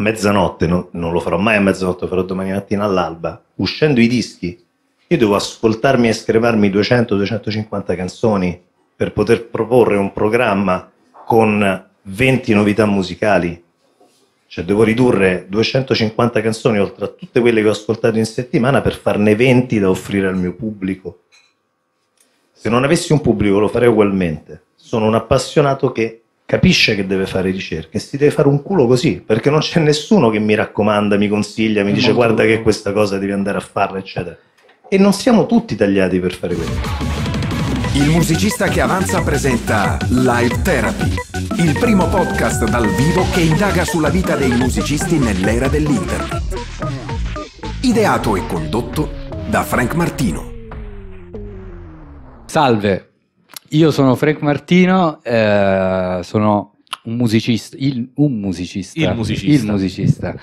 mezzanotte, no, non lo farò mai a mezzanotte, lo farò domani mattina all'alba, uscendo i dischi, io devo ascoltarmi e scrivermi 200-250 canzoni per poter proporre un programma con 20 novità musicali. Cioè devo ridurre 250 canzoni oltre a tutte quelle che ho ascoltato in settimana per farne 20 da offrire al mio pubblico. Se non avessi un pubblico lo farei ugualmente. Sono un appassionato che capisce che deve fare ricerca e si deve fare un culo così, perché non c'è nessuno che mi raccomanda, mi consiglia, mi dice guarda che questa cosa devi andare a farla, eccetera. E non siamo tutti tagliati per fare questo. Il musicista che avanza presenta Live Therapy, il primo podcast dal vivo che indaga sulla vita dei musicisti nell'era dell'internet. Ideato e condotto da Frank Martino. Salve, io sono Frank Martino, eh, sono un musicista, il, un musicista, il musicista, il musicista.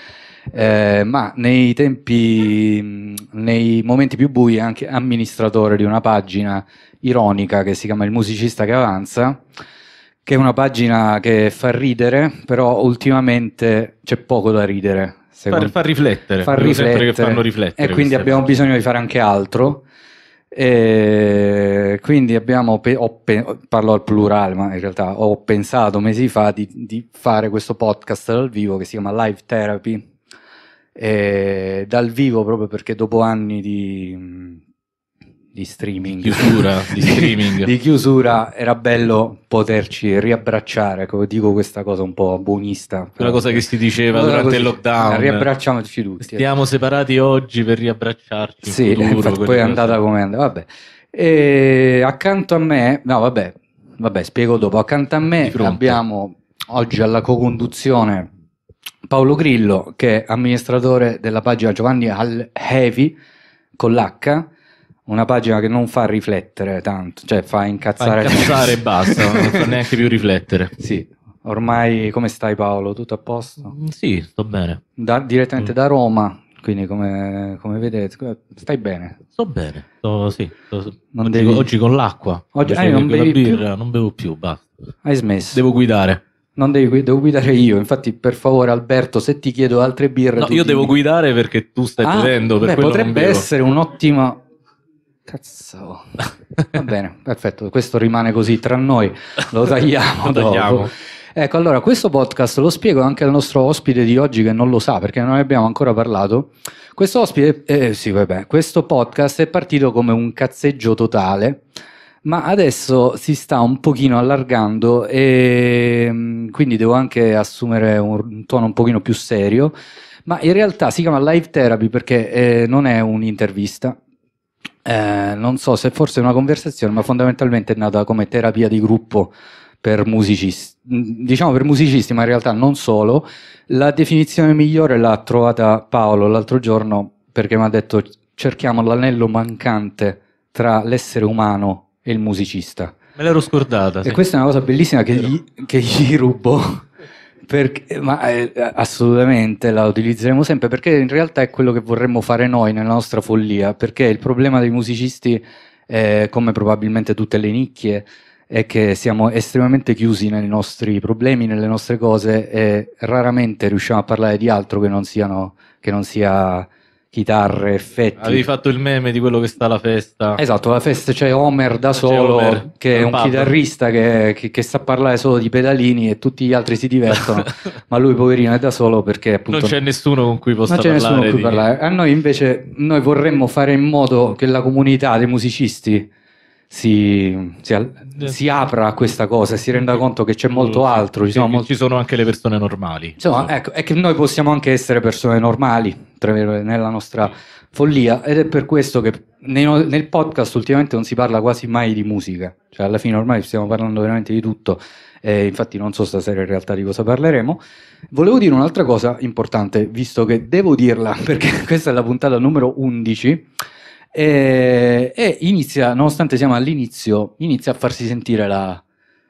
Eh, ma nei tempi, mm, nei momenti più bui, anche amministratore di una pagina ironica che si chiama Il musicista che avanza, che è una pagina che fa ridere, però ultimamente c'è poco da ridere. Secondo... Far, far riflettere, che fanno riflettere. E quindi abbiamo cose. bisogno di fare anche altro. E quindi abbiamo, ho, parlo al plurale, ma in realtà ho pensato mesi fa di, di fare questo podcast dal vivo che si chiama Live Therapy, e dal vivo proprio perché dopo anni di di streaming, di chiusura, di, streaming. di chiusura, era bello poterci riabbracciare, dico questa cosa un po' buonista. Quella cosa che si diceva durante così, il lockdown. Riabbracciamoci tutti. Ecco. Stiamo separati oggi per riabbracciarci. Sì, futuro, infatti, poi è andata come è andata. Vabbè. E accanto a me, no vabbè, vabbè, spiego dopo, accanto a me abbiamo oggi alla co-conduzione Paolo Grillo che è amministratore della pagina Giovanni Al Heavy con l'H una pagina che non fa riflettere tanto, cioè fa incazzare. Fa incazzare e basta, non fa neanche più riflettere. Sì, ormai come stai Paolo? Tutto a posto? Mm, sì, sto bene. Da, direttamente mm. da Roma, quindi come, come, vedete, stai bene? Sto bene, sto, sì, sto, oggi, devi... oggi, con l'acqua, oggi, eh, non, bevi birra, non bevo più, basta. Hai smesso? Devo guidare. Non devi, devo guidare io, infatti per favore Alberto se ti chiedo altre birre... No, io devo guidare perché tu stai ah, bevendo. per beh, potrebbe essere un'ottima Cazzo. Va bene, perfetto. Questo rimane così tra noi, lo tagliamo. lo tagliamo. Ecco, allora, questo podcast lo spiego anche al nostro ospite di oggi che non lo sa perché non ne abbiamo ancora parlato. Questo ospite, eh, sì, vabbè, questo podcast è partito come un cazzeggio totale, ma adesso si sta un pochino allargando e mm, quindi devo anche assumere un tono un pochino più serio. Ma in realtà si chiama Live Therapy perché eh, non è un'intervista, eh, non so se forse è una conversazione, ma fondamentalmente è nata come terapia di gruppo per musicisti, mm, diciamo per musicisti, ma in realtà non solo. La definizione migliore l'ha trovata Paolo l'altro giorno perché mi ha detto cerchiamo l'anello mancante tra l'essere umano e il musicista. Me l'ero scordata. E questa è una cosa bellissima che gli, che gli rubo perché, ma eh, assolutamente la utilizzeremo sempre perché in realtà è quello che vorremmo fare noi nella nostra follia, perché il problema dei musicisti, eh, come probabilmente tutte le nicchie, è che siamo estremamente chiusi nei nostri problemi, nelle nostre cose e raramente riusciamo a parlare di altro che non, siano, che non sia chitarre, effetti. Avevi fatto il meme di quello che sta alla festa. Esatto, la festa c'è Homer da solo, Homer, che è un pub. chitarrista che, che, che, sa parlare solo di pedalini e tutti gli altri si divertono, ma lui poverino è da solo perché appunto... Non c'è nessuno con cui possa parlare. Non c'è nessuno con cui di... parlare. A noi invece, noi vorremmo fare in modo che la comunità dei musicisti si, si, si, apra a questa cosa, e si renda conto che c'è molto altro. Ci sono, molto... ci sono anche le persone normali. Insomma, insomma. Ecco, è che noi possiamo anche essere persone normali nella nostra follia ed è per questo che nei, nel podcast ultimamente non si parla quasi mai di musica, cioè alla fine ormai stiamo parlando veramente di tutto. Eh, infatti non so stasera in realtà di cosa parleremo. Volevo dire un'altra cosa importante, visto che devo dirla, perché questa è la puntata numero 11 e, eh, e inizia, nonostante siamo all'inizio, inizia a farsi sentire la,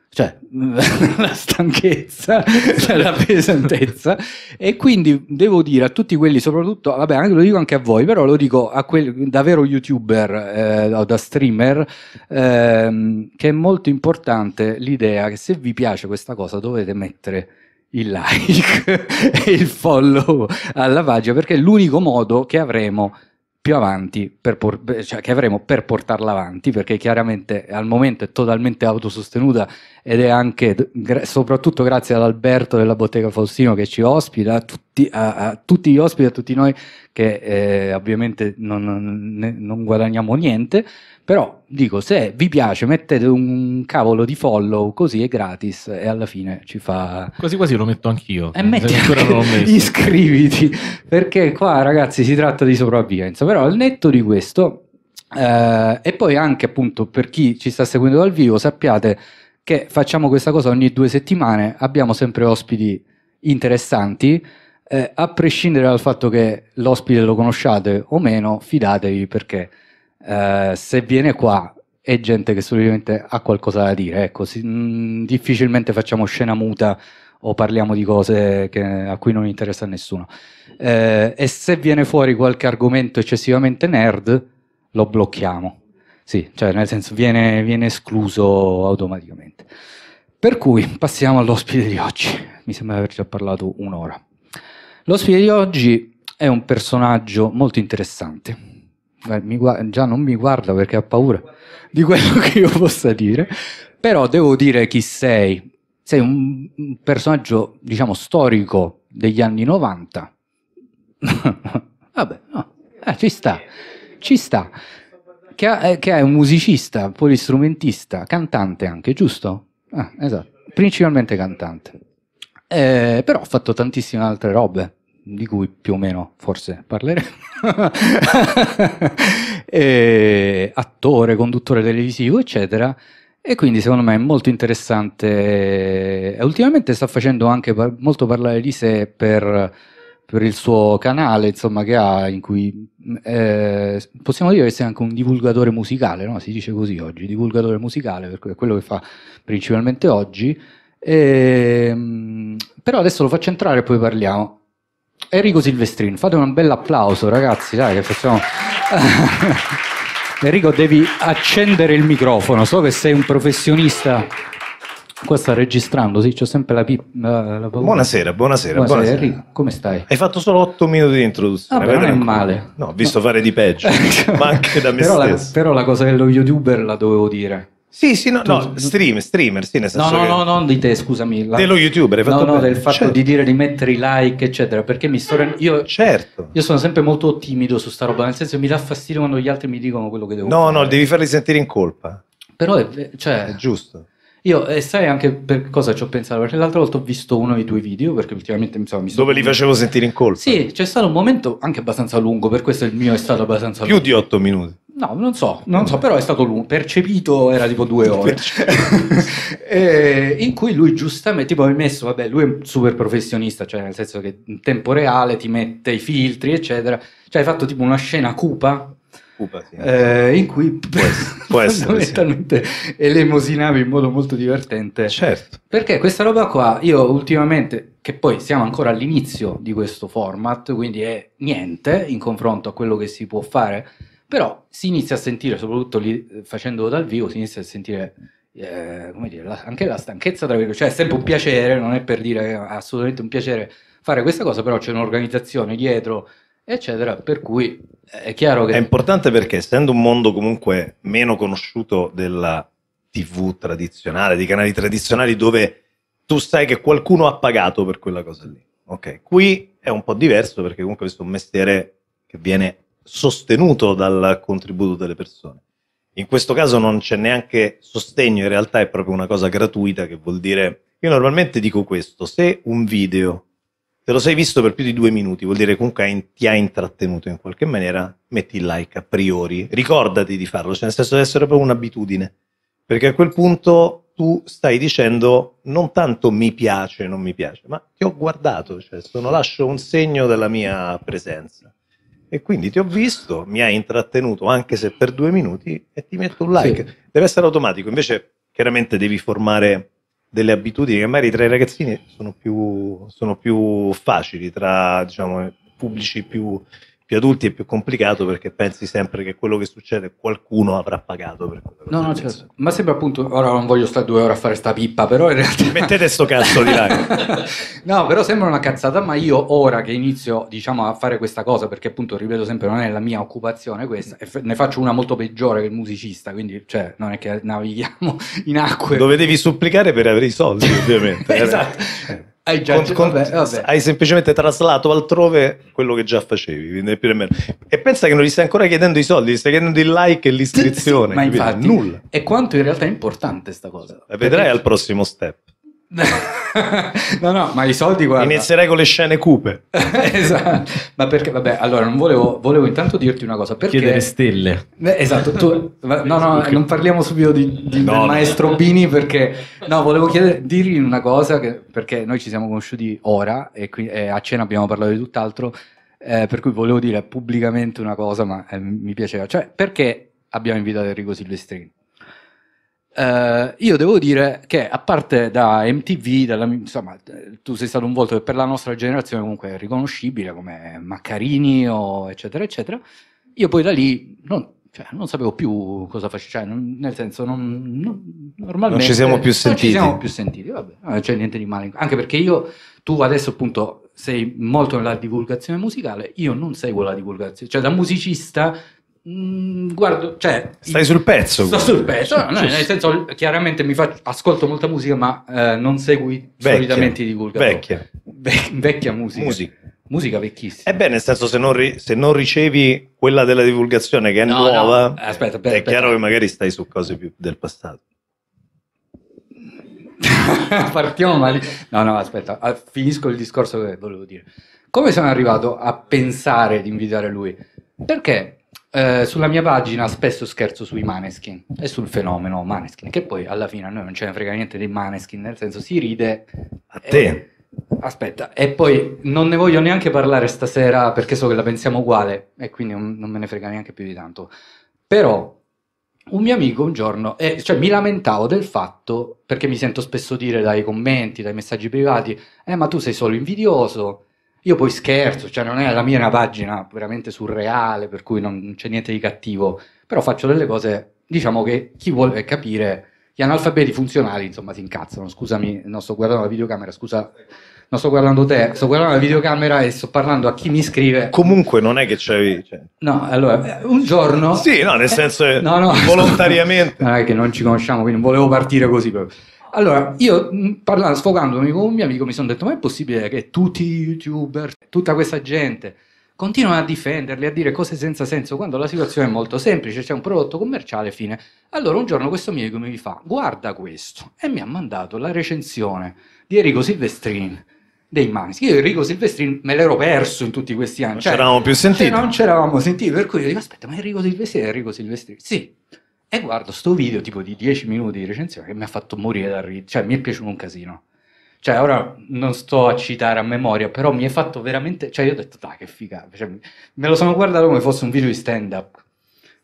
cioè, la stanchezza, cioè la pesantezza. e quindi devo dire a tutti quelli, soprattutto, vabbè, lo dico anche a voi, però lo dico a quelli da vero youtuber eh, o da streamer, ehm, che è molto importante l'idea che se vi piace questa cosa dovete mettere il like e il follow alla pagina perché è l'unico modo che avremo più avanti, por- cioè che avremo per portarla avanti, perché chiaramente al momento è totalmente autosostenuta ed è anche, gra- soprattutto grazie all'Alberto della Bottega Faustino che ci ospita, tut- a, a, tutti gli ospiti, a tutti noi che eh, ovviamente non, non, non, guadagniamo niente, però dico se vi piace mettete un cavolo di follow così è gratis e alla fine ci fa... Quasi quasi lo metto anch'io. E eh, metti anche, iscriviti perché qua ragazzi si tratta di sopravvivenza, però al netto di questo eh, e poi anche appunto per chi ci sta seguendo dal vivo sappiate che facciamo questa cosa ogni due settimane, abbiamo sempre ospiti interessanti eh, a prescindere dal fatto che l'ospite lo conosciate o meno, fidatevi perché eh, se viene qua è gente che solitamente ha qualcosa da dire, ecco, si, mh, mm, difficilmente facciamo scena muta o parliamo di cose che, a cui non interessa a nessuno. Eh, e se viene fuori qualche argomento eccessivamente nerd, lo blocchiamo. Sì, cioè nel senso viene, viene escluso automaticamente. Per cui passiamo all'ospite di oggi. Mi sembra di aver già parlato un'ora. Lo ospite di oggi è un personaggio molto interessante. Eh, guarda, già non mi guarda perché ha paura di quello che io possa dire, però devo dire chi sei. Sei un, personaggio, diciamo, storico degli anni 90. Vabbè, no. ah, ci sta, ci sta. Che, eh, che, è un musicista, polistrumentista, cantante anche, giusto? Ah, esatto, principalmente cantante. Eh, però ho fatto tantissime altre robe, di cui più o meno forse parleremo. e, attore, conduttore televisivo, eccetera. E quindi secondo me è molto interessante. E ultimamente sta facendo anche par- molto parlare di sé per, per, il suo canale, insomma, che ha, in cui eh, possiamo dire che sia anche un divulgatore musicale, no? si dice così oggi, divulgatore musicale, perché è quello che fa principalmente oggi. E, ehm, però adesso lo faccio entrare e poi parliamo. Enrico Silvestrin, fate un bel applauso ragazzi, dai che facciamo... Enrico devi accendere il microfono, so che sei un professionista. Qua sta registrando, sì, ho sempre la, pip, la, la Buonasera, buonasera, buonasera. buonasera. Enrico, come stai? Hai fatto solo 8 minuti di introduzione. Vabbè, non è male. No, ho visto no. fare di peggio, ma anche da me però stesso. La, però la cosa dello youtuber la dovevo dire. Sì, sì, no, no stream, streamer, sì, nel senso No, no, no, non di te, scusami. La... Dello youtuber, No, no, bene. del fatto certo. di dire di mettere i like, eccetera, perché mi sto eh, rend... io Certo. Io sono sempre molto timido su sta roba, nel senso mi dà fastidio quando gli altri mi dicono quello che devo No, fare. no, devi farli sentire in colpa. Però è, cioè... è giusto. Io, e sai anche per cosa ci ho pensato, perché l'altra volta ho visto uno dei tuoi video, perché ultimamente insomma, mi sono... Dove li facevo sentire in colpa? Sì, c'è stato un momento anche abbastanza lungo, per questo il mio è stato abbastanza Più lungo. Più di otto minuti. No, non so, non so, però è stato lungo, percepito era tipo due ore, e, eh, in cui lui giustamente, tipo mi ha messo, vabbè, lui è un super professionista, cioè nel senso che in tempo reale ti mette i filtri, eccetera, cioè hai fatto tipo una scena cupa, cupa sì. eh, in cui può essere, può essere, fondamentalmente sì. elemosinavi in modo molto divertente. Certo. Perché questa roba qua, io ultimamente, che poi siamo ancora all'inizio di questo format, quindi è niente in confronto a quello che si può fare, però si inizia a sentire, soprattutto lì, eh, facendolo dal vivo, si inizia a sentire eh, dire, la, anche la stanchezza, tra cioè è sempre un piacere, non è per dire è eh, assolutamente un piacere fare questa cosa, però c'è un'organizzazione dietro, eccetera, per cui eh, è chiaro che... È importante perché essendo un mondo comunque meno conosciuto della tv tradizionale, dei canali tradizionali dove tu sai che qualcuno ha pagato per quella cosa lì, ok? Qui è un po' diverso perché comunque questo è un mestiere che viene sostenuto dal contributo delle persone. In questo caso non c'è neanche sostegno, in realtà è proprio una cosa gratuita che vuol dire, io normalmente dico questo, se un video te lo sei visto per più di due minuti, vuol dire comunque ti ha intrattenuto in qualche maniera, metti il like a priori, ricordati di farlo, cioè nel senso di essere proprio un'abitudine, perché a quel punto tu stai dicendo non tanto mi piace, non mi piace, ma ti ho guardato, cioè sono, lascio un segno della mia presenza. E quindi ti ho visto, mi hai intrattenuto anche se per due minuti e ti metto un like. Sì. Deve essere automatico, invece chiaramente devi formare delle abitudini che magari tra i ragazzini sono più, sono più facili, tra diciamo, pubblici più, più adulti è più complicato perché pensi sempre che quello che succede qualcuno avrà pagato per quello. No, no, certo. Ma sembra appunto, ora non voglio stare due ore a fare sta pippa, però in realtà... Mettete sto cazzo di là. no, però sembra una cazzata, ma io ora che inizio diciamo a fare questa cosa, perché appunto ripeto sempre non è la mia occupazione questa, e ne faccio una molto peggiore che il musicista, quindi cioè non è che navighiamo in acque. Dove devi supplicare per avere i soldi ovviamente. esatto. Eh. Hai, già con, con, vabbè, vabbè. hai semplicemente traslato altrove quello che già facevi, E pensa che non gli stai ancora chiedendo i soldi, gli stai chiedendo il like e l'iscrizione Sì, sì, ma infatti, nulla. E quanto in realtà è importante questa cosa? La vedrai perché... al prossimo step. no, no, ma i soldi guarda. Inizierei con le scene cupe. esatto. Ma perché, vabbè, allora non volevo, volevo intanto dirti una cosa. Perché... Chiedere stelle. Beh, esatto, tu, no, no, non parliamo subito di, di no, maestro Bini perché, no, volevo chiedere, dirgli una cosa che, perché noi ci siamo conosciuti ora e, qui, e a cena abbiamo parlato di tutt'altro, eh, per cui volevo dire pubblicamente una cosa, ma eh, mi piaceva, cioè perché abbiamo invitato Enrico Silvestrini? Uh, io devo dire che a parte da MTV, dalla, insomma, tu sei stato un volto che per la nostra generazione comunque è riconoscibile come Maccarini o eccetera eccetera, io poi da lì non, cioè, non sapevo più cosa facevo, cioè, nel senso non, non, normalmente... Non ci siamo più sentiti. Non ci siamo più sentiti, vabbè, non c'è niente di male, anche perché io, tu adesso appunto sei molto nella divulgazione musicale, io non seguo la divulgazione, cioè da musicista Mm, guardo, cioè, stai sul pezzo. Sto sul pezzo, no, nel senso, chiaramente mi faccio, ascolto molta musica, ma eh, non segui solitamente i divulgatori. Vecchia. Ve- vecchia musica. musica. musica. vecchissima. Ebbene, nel senso, se non, ri- se non, ricevi quella della divulgazione che è no, nuova, eh, aspetta, aspetta, è aspetta. chiaro che magari stai su cose più del passato. Partiamo male. No, no, aspetta, ah, finisco il discorso che volevo dire. Come sono arrivato a pensare di invitare lui? Perché eh, sulla mia pagina spesso scherzo sui maneskin e sul fenomeno maneskin, che poi alla fine a noi non ce ne frega niente dei maneskin, nel senso si ride. A e... te. Eh, aspetta, e poi non ne voglio neanche parlare stasera perché so che la pensiamo uguale e quindi non me ne frega neanche più di tanto. Però un mio amico un giorno, eh, cioè mi lamentavo del fatto, perché mi sento spesso dire dai commenti, dai messaggi privati, eh ma tu sei solo invidioso, io poi scherzo, cioè non è la mia è una pagina veramente surreale, per cui non, non c'è niente di cattivo, però faccio delle cose, diciamo che chi vuole capire, gli analfabeti funzionali insomma si incazzano, scusami, non sto guardando la videocamera, scusa non sto guardando te, sto guardando la videocamera e sto parlando a chi mi scrive. Comunque non è che c'è. Cioè... No, allora, un giorno. Sì, no, nel senso. Eh, no, no, volontariamente. No, è che non ci conosciamo, quindi non volevo partire così. Proprio. Allora, io mm, parlando, sfogandomi con un mio amico, mi sono detto: ma è possibile che tutti i youtuber, tutta questa gente continuano a difenderli, a dire cose senza senso, quando la situazione è molto semplice, c'è un prodotto commerciale, fine. Allora un giorno questo mio amico mi fa, guarda questo, e mi ha mandato la recensione di Enrico Silvestrin dei Maneskin. Io Enrico Silvestrin me l'ero perso in tutti questi anni. Non cioè, c'eravamo più sentiti. Cioè, non c'eravamo sentiti, per cui io dico, aspetta, ma Enrico Silvestrin è Enrico Silvestrin? Sì. E guardo sto video tipo di 10 minuti di recensione che mi ha fatto morire dal ridere, cioè mi è piaciuto un casino. Cioè, ora non sto a citare a memoria, però mi è fatto veramente. Cioè, io ho detto, dai, che figata. Cioè, me lo sono guardato come fosse un video di stand-up.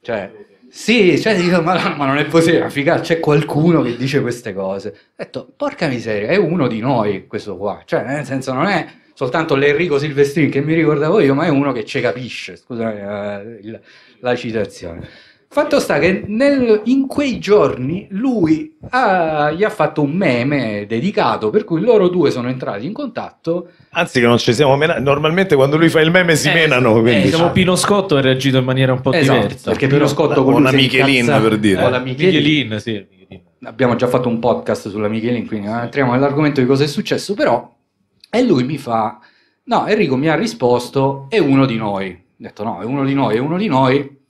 Cioè, sì, cioè, dico, ma, ma non è possibile, figata, c'è qualcuno che dice queste cose. Ho detto, porca miseria, è uno di noi questo qua. Cioè, nel senso, non è soltanto l'Enrico Silvestrin che mi ricordavo io, ma è uno che ci capisce. Scusa eh, la citazione. Fatto sta che nel, in quei giorni lui ha, ah, gli ha fatto un meme dedicato, per cui loro due sono entrati in contatto. Anzi, che non ci siamo menati. Normalmente quando lui fa il meme si eh, menano. Quindi. Eh, diciamo, Pino Scotto ha reagito in maniera un po' esatto, diversa. Perché Pino Scotto con la Michelin per dire. Eh, la Michelin, Michelin sì. Michelin. Abbiamo già fatto un podcast sulla Michelin, quindi eh, entriamo nell'argomento di cosa è successo, però. E lui mi fa: No, Enrico mi ha risposto, è uno di noi. Ho detto: No, è uno di noi, è uno di noi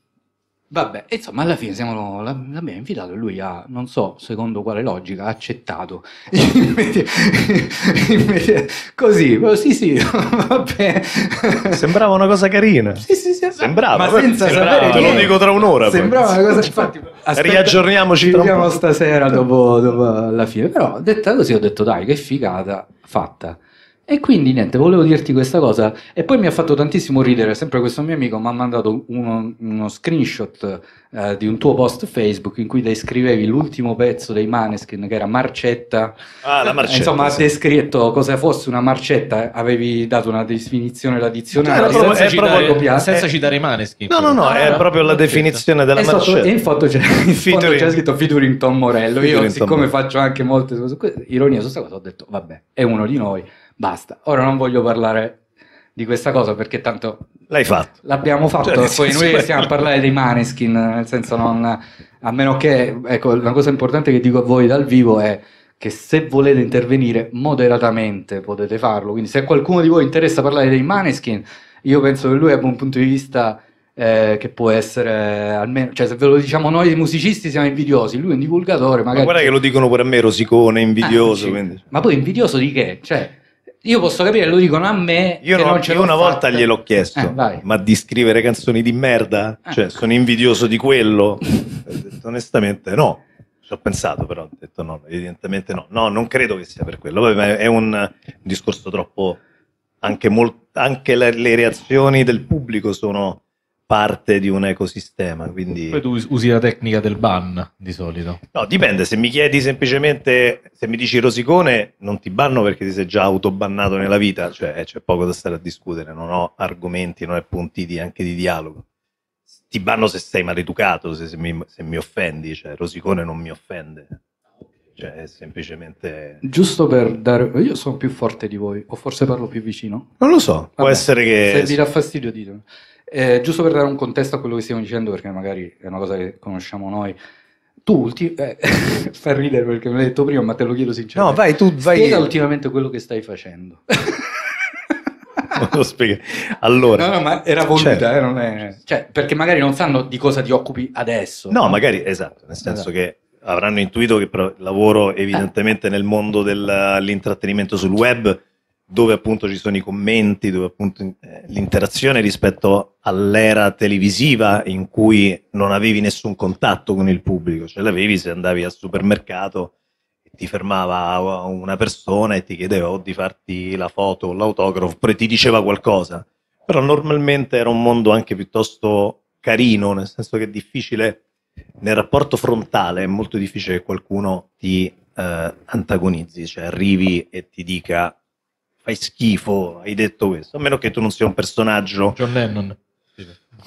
Vabbè, insomma, alla fine siamo, l'abbiamo invitato e lui ha, non so secondo quale logica, ha accettato. Così, sì, sì, vabbè. Sembrava una cosa carina. Sì, sì, sì. Sembrava, ma senza sembrava, sapere. Te lo dico tra un'ora. Sembrava poi. una cosa. Infatti, aspetta, riaggiorniamoci. Ci vediamo stasera dopo, dopo la fine. Però, detta così, ho detto, dai, che figata fatta. E quindi niente, volevo dirti questa cosa e poi mi ha fatto tantissimo ridere, sempre questo mio amico mi ha mandato uno, uno screenshot eh, di un tuo post Facebook in cui descrivevi l'ultimo pezzo dei Maneskin che era Marcetta. Ah, la marcetta. Insomma, sì. ha descritto cosa fosse una marcetta, avevi dato una definizione la dizionario no, senza, citare, proprio, senza citare i Maneskin. No, no, no, è no, ah, proprio la definizione della esatto, marcetta. E in foto c'è, in foto c'è scritto featuring Tom Morello, featuring io siccome faccio anche molte cose ironia su questa cosa ho detto vabbè, è uno di noi Basta. Ora non voglio parlare di questa cosa perché tanto L'hai fatto. L'abbiamo fatto, cioè, poi noi stiamo a parlare dei maneskin, nel senso non... A meno che, ecco, una cosa importante che dico a voi dal vivo è che se volete intervenire moderatamente potete farlo, quindi se qualcuno di voi interessa parlare dei maneskin, io penso che lui abbia un punto di vista eh, che può essere almeno, cioè se ve lo diciamo noi musicisti siamo invidiosi, lui è un divulgatore magari... Ma guarda che lo dicono pure a me, rosicone, ah, invidioso. Ah, sì. Ma poi invidioso di che? Cioè io posso capire, lo dicono a me. Io, non, non io una fatta. volta gliel'ho chiesto, eh, ma di scrivere canzoni di merda? Eh. Cioè, sono invidioso di quello? detto, onestamente, no. Ci ho pensato, però ho detto no, evidentemente no. No, non credo che sia per quello. Vabbè, è un discorso troppo. Anche, molt... anche le, le reazioni del pubblico sono parte di un ecosistema. Quindi... Poi tu usi la tecnica del ban di solito. No, dipende. Se mi chiedi semplicemente, se mi dici rosicone, non ti banno perché ti sei già autobannato nella vita, cioè eh, c'è poco da stare a discutere, non ho argomenti, non ho punti di, anche di dialogo. Ti banno se sei maleducato, se, se, mi, se mi offendi, cioè rosicone non mi offende. Cioè, semplicemente. Giusto per dare. Io sono più forte di voi, o forse parlo più vicino. Non lo so. Può essere che. Se vi dà fastidio, ditemi. Eh, giusto per dare un contesto a quello che stiamo dicendo, perché magari è una cosa che conosciamo noi. Tu ulti- eh, fa ridere perché me l'hai detto prima, ma te lo chiedo sinceramente. No, vai tu, vai. Spiega ultimamente quello che stai facendo. non lo spiega. Allora, no, no, ma era voluta, certo. eh, è... cioè, perché magari non sanno di cosa ti occupi adesso. No, no? magari esatto, nel senso esatto. che avranno intuito che però, lavoro evidentemente nel mondo dell'intrattenimento sul web dove appunto ci sono i commenti, dove appunto eh, l'interazione rispetto all'era televisiva in cui non avevi nessun contatto con il pubblico, cioè l'avevi se andavi al supermercato e ti fermava una persona e ti chiedeva o oh, di farti la foto o l'autografo, oppure ti diceva qualcosa, però normalmente era un mondo anche piuttosto carino, nel senso che è difficile, nel rapporto frontale è molto difficile che qualcuno ti eh, antagonizzi, cioè arrivi e ti dica fai schifo, hai detto questo, a meno che tu non sia un personaggio... John Lennon.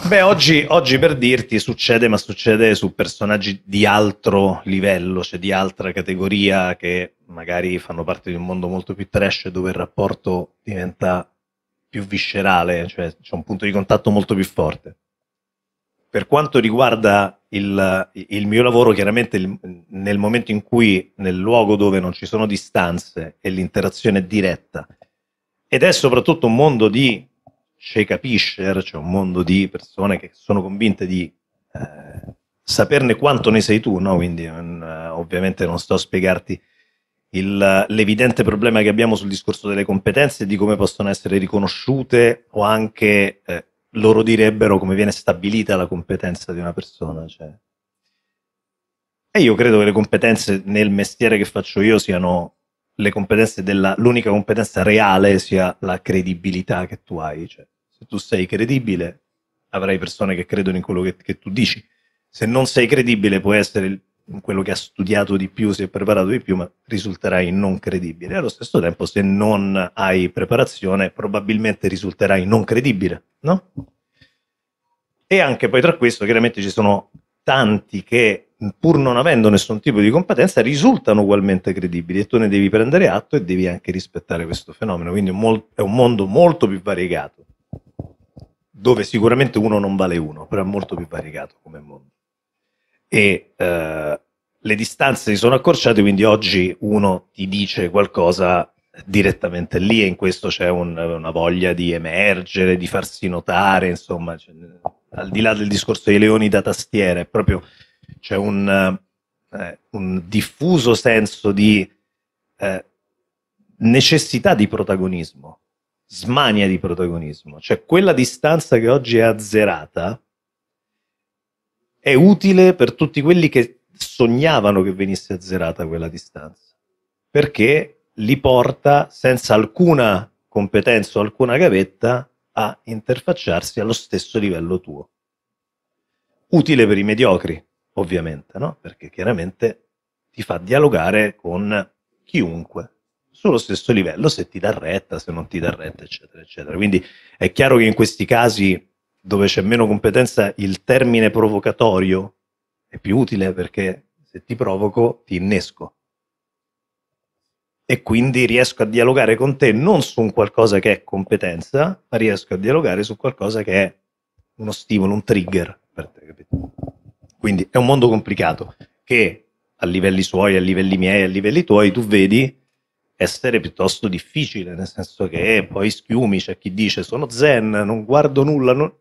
Beh, oggi, oggi, per dirti succede, ma succede su personaggi di altro livello, cioè di altra categoria, che magari fanno parte di un mondo molto più trash dove il rapporto diventa più viscerale, cioè c'è un punto di contatto molto più forte. Per quanto riguarda il, il mio lavoro, chiaramente il, nel momento in cui, nel luogo dove non ci sono distanze e l'interazione è diretta, ed è soprattutto un mondo di cioè, capisher, cioè un mondo di persone che sono convinte di eh, saperne quanto ne sei tu, no? quindi non, eh, ovviamente non sto a spiegarti il, l'evidente problema che abbiamo sul discorso delle competenze e di come possono essere riconosciute o anche eh, loro direbbero come viene stabilita la competenza di una persona. Cioè. E io credo che le competenze nel mestiere che faccio io siano le competenze della, l'unica competenza reale sia la credibilità che tu hai. Cioè, se tu sei credibile, avrai persone che credono in quello che, che tu dici. Se non sei credibile, puoi essere il, quello che ha studiato di più, si è preparato di più, ma risulterai non credibile. Allo stesso tempo, se non hai preparazione, probabilmente risulterai non credibile, no? E anche poi tra questo, chiaramente ci sono tanti che pur non avendo nessun tipo di competenza, risultano ugualmente credibili e tu ne devi prendere atto e devi anche rispettare questo fenomeno. Quindi è un mondo molto più variegato, dove sicuramente uno non vale uno, però è molto più variegato come mondo. E eh, le distanze si sono accorciate, quindi oggi uno ti dice qualcosa direttamente lì e in questo c'è un, una voglia di emergere, di farsi notare, insomma, cioè, al di là del discorso dei leoni da tastiera, è proprio c'è cioè un, eh, eh, un diffuso senso di eh, necessità di protagonismo, smania di protagonismo, cioè quella distanza che oggi è azzerata è utile per tutti quelli che sognavano che venisse azzerata quella distanza, perché li porta senza alcuna competenza o alcuna gavetta a interfacciarsi allo stesso livello tuo. Utile per i mediocri, ovviamente, no? perché chiaramente ti fa dialogare con chiunque sullo stesso livello se ti dà retta, se non ti dà retta, eccetera, eccetera. Quindi è chiaro che in questi casi dove c'è meno competenza il termine provocatorio è più utile perché se ti provoco ti innesco e quindi riesco a dialogare con te non su un qualcosa che è competenza, ma riesco a dialogare su qualcosa che è uno stimolo, un trigger per te, capito? Quindi è un mondo complicato che a livelli suoi, a livelli miei, a livelli tuoi, tu vedi essere piuttosto difficile, nel senso che poi schiumi, c'è chi dice sono zen, non guardo nulla, non,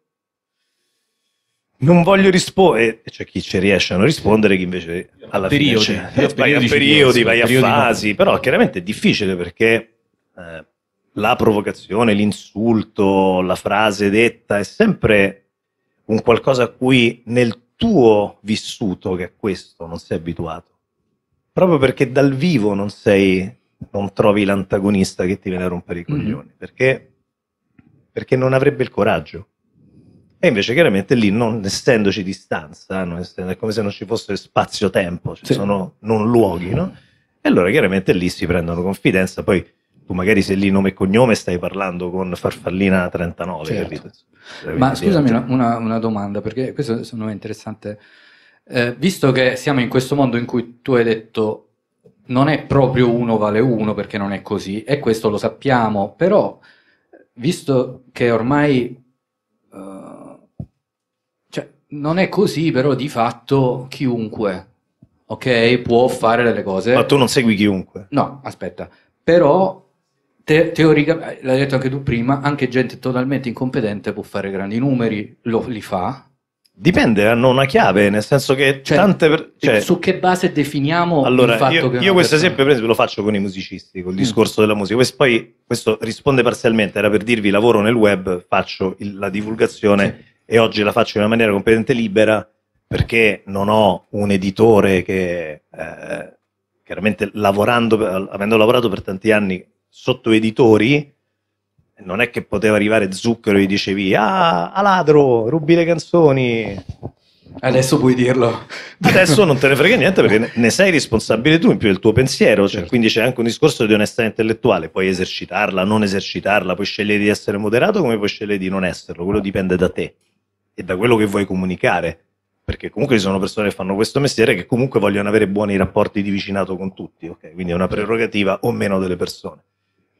non voglio rispondere, c'è chi ci riesce a non rispondere, chi invece alla periodi, fine c'è. vai a periodi, vai a fasi, no. però chiaramente è difficile perché eh, la provocazione, l'insulto, la frase detta è sempre un qualcosa a cui nel tuo vissuto che è questo, non sei abituato. Proprio perché dal vivo non sei, non trovi l'antagonista che ti viene a rompere i mm-hmm. coglioni, mm. perché, perché non avrebbe il coraggio. E invece chiaramente lì, non essendoci distanza, non essendo, è come se non ci fosse spazio-tempo, ci cioè sì. sono non luoghi, no? E allora chiaramente lì si prendono confidenza, poi tu magari se lì nome e cognome stai parlando con Farfallina 39. Certo. Cioè, Ma scusami una, una, domanda, perché questo secondo me è interessante. Eh, visto che siamo in questo mondo in cui tu hai detto non è proprio uno vale uno perché non è così e questo lo sappiamo, però visto che ormai uh, cioè, non è così, però di fatto chiunque ok, può fare delle cose. Ma tu non segui chiunque. No, aspetta, però Te, teoricamente, eh, l'hai detto anche tu prima, anche gente totalmente incompetente può fare grandi numeri, lo, li fa. Dipende, hanno una chiave, nel senso che cioè, tante per, cioè, su che base definiamo allora, il fatto io, che io questo persona... esempio per esempio lo faccio con i musicisti, col mm. discorso mm. della musica. Questo poi questo risponde parzialmente, era per dirvi lavoro nel web, faccio il, la divulgazione sì. e oggi la faccio in una maniera completamente libera perché non ho un editore che eh, chiaramente lavorando, avendo lavorato per tanti anni sotto editori, non è che poteva arrivare Zucchero e gli dicevi ah, a ladro, rubi le canzoni. Adesso puoi dirlo. Adesso non te ne frega niente perché ne sei responsabile tu in più del tuo pensiero, cioè, certo. quindi c'è anche un discorso di onestà intellettuale, puoi esercitarla, non esercitarla, puoi scegliere di essere moderato come puoi scegliere di non esserlo, quello dipende da te e da quello che vuoi comunicare, perché comunque ci sono persone che fanno questo mestiere che comunque vogliono avere buoni rapporti di vicinato con tutti, okay? quindi è una prerogativa o meno delle persone.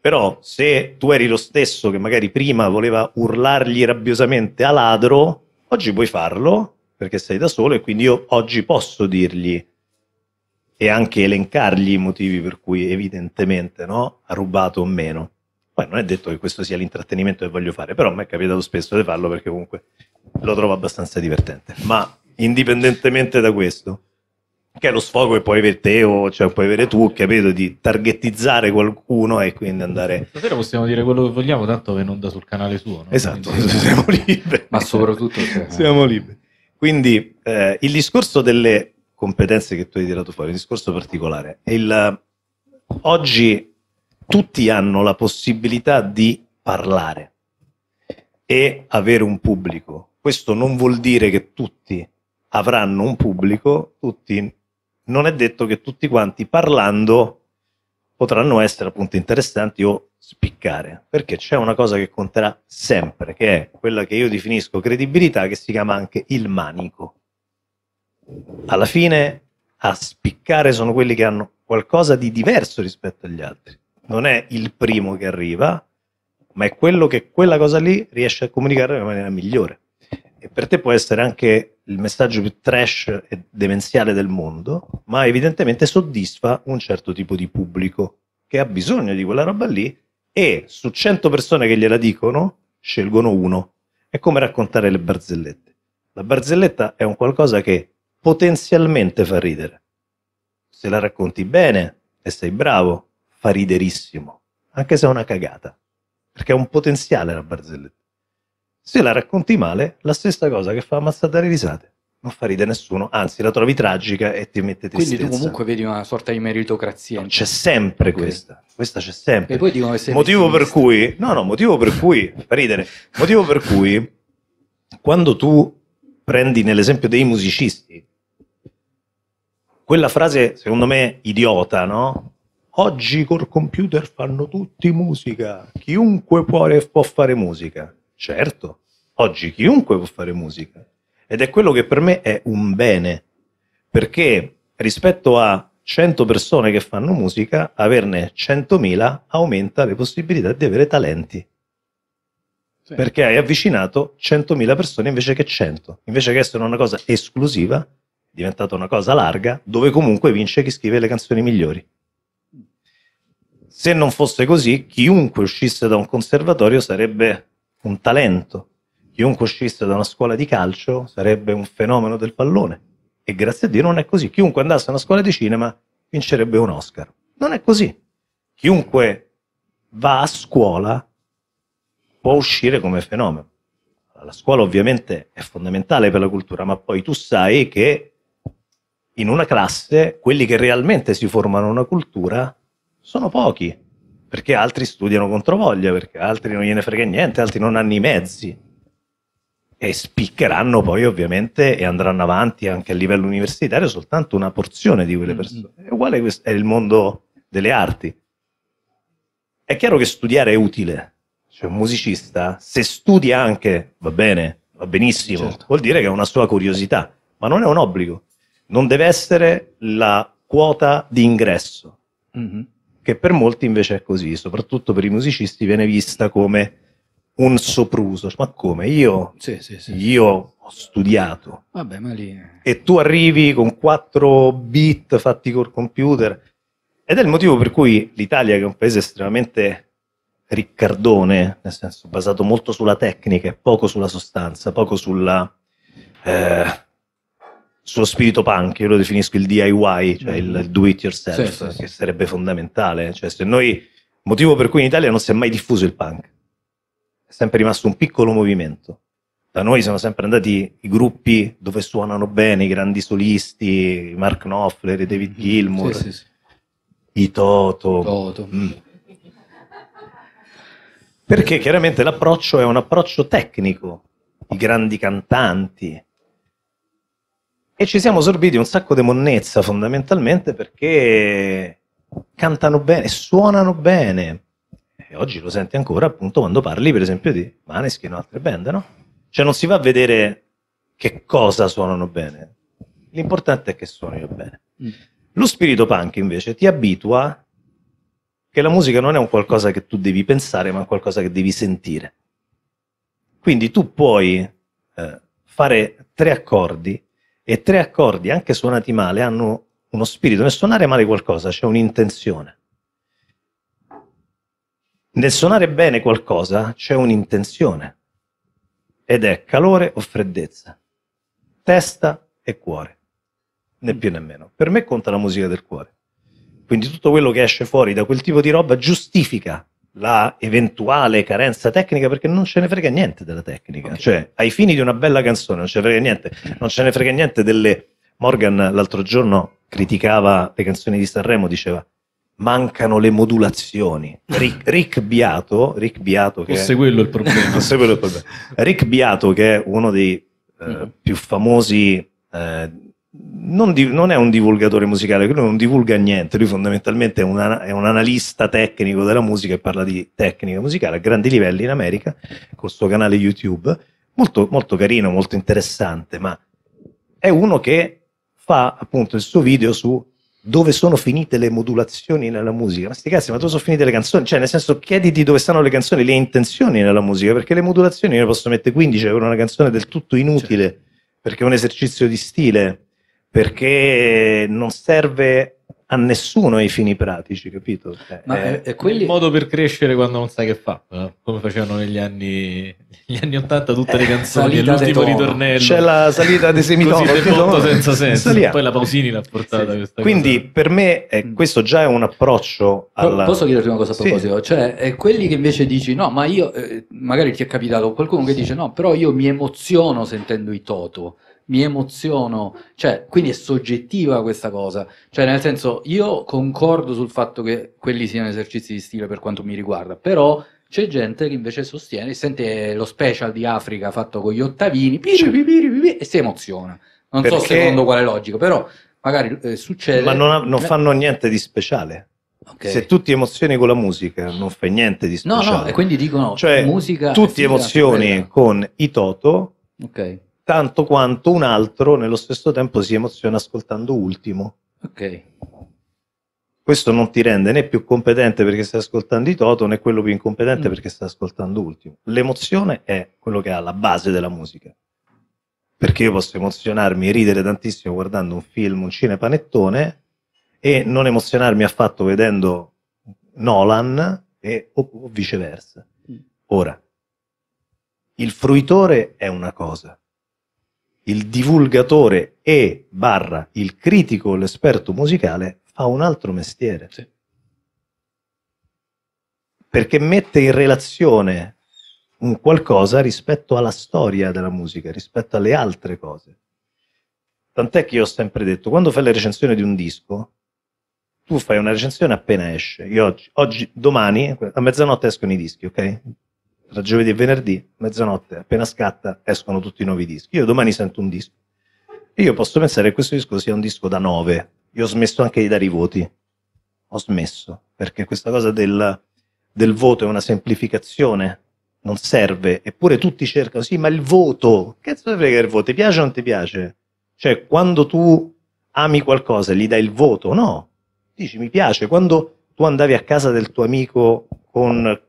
Però se tu eri lo stesso che magari prima voleva urlargli rabbiosamente a ladro, oggi puoi farlo perché sei da solo e quindi io oggi posso dirgli e anche elencargli i motivi per cui evidentemente no, ha rubato o meno. Poi non è detto che questo sia l'intrattenimento che voglio fare, però mi è capitato spesso di farlo perché comunque lo trovo abbastanza divertente. Ma indipendentemente da questo, che è lo sfogo che puoi avere te o cioè, puoi avere tu, capito? Di targettizzare qualcuno e quindi andare. Stasera possiamo dire quello che vogliamo, tanto che non da sul canale suo. No? Esatto, quindi... siamo liberi. Ma soprattutto cioè... siamo liberi. Quindi eh, il discorso delle competenze che tu hai tirato fuori, un discorso particolare. Il, oggi tutti hanno la possibilità di parlare e avere un pubblico. Questo non vuol dire che tutti avranno un pubblico, tutti non è detto che tutti quanti parlando potranno essere appunto interessanti o spiccare, perché c'è una cosa che conterà sempre, che è quella che io definisco credibilità, che si chiama anche il manico. Alla fine a spiccare sono quelli che hanno qualcosa di diverso rispetto agli altri. Non è il primo che arriva, ma è quello che quella cosa lì riesce a comunicare in maniera migliore. E per te può essere anche il messaggio più trash e demenziale del mondo, ma evidentemente soddisfa un certo tipo di pubblico che ha bisogno di quella roba lì e su 100 persone che gliela dicono scelgono uno. È come raccontare le barzellette. La barzelletta è un qualcosa che potenzialmente fa ridere. Se la racconti bene e sei bravo, fa riderissimo, anche se è una cagata, perché è un potenziale la barzelletta. Se la racconti male, la stessa cosa che fa ammazzare le risate. Non fa ridere nessuno, anzi la trovi tragica e ti mette tristezza. Quindi tu comunque vedi una sorta di meritocrazia. No, c'è sempre okay. questa, questa c'è sempre. E poi dicono che sei motivo per cui, no no, motivo per cui, fa ridere, motivo per cui quando tu prendi nell'esempio dei musicisti, quella frase secondo me idiota, no? Oggi col computer fanno tutti musica, chiunque può, può fare musica. Certo, oggi chiunque può fare musica ed è quello che per me è un bene, perché rispetto a 100 persone che fanno musica, averne 100.000 aumenta le possibilità di avere talenti. Sì. Perché hai avvicinato 100.000 persone invece che 100. Invece che essere una cosa esclusiva, è diventata una cosa larga, dove comunque vince chi scrive le canzoni migliori. Se non fosse così, chiunque uscisse da un conservatorio sarebbe un talento. Chiunque uscisse da una scuola di calcio sarebbe un fenomeno del pallone. E grazie a Dio non è così. Chiunque andasse a una scuola di cinema vincerebbe un Oscar. Non è così. Chiunque va a scuola può uscire come fenomeno. La scuola ovviamente è fondamentale per la cultura, ma poi tu sai che in una classe quelli che realmente si formano una cultura sono pochi perché altri studiano contro voglia, perché altri non gliene frega niente, altri non hanno i mezzi. E spiccheranno poi ovviamente e andranno avanti anche a livello universitario soltanto una porzione di quelle persone. È uguale questo, è il mondo delle arti. È chiaro che studiare è utile, cioè un musicista se studia anche va bene, va benissimo, certo. vuol dire che è una sua curiosità, ma non è un obbligo, non deve essere la quota di ingresso. Mm-hmm che per molti invece è così, soprattutto per i musicisti viene vista come un sopruso, ma come io, sì, sì, sì. io ho studiato Vabbè, lì... e tu arrivi con quattro beat fatti col computer ed è il motivo per cui l'Italia che è un paese estremamente riccardone, nel senso basato molto sulla tecnica e poco sulla sostanza, poco sulla... Eh, sullo spirito punk, io lo definisco il DIY, cioè mm. il do it yourself, sì, sì. che sarebbe fondamentale. Cioè, se noi, motivo per cui in Italia non si è mai diffuso il punk, è sempre rimasto un piccolo movimento. Da noi sono sempre andati i gruppi dove suonano bene i grandi solisti, Mark Knopfler, i David mm. Gilmour, sì, i Toto. Toto. Mm. Perché chiaramente l'approccio è un approccio tecnico, i grandi cantanti, e ci siamo sorbiti un sacco di monnezza fondamentalmente perché cantano bene, suonano bene. E oggi lo senti ancora appunto quando parli per esempio di Maneskin o altre band, no? Cioè non si va a vedere che cosa suonano bene, l'importante è che suonino bene. Mm. Lo spirito punk invece ti abitua che la musica non è un qualcosa che tu devi pensare, ma è qualcosa che devi sentire. Quindi tu puoi eh, fare tre accordi e tre accordi, anche suonati male, hanno uno spirito. Nel suonare male qualcosa c'è un'intenzione. Nel suonare bene qualcosa c'è un'intenzione ed è calore o freddezza, testa e cuore, né più né meno. Per me conta la musica del cuore. Quindi tutto quello che esce fuori da quel tipo di roba giustifica la eventuale carenza tecnica perché non ce ne frega niente della tecnica, okay. cioè ai fini di una bella canzone non ce ne frega niente, non ce ne frega niente delle Morgan l'altro giorno criticava le canzoni di Sanremo, diceva mancano le modulazioni. Rick, Rick Beato Rick Biato che fosse quello il problema. quello il problema. Rick Biato che è uno dei eh, mm. più famosi eh, non, di, non, è un divulgatore musicale, lui non divulga niente, lui fondamentalmente è un, è un, analista tecnico della musica e parla di tecnica musicale a grandi livelli in America, con il suo canale YouTube, molto, molto carino, molto interessante, ma è uno che fa appunto il suo video su dove sono finite le modulazioni nella musica. Ma sti cazzi, ma dove sono finite le canzoni? Cioè, nel senso, chiediti dove stanno le canzoni, le intenzioni nella musica, perché le modulazioni io ne posso mettere 15 per una canzone del tutto inutile, certo. perché è un esercizio di stile perché non serve a nessuno i fini pratici, capito? Eh, ma è, eh, è eh, quelli... un modo per crescere quando non sai che fa, no? come facevano negli anni, negli anni 80 tutte le canzoni, l'ultimo ritornello. C'è la salita dei semitono. Così del senza senso, Saliamo. poi la Pausini l'ha portata. Sì, sì. Quindi cosa. per me è, mm. questo già è un approccio alla... Posso chiederti una cosa a proposito? Sì. Cioè, quelli che invece dici no, ma io, eh, magari ti è capitato qualcuno che dice no, però io mi emoziono sentendo i Toto mi emoziono, cioè, quindi è soggettiva questa cosa, cioè, nel senso, io concordo sul fatto che quelli siano esercizi di stile per quanto mi riguarda, però c'è gente che invece sostiene, sente lo special di Africa fatto con gli ottavini piri, piri, piri, e si emoziona. Non Perché... so secondo quale logica, però magari eh, succede. Ma non, non eh. fanno niente di speciale. Okay. Se tu ti emozioni con la musica, non fai niente di speciale. No, no, e quindi dicono cioè, musica. Tu ti emozioni con i Toto, okay tanto quanto un altro nello stesso tempo si emoziona ascoltando ultimo. Ok. Questo non ti rende né più competente perché stai ascoltando i Toto né quello più incompetente mm. perché stai ascoltando ultimo. L'emozione è quello che è alla base della musica. Perché io posso emozionarmi e ridere tantissimo guardando un film, un cinepanettone e non emozionarmi affatto vedendo Nolan e, o, o viceversa. Mm. Ora, il fruitore è una cosa, il divulgatore e barra il critico o l'esperto musicale fa un altro mestiere. Sì. Perché mette in relazione un qualcosa rispetto alla storia della musica, rispetto alle altre cose. Tant'è che io ho sempre detto, quando fai la recensione di un disco, tu fai una recensione appena esce. Io oggi, oggi domani, a mezzanotte escono i dischi, ok? tra giovedì e venerdì, mezzanotte, appena scatta, escono tutti i nuovi dischi. Io domani sento un disco e io posso pensare che questo disco sia un disco da 9. Io ho smesso anche di dare i voti. Ho smesso, perché questa cosa del, del voto è una semplificazione, non serve. Eppure tutti cercano, sì, ma il voto, che cazzo frega il voto, ti piace o non ti piace? Cioè, quando tu ami qualcosa gli dai il voto, no. Dici, mi piace. Quando tu andavi a casa del tuo amico con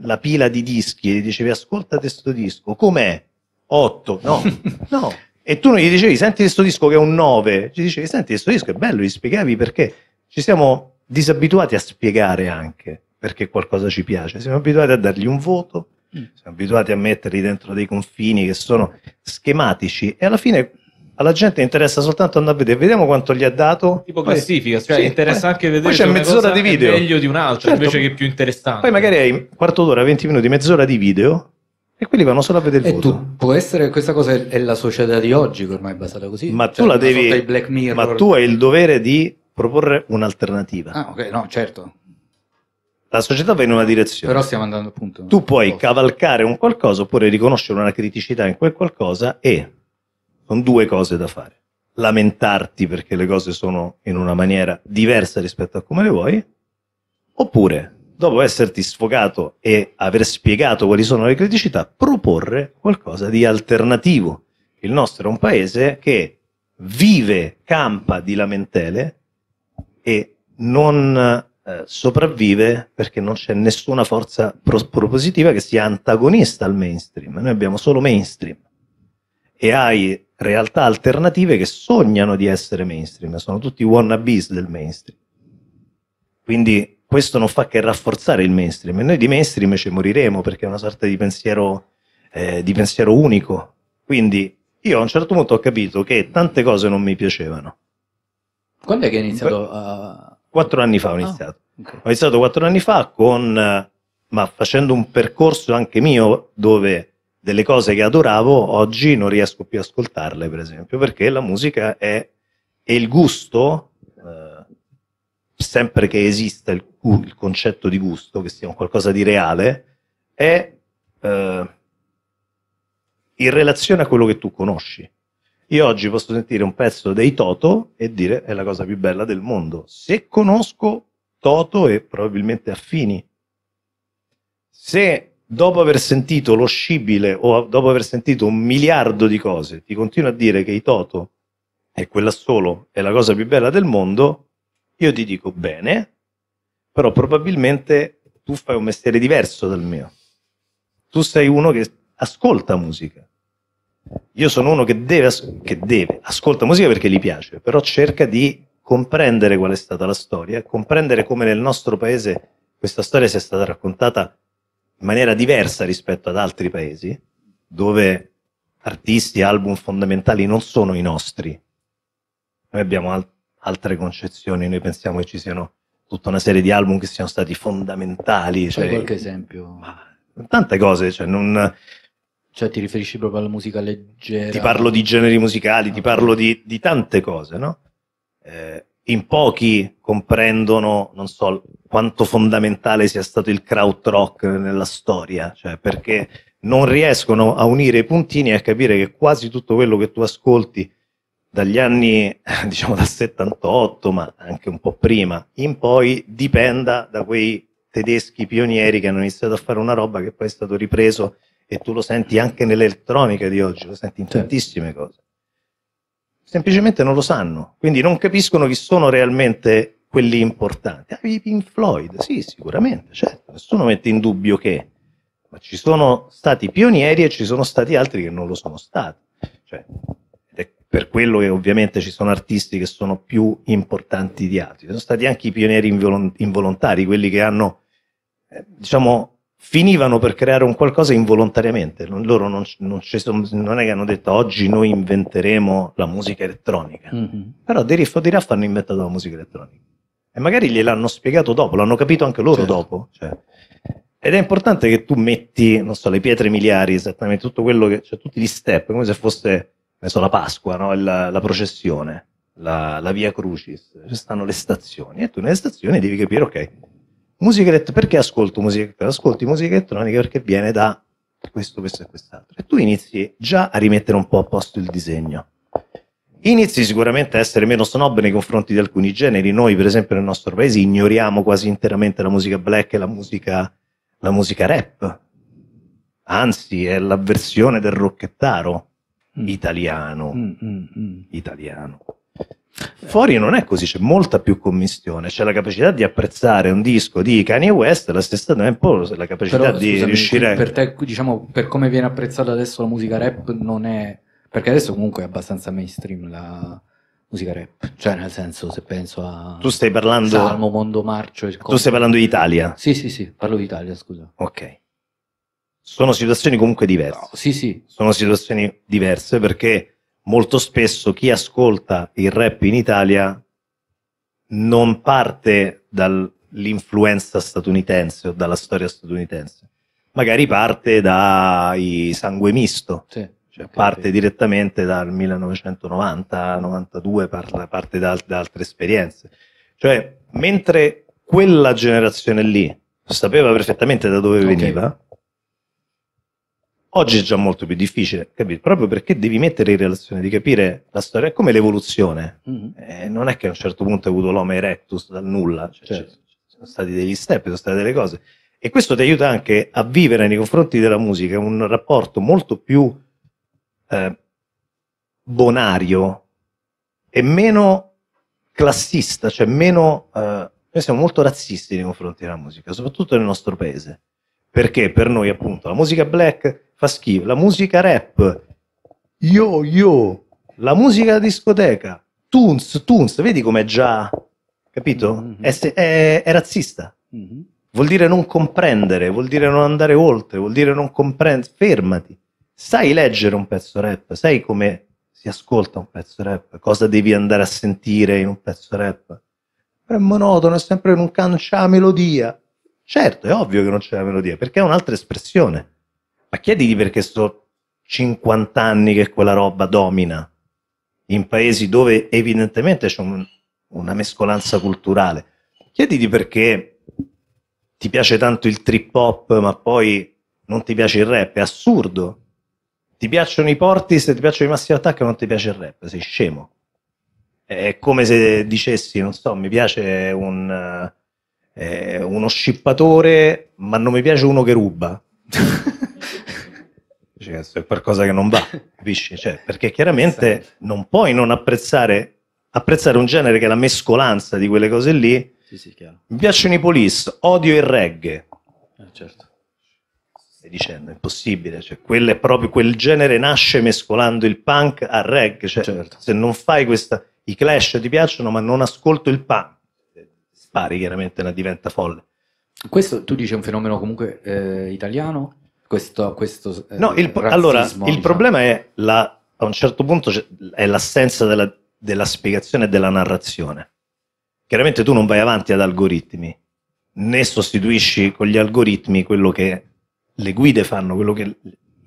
la pila di dischi e gli dicevi ascolta questo disco, com'è? 8, no, no. E tu non gli dicevi senti questo disco che è un 9, gli dicevi senti questo disco è bello, gli spiegavi perché ci siamo disabituati a spiegare anche perché qualcosa ci piace, siamo abituati a dargli un voto, mm. siamo abituati a metterli dentro dei confini che sono schematici e alla fine alla gente interessa soltanto andare a vedere, vediamo quanto gli ha dato. Tipo classifica, cioè sì, interessa poi, anche vedere poi c'è mezz'ora di video. meglio di un'altra certo. invece che più interessante. Poi magari hai quarto d'ora, 20 minuti, mezz'ora di video e quelli vanno solo a vedere il e voto. Tu, può essere questa cosa è la società di oggi che ormai è basata così. Ma cioè, tu la devi. Ma tu hai il dovere di proporre un'alternativa. Ah, ok, no, certo. La società va in una direzione. Però stiamo andando appunto. Tu puoi cavalcare un qualcosa oppure riconoscere una criticità in quel qualcosa e sono due cose da fare. Lamentarti perché le cose sono in una maniera diversa rispetto a come le vuoi, oppure, dopo esserti sfogato e aver spiegato quali sono le criticità, proporre qualcosa di alternativo. Il nostro è un paese che vive, campa di lamentele e non eh, sopravvive perché non c'è nessuna forza pro- propositiva che sia antagonista al mainstream. Noi abbiamo solo mainstream e hai realtà alternative che sognano di essere mainstream, sono tutti wannabes del mainstream. Quindi questo non fa che rafforzare il mainstream e noi di mainstream ci moriremo perché è una sorta di pensiero, eh, di pensiero unico. Quindi io a un certo punto ho capito che tante cose non mi piacevano. Quando è che hai iniziato? A... Quattro anni fa ho ah. iniziato. Ah, okay. Ho iniziato quattro anni fa con, ma facendo un percorso anche mio dove delle cose che adoravo oggi non riesco più a ascoltarle, per esempio, perché la musica è, è il gusto, eh, sempre che esista il, il, concetto di gusto, che sia un qualcosa di reale, è eh, in relazione a quello che tu conosci. Io oggi posso sentire un pezzo dei Toto e dire è la cosa più bella del mondo, se conosco Toto e probabilmente affini. Se dopo aver sentito lo scibile o dopo aver sentito un miliardo di cose, ti continua a dire che i Toto e quella solo è la cosa più bella del mondo, io ti dico bene, però probabilmente tu fai un mestiere diverso dal mio. Tu sei uno che ascolta musica. Io sono uno che deve, che deve ascolta musica perché gli piace, però cerca di comprendere qual è stata la storia, comprendere come nel nostro paese questa storia sia stata raccontata in maniera diversa rispetto ad altri paesi, dove artisti e album fondamentali non sono i nostri. Noi abbiamo al- altre concezioni, noi pensiamo che ci siano tutta una serie di album che siano stati fondamentali. Cioè, qualche esempio? tante cose, cioè non... Cioè ti riferisci proprio alla musica leggera? Ti parlo di generi musicali, ah, ti parlo di, di tante cose, no? Eh, in pochi comprendono, non so, quanto fondamentale sia stato il krautrock nella storia, cioè perché non riescono a unire i puntini e a capire che quasi tutto quello che tu ascolti dagli anni, diciamo dal 78, ma anche un po' prima, in poi dipenda da quei tedeschi pionieri che hanno iniziato a fare una roba che poi è stato ripreso e tu lo senti anche nell'elettronica di oggi, lo senti in certo. tantissime cose semplicemente non lo sanno, quindi non capiscono chi sono realmente quelli importanti. Ah, i Pink Floyd, sì, sicuramente, certo, nessuno mette in dubbio che, ma ci sono stati pionieri e ci sono stati altri che non lo sono stati. Cioè, è per quello che ovviamente ci sono artisti che sono più importanti di altri. Ci sono stati anche i pionieri involontari, quelli che hanno, eh, diciamo, finivano per creare un qualcosa involontariamente. Loro non, non, non, è che hanno detto oggi noi inventeremo la musica elettronica, mm-hmm. però dei riff o di raff hanno inventato la musica elettronica. E magari gliel'hanno spiegato dopo, l'hanno capito anche loro certo. dopo. Cioè. Ed è importante che tu metti, non so, le pietre miliari, esattamente tutto quello che, cioè tutti gli step, come se fosse, ne so, la Pasqua, no? la, la, processione, la, la via Crucis, ci stanno le stazioni, e tu nelle stazioni devi capire, ok, Musica elettronica, perché ascolto musica elettronica? Ascolti musica elettronica perché viene da questo, questo e quest'altro. E tu inizi già a rimettere un po' a posto il disegno. Inizi sicuramente a essere meno snob nei confronti di alcuni generi. Noi, per esempio, nel nostro paese ignoriamo quasi interamente la musica black e la musica, la musica rap. Anzi, è la versione del rocchettaro mm. italiano. Mm, mm, mm. Italiano. Fuori non è così, c'è molta più commissione, c'è la capacità di apprezzare un disco di Kanye West, allo stesso tempo la capacità Però, di scusami, riuscire per te, diciamo, per come viene apprezzata adesso la musica rap non è perché adesso comunque è abbastanza mainstream la musica rap, cioè nel senso se penso a Tu stai parlando Salmo Mondo Marcio, Tu stai parlando di Italia? Sì, sì, sì, parlo di Italia, scusa. Ok. Sono situazioni comunque diverse. No, sì, sì. Sono situazioni diverse perché molto spesso chi ascolta il rap in Italia non parte dall'influenza statunitense o dalla storia statunitense, magari parte dai sangue misto, sì, cioè parte direttamente dal 1990-92, parte, parte da, da altre esperienze. Cioè, mentre quella generazione lì sapeva perfettamente da dove okay. veniva, Oggi è già molto più difficile, capito? Proprio perché devi mettere in relazione, di capire la storia, è come l'evoluzione. Mm-hmm. Eh, non è che a un certo punto hai avuto l'Homo erectus dal nulla, cioè, certo. sono stati degli step, sono state delle cose. E questo ti aiuta anche a vivere nei confronti della musica un rapporto molto più eh, bonario e meno classista, cioè meno... Eh, noi siamo molto razzisti nei confronti della musica, soprattutto nel nostro paese. Perché per noi appunto la musica black fa schifo. La musica rap, yo yo, la musica da discoteca, Tunes, Tunes, vedi com'è già, capito? Mm-hmm. È, è, è, razzista. Mm-hmm. Vuol dire non comprendere, vuol dire non andare oltre, vuol dire non comprendere. Fermati. Sai leggere un pezzo rap, sai come si ascolta un pezzo rap, cosa devi andare a sentire in un pezzo rap. Però è monotono, è sempre non c'è la melodia. Certo, è ovvio che non c'è la melodia, perché è un'altra espressione ma chiediti perché sto 50 anni che quella roba domina in paesi dove evidentemente c'è un, una mescolanza culturale. Chiediti perché ti piace tanto il trip hop, ma poi non ti piace il rap, è assurdo. Ti piacciono i porti, se ti piacciono i massimi attacchi, ma non ti piace il rap, sei scemo. È come se dicessi, non so, mi piace un, eh, uno scippatore, ma non mi piace uno che ruba. è qualcosa che non va, capisci? Cioè, perché chiaramente esatto. non puoi non apprezzare, apprezzare, un genere che è la mescolanza di quelle cose lì. Sì, sì, Mi piacciono i police, odio il reggae. Eh, certo. Stai dicendo, è impossibile. Cioè, quel, proprio, quel genere nasce mescolando il punk al reggae. Cioè, certo. Se non fai questa... I clash ti piacciono, ma non ascolto il punk. Eh, spari, chiaramente, diventa folle. Questo tu dici è un fenomeno comunque eh, italiano? questo, questo eh, no, eh, il, allora, diciamo. il problema è la, a un certo punto è l'assenza della, della spiegazione e della narrazione. Chiaramente tu non vai avanti ad algoritmi, né sostituisci con gli algoritmi quello che le guide fanno, quello che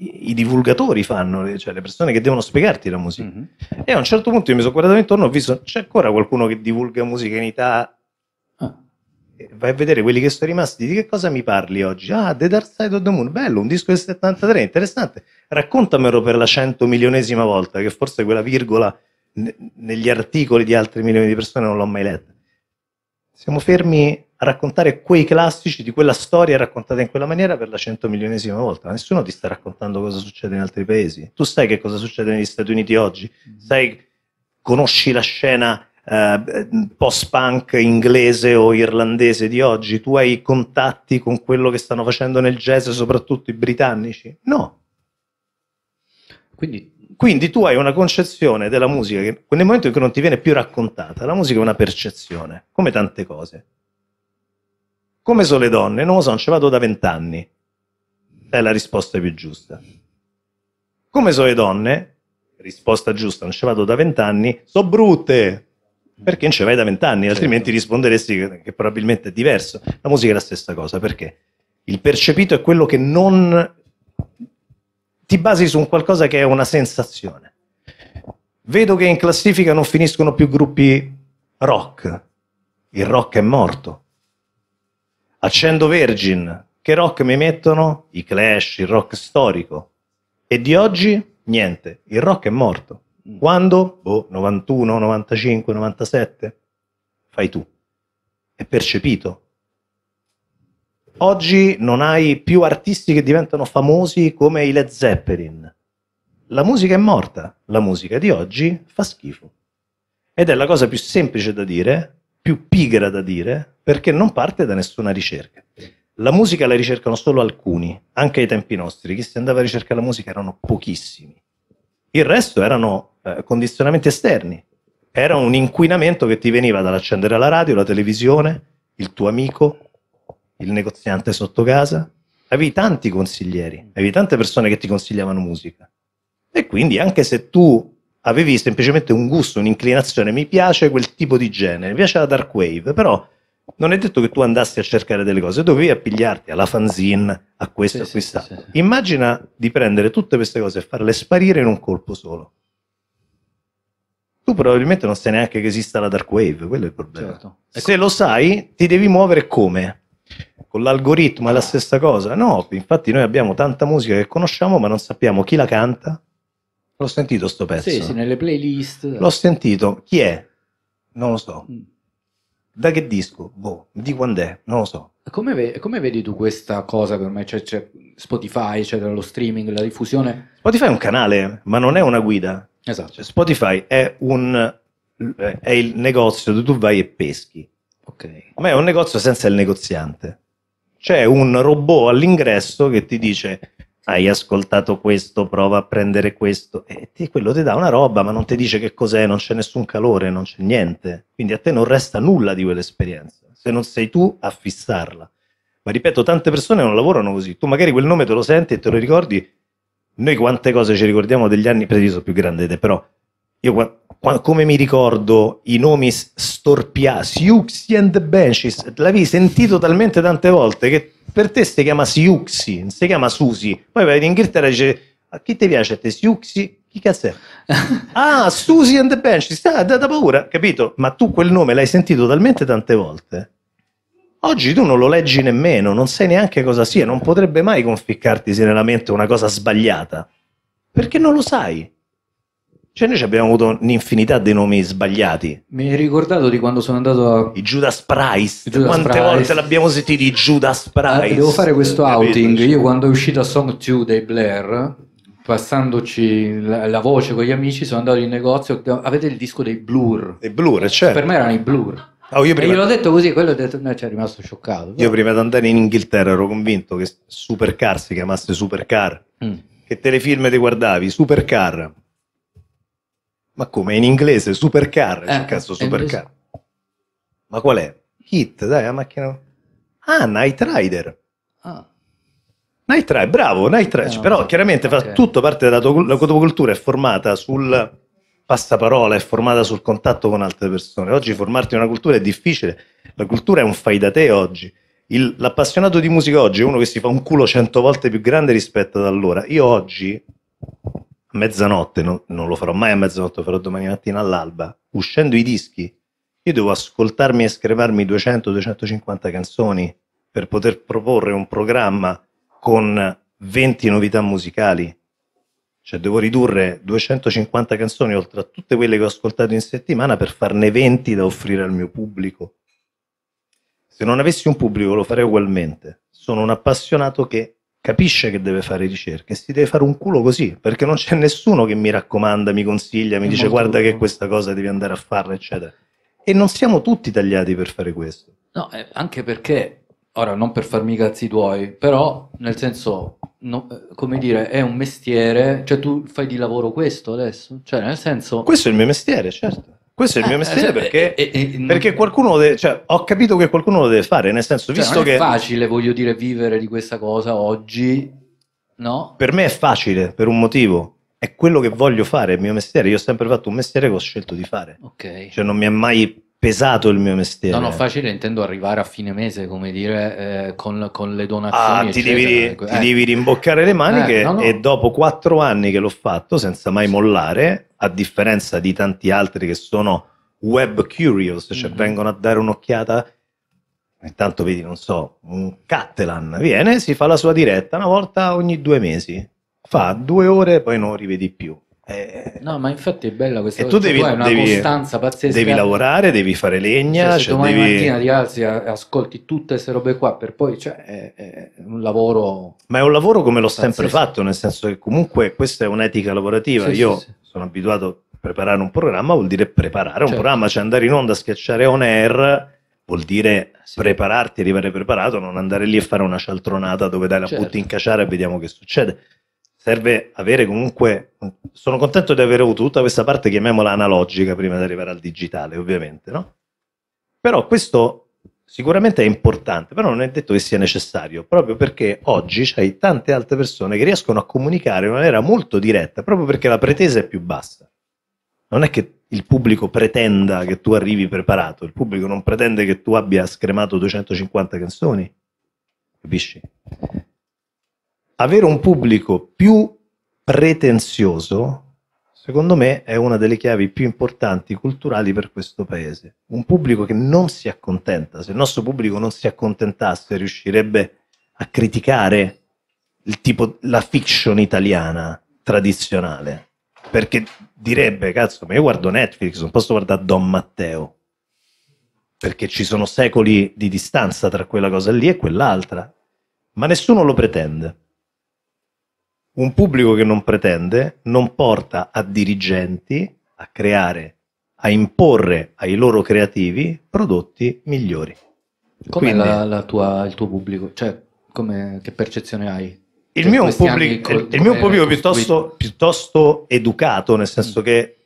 i divulgatori fanno, cioè le persone che devono spiegarti la musica. Mm-hmm. E a un certo punto io mi sono guardato intorno e ho visto c'è ancora qualcuno che divulga musica in Italia vai a vedere quelli che sono rimasti, di che cosa mi parli oggi? Ah, The Dark Side of the Moon, bello, un disco del 73, interessante. Raccontamelo per la cento milionesima volta, che forse quella virgola negli articoli di altri milioni di persone non l'ho mai letta. Siamo fermi a raccontare quei classici di quella storia raccontata in quella maniera per la cento milionesima volta. Ma nessuno ti sta raccontando cosa succede in altri paesi. Tu sai che cosa succede negli Stati Uniti oggi, mm-hmm. sai, conosci la scena eh, post-punk inglese o irlandese di oggi? Tu hai contatti con quello che stanno facendo nel jazz, soprattutto i britannici? No. Quindi quindi tu hai una concezione della musica che nel momento in cui non ti viene più raccontata, la musica è una percezione, come tante cose. Come sono le donne? Non lo so, non ci vado da vent'anni. È la risposta più giusta. Come sono le donne? Risposta giusta, non ci vado da vent'anni. So brutte, perché non ce l'hai da vent'anni, altrimenti risponderesti che, che probabilmente è diverso. La musica è la stessa cosa, perché il percepito è quello che non... ti basi su un qualcosa che è una sensazione. Vedo che in classifica non finiscono più gruppi rock. Il rock è morto. Accendo Virgin. Che rock mi mettono? I Clash, il rock storico. E di oggi niente, il rock è morto. Mm. Quando? Boh, 91, 95, 97? Fai tu. È percepito. Oggi non hai più artisti che diventano famosi come i Led Zeppelin. La musica è morta, la musica di oggi fa schifo. Ed è la cosa più semplice da dire, più pigra da dire, perché non parte da nessuna ricerca. La musica la ricercano solo alcuni, anche ai tempi nostri. Chi si andava a ricercare la musica erano pochissimi. Il resto erano eh, condizionamenti esterni. Era un inquinamento che ti veniva dall'accendere la radio, la televisione, il tuo amico, il negoziante sotto casa. Avevi tanti consiglieri, avevi tante persone che ti consigliavano musica. E quindi anche se tu avevi semplicemente un gusto, un'inclinazione, mi piace quel tipo di genere, mi piace la dark wave, però non è detto che tu andassi a cercare delle cose, dovevi appigliarti alla fanzine, a questo sì, a questa. Sì, sì, Immagina di prendere tutte queste cose e farle sparire in un colpo solo. Tu probabilmente non sai neanche che esista la dark wave, quello è il problema. Certo. Ecco. Se lo sai, ti devi muovere come? Con l'algoritmo è la ah. stessa cosa? No, infatti noi abbiamo tanta musica che conosciamo, ma non sappiamo chi la canta. L'ho sentito sto pezzo. Sì, sì, nelle playlist. L'ho sentito. Chi è? Non lo so. Mm da che disco? Boh, di quando è? Non lo so. Come, ve- come, vedi tu questa cosa per me? c'è, cioè, c'è Spotify, c'è lo streaming, la diffusione? Spotify è un canale, eh, ma non è una guida. Esatto. Cioè, Spotify è, un, è il negozio dove tu vai e peschi. Okay. Ma è un negozio senza il negoziante. C'è un robot all'ingresso che ti dice hai ascoltato questo, prova a prendere questo, e ti, quello ti dà una roba, ma non ti dice che cos'è, non c'è nessun calore, non c'è niente. Quindi a te non resta nulla di quell'esperienza, se non sei tu a fissarla. Ma ripeto, tante persone non lavorano così. Tu magari quel nome te lo senti e te lo ricordi. Noi quante cose ci ricordiamo degli anni, io più grande te, però io qua, come mi ricordo i nomi storpiati, Siux and the Benches, l'avevi sentito talmente tante volte che per te si chiama Siuxi, non si chiama Susi. Poi vai in Inghilterra e dice, a chi ti piace a te Siuxi? Chi cazzo è? ah, Susi and the Bench, sta da paura, capito? Ma tu quel nome l'hai sentito talmente tante volte. Oggi tu non lo leggi nemmeno, non sai neanche cosa sia, non potrebbe mai conficcarti se nella mente una cosa sbagliata, perché non lo sai. Cioè noi abbiamo avuto un'infinità di nomi sbagliati. Mi hai ricordato di quando sono andato a... I Judas Price. Judas Quante Price. volte l'abbiamo sentito i Judas Price? Eh, ah, devo fare questo outing. Capito? Io quando è uscito a Song 2 dei Blair, passandoci la, la, voce con gli amici, sono andato in negozio. Avete il disco dei Blur? I Blur, certo. Per me erano i Blur. Oh, io prima... E gliel'ho detto così, quello detto, no, cioè, è rimasto scioccato. Però... Io prima di andare in Inghilterra ero convinto che Supercar si chiamasse Supercar. Mm. Che telefilm ti guardavi? Supercar ma come? In inglese, supercar, eh, cazzo, supercar. Ma qual è? Hit, dai, la macchina... Ah, Night Rider. Ah. Night Rider, bravo, Night Rider. no, Però no, chiaramente okay. fa tutto parte della to- la cultura è formata sul passaparola, è formata sul contatto con altre persone. Oggi formarti una cultura è difficile. La cultura è un fai da te oggi. Il, l'appassionato di musica oggi è uno che si fa un culo cento volte più grande rispetto ad allora. Io oggi a mezzanotte, non, non lo farò mai a mezzanotte, lo farò domani mattina all'alba, uscendo i dischi, io devo ascoltarmi e scrivermi 200-250 canzoni per poter proporre un programma con 20 novità musicali. Cioè devo ridurre 250 canzoni oltre a tutte quelle che ho ascoltato in settimana per farne 20 da offrire al mio pubblico. Se non avessi un pubblico lo farei ugualmente. Sono un appassionato che capisce che deve fare ricerca e si deve fare un culo così, perché non c'è nessuno che mi raccomanda, mi consiglia, mi è dice guarda tutto. che questa cosa devi andare a farla, eccetera. E non siamo tutti tagliati per fare questo. No, eh, anche perché, ora non per farmi i cazzi tuoi, però nel senso, no, eh, come dire, è un mestiere, cioè tu fai di lavoro questo adesso, cioè nel senso... Questo è il mio mestiere, certo. Questo è il mio eh, mestiere eh, perché, eh, eh, eh, perché qualcuno deve, cioè, ho capito che qualcuno lo deve fare, nel senso, cioè, visto cioè, che... è facile, voglio dire, vivere di questa cosa oggi, no? Per me è facile, per un motivo. È quello che voglio fare, è il mio mestiere. Io ho sempre fatto un mestiere che ho scelto di fare. Ok. Cioè non mi è mai pesato il mio mestiere. No, no, facile intendo arrivare a fine mese, come dire, eh, con, con, le donazioni. Ah, ti, devi, eh. devi, rimboccare le maniche eh, no, no. e dopo quattro anni che l'ho fatto senza mai mollare, a differenza di tanti altri che sono web curious, cioè mm-hmm. vengono a dare un'occhiata. Intanto vedi, non so, un Cattelan viene, si fa la sua diretta una volta ogni due mesi, fa due ore e poi non rivedi più eh, no, ma infatti è bella questa e cosa. Tu devi, tu una devi, costanza pazzesca. Devi lavorare, devi fare legna. Cioè, cioè, domani devi... mattina ti alzi ascolti tutte queste robe qua, per poi cioè, è, è, un lavoro. Ma è un lavoro come l'ho pazzesco. sempre fatto, nel senso che comunque questa è un'etica lavorativa. Sì, Io sì, sì. sono abituato a preparare un programma, vuol dire preparare un certo. programma, cioè andare in onda, schiacciare on air vuol dire sì. prepararti, arrivare preparato, non andare lì a fare una cialtronata dove dai la certo. butti in caciara e vediamo che succede serve avere comunque. Sono contento di aver avuto tutta questa parte, chiamiamola analogica, prima di arrivare al digitale, ovviamente, no? Però questo sicuramente è importante, però non è detto che sia necessario, proprio perché oggi c'hai tante altre persone che riescono a comunicare in maniera molto diretta, proprio perché la pretesa è più bassa. Non è che il pubblico pretenda che tu arrivi preparato, il pubblico non pretende che tu abbia scremato 250 canzoni, capisci? avere un pubblico più pretenzioso, secondo me, è una delle chiavi più importanti culturali per questo paese. Un pubblico che non si accontenta, se il nostro pubblico non si accontentasse, riuscirebbe a criticare tipo, la fiction italiana tradizionale. Perché direbbe, cazzo, ma io guardo Netflix, non posso guardare Don Matteo, perché ci sono secoli di distanza tra quella cosa lì e quell'altra, ma nessuno lo pretende. Un pubblico che non pretende non porta a dirigenti a creare, a imporre ai loro creativi prodotti migliori. Com'è la, la tua, il tuo pubblico? Cioè, che percezione hai? Il cioè, mio, pubblico, anni, il mio pubblico piuttosto, piuttosto educato, nel senso mm. che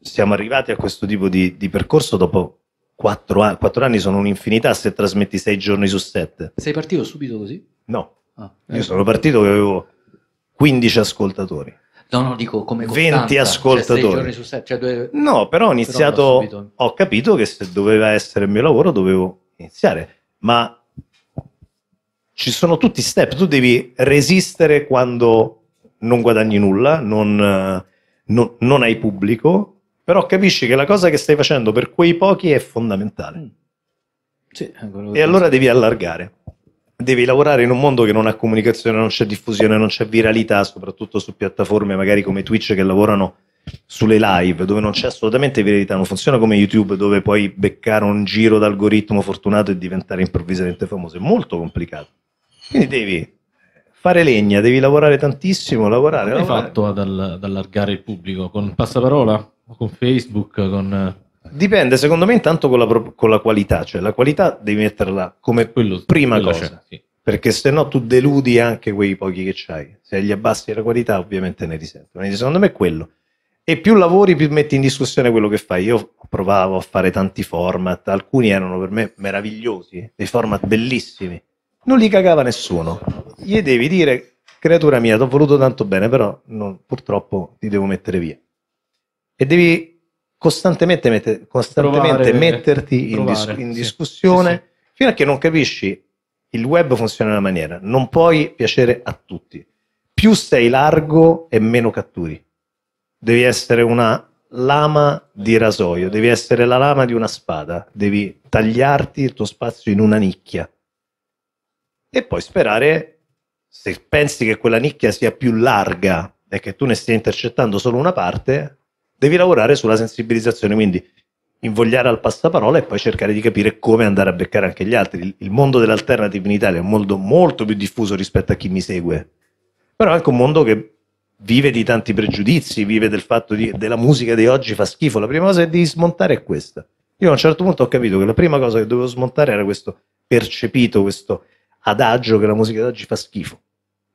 siamo arrivati a questo tipo di, di percorso dopo quattro anni, quattro anni sono un'infinità se trasmetti sei giorni su sette. Sei partito subito così? No, ah, io eh. sono partito che avevo 15 ascoltatori. No, no, dico come 20 cioè, ascoltatori. Cioè sette, cioè due... No, però ho iniziato, però ho capito che se doveva essere il mio lavoro dovevo iniziare, ma ci sono tutti step, tu devi resistere quando non guadagni nulla, non, eh, non, non hai pubblico, però capisci che la cosa che stai facendo per quei pochi è fondamentale. Mm. Sì, eh, e allora devi allargare devi lavorare in un mondo che non ha comunicazione, non c'è diffusione, non c'è viralità, soprattutto su piattaforme magari come Twitch che lavorano sulle live, dove non c'è assolutamente verità, non funziona come YouTube dove puoi beccare un giro d'algoritmo fortunato e diventare improvvisamente famoso, è molto complicato. Quindi devi eh, fare legna, devi lavorare tantissimo, lavorare. Come hai fatto ad, allargare il pubblico? Con passaparola? Con Facebook? Con eh, Dipende, secondo me, intanto con la, con la, qualità, cioè la qualità devi metterla come quello, prima quello cosa, sì. perché se no tu deludi anche quei pochi che c'hai. Se gli abbassi la qualità, ovviamente ne risentono. Quindi, secondo me, è quello. E più lavori, più metti in discussione quello che fai. Io provavo a fare tanti format, alcuni erano per me meravigliosi, dei format bellissimi. Non li cagava nessuno. Gli devi dire, creatura mia, ti ho voluto tanto bene, però non, purtroppo ti devo mettere via. E devi costantemente, mette, costantemente provare, metterti provare, in, dis- in sì, discussione sì, sì. fino a che non capisci il web funziona in una maniera, non puoi piacere a tutti. Più sei largo e meno catturi. Devi essere una lama di rasoio, devi essere la lama di una spada, devi tagliarti il tuo spazio in una nicchia e poi sperare, se pensi che quella nicchia sia più larga e che tu ne stia intercettando solo una parte, devi lavorare sulla sensibilizzazione, quindi invogliare al passaparola e poi cercare di capire come andare a beccare anche gli altri. Il mondo dell'alternative in Italia è un mondo molto più diffuso rispetto a chi mi segue, però è anche un mondo che vive di tanti pregiudizi, vive del fatto che della musica di oggi fa schifo. La prima cosa che devi smontare è questa. Io a un certo punto ho capito che la prima cosa che dovevo smontare era questo percepito, questo adagio che la musica di oggi fa schifo.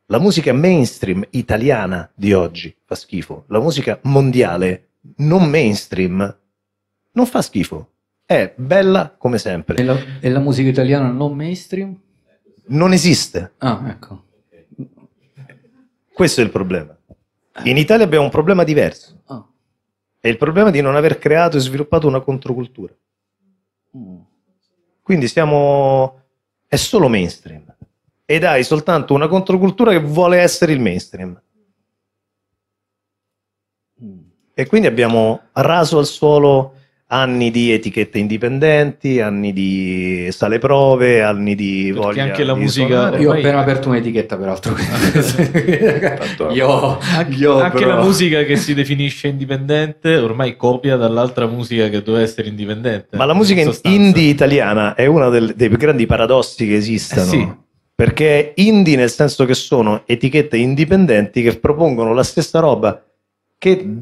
La musica mainstream italiana di oggi fa schifo, la musica mondiale non mainstream, non fa schifo. È bella come sempre. E la, e la musica italiana non mainstream? Non esiste. Ah, ecco. Questo è il problema. In Italia abbiamo un problema diverso. Ah. È il problema di non aver creato e sviluppato una controcultura. Mm. Quindi siamo... è solo mainstream. Ed hai soltanto una controcultura che vuole essere il mainstream. E quindi abbiamo raso al suolo anni di etichette indipendenti, anni di sale prove, anni di Perché voglia anche la musica. Suonare. Io ho appena aperto un'etichetta, peraltro. Ah, io, anche, io anche la musica che si definisce indipendente ormai copia dall'altra musica che doveva essere indipendente. Ma la musica in indie italiana è uno del, dei più grandi paradossi che esistano. Eh sì. Perché indie nel senso che sono etichette indipendenti che propongono la stessa roba che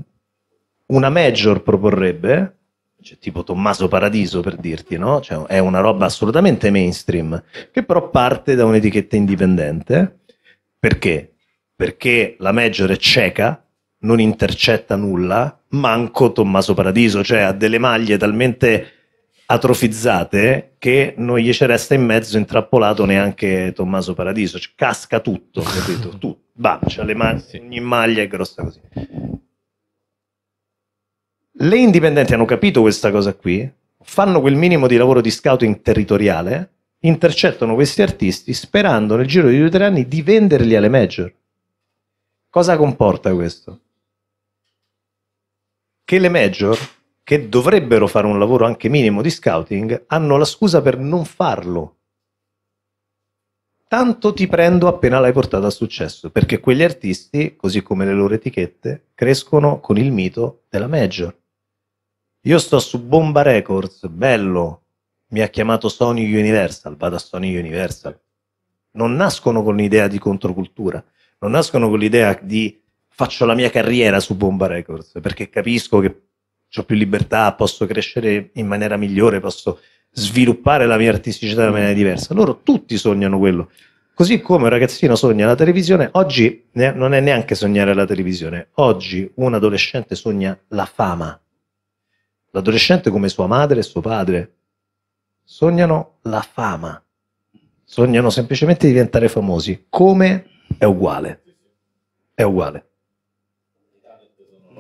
una major proporrebbe, cioè, tipo Tommaso Paradiso per dirti, no? Cioè, è una roba assolutamente mainstream, che però parte da un'etichetta indipendente. Perché? Perché la major è cieca, non intercetta nulla, manco Tommaso Paradiso, cioè ha delle maglie talmente atrofizzate che non gli ci resta in mezzo intrappolato neanche Tommaso Paradiso, cioè, casca tutto, capito? tu, bah, cioè, ma- ogni maglia è grossa così. Le indipendenti hanno capito questa cosa qui, fanno quel minimo di lavoro di scouting territoriale, intercettano questi artisti sperando nel giro di due o tre anni di venderli alle major. Cosa comporta questo? Che le major, che dovrebbero fare un lavoro anche minimo di scouting, hanno la scusa per non farlo. Tanto ti prendo appena l'hai portata a successo, perché quegli artisti, così come le loro etichette, crescono con il mito della major. Io sto su Bomba Records, bello. Mi ha chiamato Sony Universal, vado a Sony Universal. Non nascono con l'idea di controcultura, non nascono con l'idea di faccio la mia carriera su Bomba Records, perché capisco che ho più libertà, posso crescere in maniera migliore, posso sviluppare la mia artisticità in maniera diversa. Loro tutti sognano quello. Così come un ragazzino sogna la televisione, oggi non è neanche sognare la televisione, oggi un adolescente sogna la fama L'adolescente, come sua madre e suo padre, sognano la fama, sognano semplicemente di diventare famosi. Come è uguale. È uguale.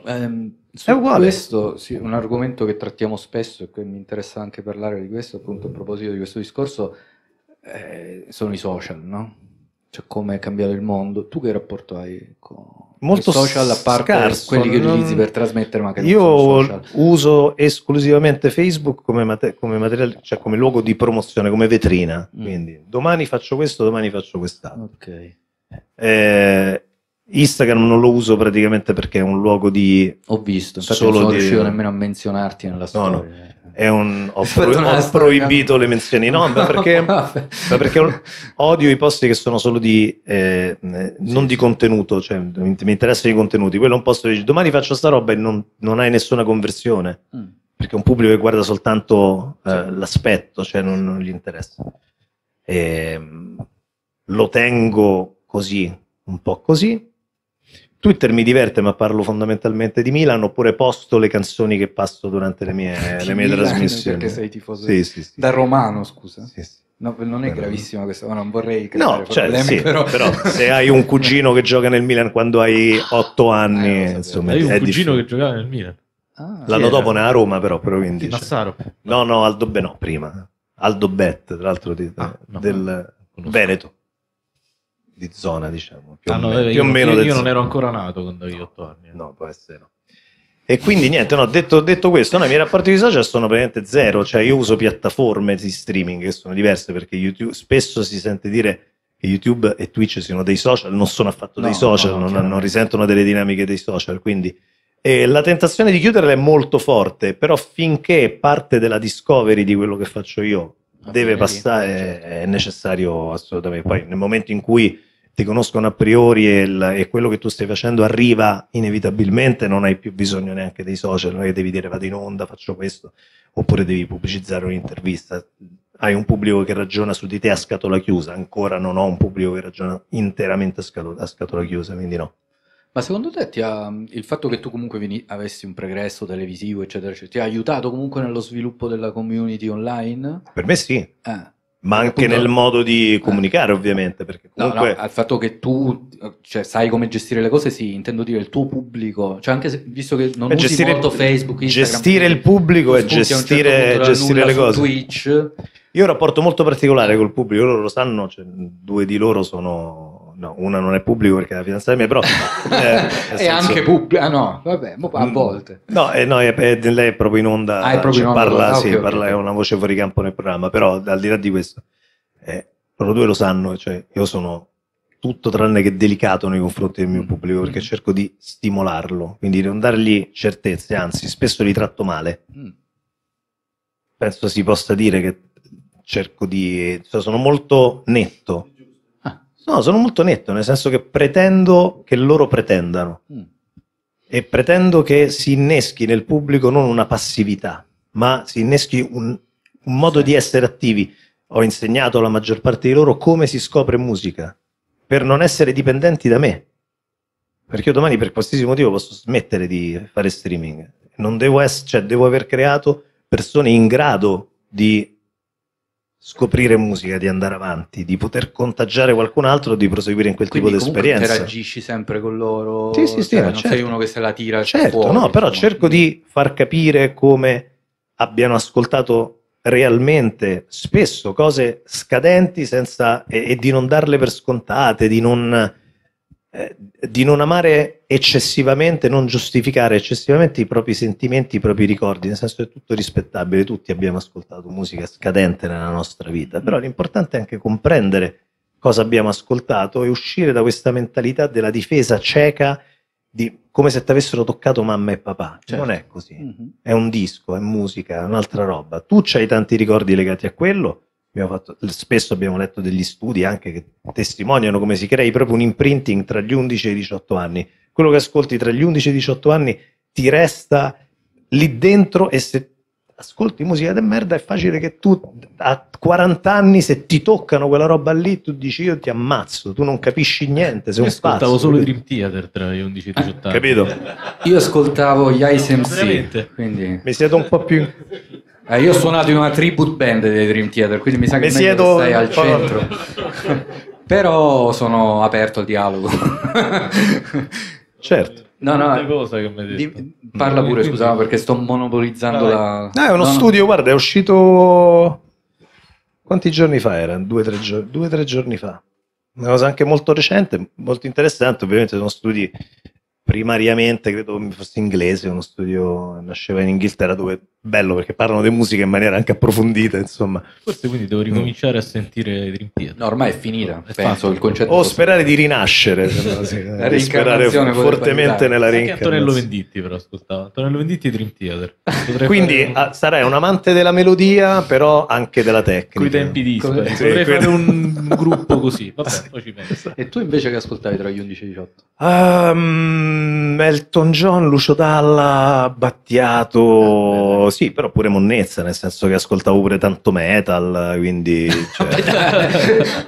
Um, è uguale. Questo sì, un argomento che trattiamo spesso e che mi interessa anche parlare di questo, appunto a proposito di questo discorso, eh, sono i social, no? cioè come cambiare il mondo. Tu che rapporto hai con Molto i social a parte scarso, quelli che non... utilizzi per trasmettere magari Io uso esclusivamente Facebook come, mate- come, materiale, cioè come luogo di promozione, come vetrina. Mm. Quindi domani faccio questo, domani faccio quest'altro. Okay. Eh, Instagram non lo uso praticamente perché è un luogo di. Ho visto, non sono di... riuscito nemmeno a menzionarti nella storia. no è un, ho, pro, ho proibito le menzioni, no, ma perché, ma perché, odio i posti che sono solo di, eh, eh non di contenuto, cioè mi, mi interessano i contenuti, quello è un posto che dici domani faccio sta roba e non, non hai nessuna conversione, mm. perché è un pubblico che guarda soltanto eh, l'aspetto, cioè non, non gli interessa. E, ehm, lo tengo così, un po' così, Twitter mi diverte, ma parlo fondamentalmente di Milan, oppure posto le canzoni che passo durante le mie, le mie Milan, trasmissioni. Perché sei tifoso sì, sì, sì. da romano, scusa. Sì, sì. No, non è gravissimo questo, non vorrei no, cioè, problemi, certo, sì, però... però... se hai un cugino che gioca nel Milan quando hai eh, otto anni, eh, insomma, hai un cugino difficile. che giocava nel Milan. Ah, L'anno dopo ne a Roma, però, però quindi, cioè, Massaro. Cioè. No, no, Aldo Beh, no, prima. Aldo Bet, tra l'altro, di, ah, no, del no. Veneto di zona, diciamo. Più, ah, no, o, meno, io, o meno. Io, io non ero ancora nato quando avevi no, 8 anni. No, può essere no. E quindi niente, no, detto, detto, questo, no, i miei rapporti di social sono praticamente zero, cioè io uso piattaforme di streaming che sono diverse perché YouTube, spesso si sente dire che YouTube e Twitch siano dei social, non sono affatto no, dei social, no, non, non, risentono delle dinamiche dei social, quindi eh, la tentazione di chiuderla è molto forte, però finché parte della discovery di quello che faccio io deve passare, eh, certo. è necessario assolutamente. Poi nel momento in cui ti conoscono a priori e, il, e, quello che tu stai facendo arriva inevitabilmente, non hai più bisogno neanche dei social, non è che devi dire vado in onda, faccio questo, oppure devi pubblicizzare un'intervista. Hai un pubblico che ragiona su di te a scatola chiusa, ancora non ho un pubblico che ragiona interamente a scatola, a scatola chiusa, quindi no. Ma secondo te ha, il fatto che tu comunque veni, avessi un pregresso televisivo, eccetera, eccetera, cioè, ti ha aiutato comunque nello sviluppo della community online? Per me sì. Ah. Ma anche appunto, nel modo di eh. comunicare, ah. ovviamente. Perché comunque... No, no, al fatto che tu cioè, sai come gestire le cose, sì, intendo dire il tuo pubblico. Cioè, anche se, visto che non è cioè, usi gestire, molto Facebook, Instagram, gestire il pubblico e gestire, certo gestire le cose. Twitch. Io ho un rapporto molto particolare col pubblico, loro lo sanno, cioè, due di loro sono No, una non è pubblico perché è la fidanzata mia, però... eh, è senso, anche pubblica, ah, no, vabbè, a mm, volte. No, eh, no è, è, lei è proprio in onda, ah, proprio cioè, in parla, ah, sì, okay, parla okay. è una voce fuori campo nel programma, però al di là di questo, eh, loro due lo sanno, cioè io sono tutto tranne che delicato nei confronti del mio mm, pubblico perché mm. cerco di stimolarlo, quindi non dargli certezze, anzi spesso li tratto male. Mm. Penso si possa dire che cerco di... Cioè sono molto netto No, sono molto netto, nel senso che pretendo che loro pretendano. Mm. E pretendo che si inneschi nel pubblico non una passività, ma si inneschi un, un modo sì. di essere attivi. Ho insegnato alla maggior parte di loro come si scopre musica, per non essere dipendenti da me. Perché io domani per qualsiasi motivo posso smettere di fare streaming. Non devo, essere, cioè, devo aver creato persone in grado di scoprire musica, di andare avanti, di poter contagiare qualcun altro, di proseguire in quel Quindi tipo di esperienza. interagisci sempre con loro. Sì, sì, cioè sì. Cioè, non certo. sei uno che se la tira certo, fuori, no, insomma. però cerco di far capire come abbiano ascoltato realmente spesso cose scadenti senza, e, e di non darle per scontate, di non eh, di non amare eccessivamente, non giustificare eccessivamente i propri sentimenti, i propri ricordi, nel senso che è tutto rispettabile, tutti abbiamo ascoltato musica scadente nella nostra vita, però l'importante è anche comprendere cosa abbiamo ascoltato e uscire da questa mentalità della difesa cieca di come se ti avessero toccato mamma e papà. certo. Non è così. Mm-hmm. È un disco, è musica, è un'altra roba. Tu hai tanti ricordi legati a quello, Abbiamo fatto, spesso abbiamo letto degli studi anche che testimoniano come si crei proprio un imprinting tra gli 11 e i 18 anni. Quello che ascolti tra gli 11 e i 18 anni ti resta lì dentro e se ascolti musica de merda è facile che tu a 40 anni se ti toccano quella roba lì tu dici io ti ammazzo tu non capisci niente sei un ascoltavo pazzo, solo i Dream Theater tra gli 11 e i 18 anni capito? io ascoltavo gli Ice MC quindi mi siete un po' più eh, io ho suonato in una tribute band dei Dream Theater, quindi mi sa che, siedo... stai al centro. Però sono aperto al dialogo. certo. No, no, cosa che mi di, parla pure, quindi... scusa, perché sto monopolizzando Dai. la... No, ah, è uno no, studio, no. guarda, è uscito... Quanti giorni fa era? Due o tre, gio... tre giorni fa. Una cosa anche molto recente, molto interessante, ovviamente sono studi primariamente credo fosse inglese, uno studio nasceva in Inghilterra dove bello perché parlano di musica in maniera anche approfondita, insomma. Forse quindi devo ricominciare mm. a sentire Dream Theater. No, ormai è finita, è penso, il concetto. O sperare di rinascere, sì, eh, sperare fortemente nella reincarnazione. Antonello Venditti però, ascoltavo. Antonello Venditti e Dream Theater. quindi fare... a, ah, sarai un amante della melodia, però anche della tecnica. Con i tempi di Con... Potrei sì, fare un gruppo così, vabbè, sì. poi ci penso. E tu invece che ascoltavi tra gli 11 e 18? Um, ehm, Elton John, Lucio Dalla, Battiato, eh, sì, però pure monnezza, nel senso che ascoltavo pure tanto metal, quindi... Cioè...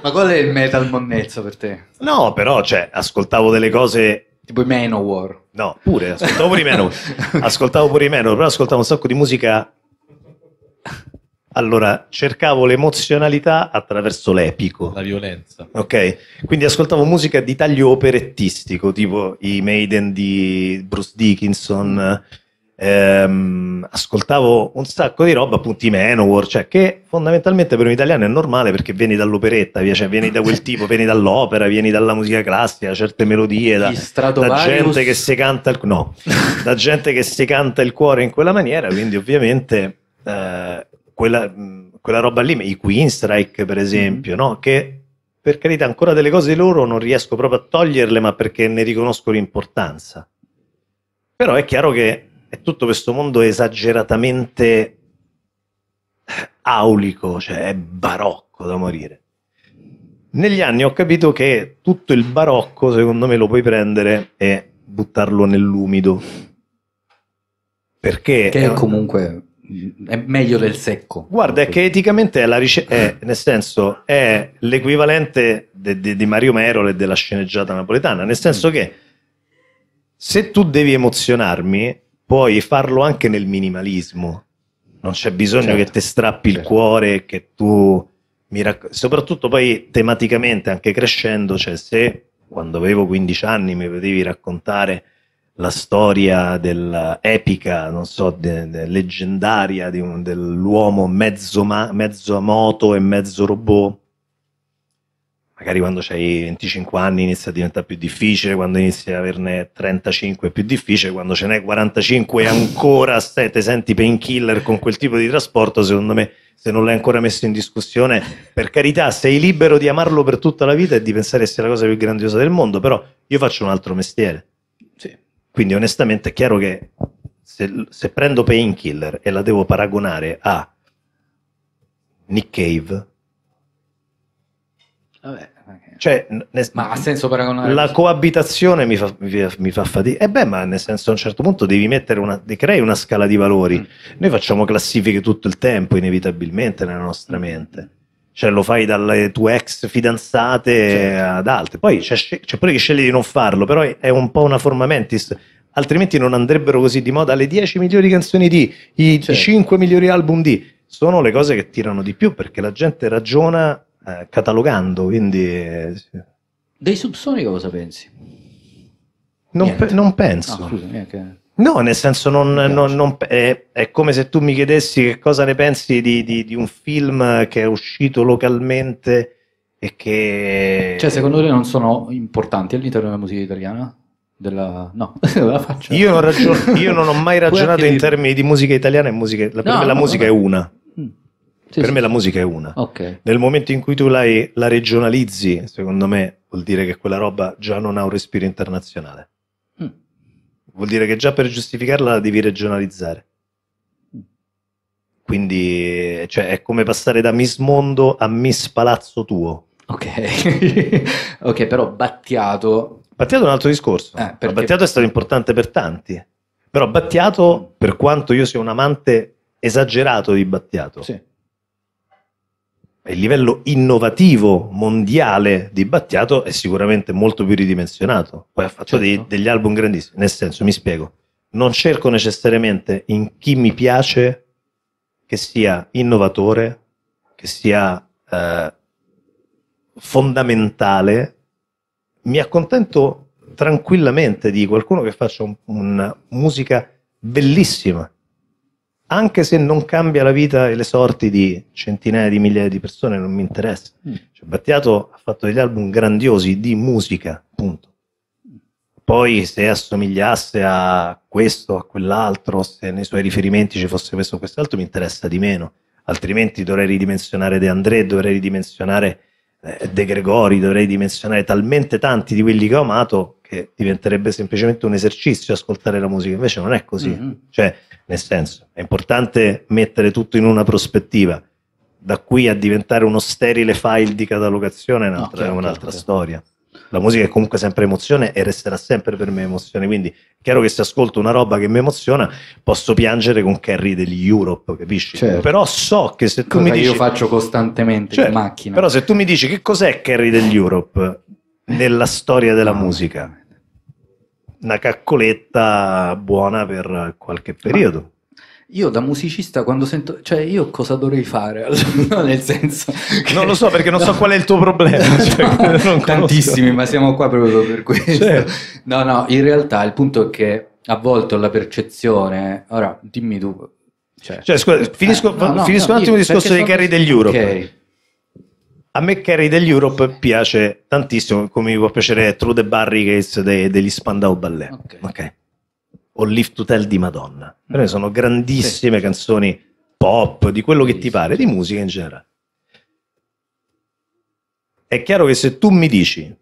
Ma qual è il metal monnezza per te? No, però, cioè, ascoltavo delle cose tipo i Manowar. No, pure, ascoltavo pure i Manowar. ascoltavo pure i Manowar, però ascoltavo un sacco di musica. Allora, cercavo l'emozionalità attraverso l'epico. La violenza. Ok, quindi ascoltavo musica di taglio operettistico, tipo i Maiden di Bruce Dickinson, ehm, ascoltavo un sacco di roba, appunto i Manowar, cioè che fondamentalmente per un italiano è normale perché vieni dall'operetta, cioè, vieni da quel tipo, vieni dall'opera, vieni dalla musica classica, certe melodie, da, da gente che si canta il, no, da gente che si canta il cuore in quella maniera, quindi ovviamente eh, quella, quella, roba lì, i Queen Strike per esempio, mm no? che per carità ancora delle cose loro non riesco proprio a toglierle, ma perché ne riconosco l'importanza. Però è chiaro che è tutto questo mondo esageratamente aulico, cioè è barocco da morire. Negli anni ho capito che tutto il barocco, secondo me, lo puoi prendere e buttarlo nell'umido. Perché... Che è comunque è meglio del secco. Guarda, è che eticamente è la ricerca, nel senso, è l'equivalente di Mario Merole e della sceneggiata napoletana, nel senso mm. che se tu devi emozionarmi, puoi farlo anche nel minimalismo. Non c'è bisogno certo. che te strappi certo. il cuore, che tu mi racc- soprattutto poi tematicamente anche crescendo, cioè se quando avevo 15 anni mi potevi raccontare la storia dell'epica, non so, de, de leggendaria un, dell'uomo mezzo, ma- mezzo a moto e mezzo robot magari quando hai 25 anni inizia a diventare più difficile, quando inizi ad averne 35 è più difficile, quando ce n'è 45 e ancora se te senti painkiller con quel tipo di trasporto, secondo me se non l'hai ancora messo in discussione, per carità, sei libero di amarlo per tutta la vita e di pensare sia la cosa più grandiosa del mondo, però io faccio un altro mestiere. Sì. Quindi onestamente è chiaro che se, se prendo painkiller e la devo paragonare a Nick Cave, Vabbè, cioè, ne, ma ha senso paragonare la coabitazione mi fa, mi fa fatica. E eh beh, ma nel senso a un certo punto devi mettere una, crei una scala di valori. Mm. Noi facciamo classifiche tutto il tempo, inevitabilmente, nella nostra mm. mente. Cioè, lo fai dalle tue ex fidanzate certo. ad altre. Poi c'è, c'è pure chi sceglie di non farlo, però è un po' una forma mentis altrimenti non andrebbero così di moda le 10 migliori canzoni di, i certo. 5 migliori album di. Sono le cose che tirano di più perché la gente ragiona eh, catalogando, quindi... Dei Subsonica cosa pensi? Non, pe- non penso. No, scusa, neanche... No, nel senso, non, non, non, è, è, come se tu mi chiedessi che cosa ne pensi di, di, di, un film che è uscito localmente e che. Cioè, secondo te non sono importanti all'interno della musica italiana? Della... No, la faccio. Io non, ragion- io non ho mai ragionato in termini di musica italiana e musica. La, no, la musica no. è una. Sì, per sì. me la musica è una. Okay. Nel momento in cui tu la, la regionalizzi, secondo me vuol dire che quella roba già non ha un respiro internazionale. Mm. Vuol dire che già per giustificarla la devi regionalizzare. Mm. Quindi cioè, è come passare da Miss Mondo a Miss Palazzo tuo. Ok, ok, però Battiato. Battiato è un altro discorso. Eh, perché... Battiato è stato importante per tanti. Però Battiato, per quanto io sia un amante esagerato di Battiato, sì il livello innovativo mondiale di Battiato è sicuramente molto più ridimensionato. Poi ha fatto certo. dei, degli album grandissimi. Nel senso, mi spiego, non cerco necessariamente in chi mi piace che sia innovatore, che sia eh, fondamentale. Mi accontento tranquillamente di qualcuno che faccia un, una musica bellissima anche se non cambia la vita e le sorti di centinaia di migliaia di persone, non mi interessa. Mm. Cioè, Battiato ha fatto degli album grandiosi di musica, punto. Poi se assomigliasse a questo, a quell'altro, se nei suoi riferimenti ci fosse questo o quest'altro, mi interessa di meno. Altrimenti dovrei ridimensionare De André, dovrei ridimensionare eh, De Gregori, dovrei dimensionare talmente tanti di quelli che ho amato che diventerebbe semplicemente un esercizio ascoltare la musica. Invece non è così. Mm-hmm. Cioè, nel senso, è importante mettere tutto in una prospettiva. Da qui a diventare uno sterile file di catalogazione è un'altra, no, un'altra storia. La musica è comunque sempre emozione e resterà sempre per me emozione. Quindi è chiaro che se ascolto una roba che mi emoziona, posso piangere con Carrie degli Europe, capisci? Certo. Però so che se tu Cosa mi dici. io faccio costantemente cioè, in macchina. Però se tu mi dici che cos'è Carrie degli Europe nella storia della musica, una caccoletta buona per qualche periodo. Ma io da musicista quando sento, cioè io cosa dovrei fare? nel senso che... Non lo so perché non no. so qual è il tuo problema. Cioè, no, tantissimi, ma siamo qua proprio per questo. Certo. No, no, in realtà il punto è che a volte ho la percezione, ora dimmi tu. Cioè, cioè scusa, eh, finisco, eh, no, finisco un attimo il discorso dei carri degli Euro. Ok. A me Carrie dell'Europe piace tantissimo, come mi può piacere True the Barricades de, degli Spandau Ballet. Okay. okay. O Lift to Tell di Madonna. Per me sono grandissime sì. canzoni pop, di quello che ti pare, di musica in generale. È chiaro che se tu mi dici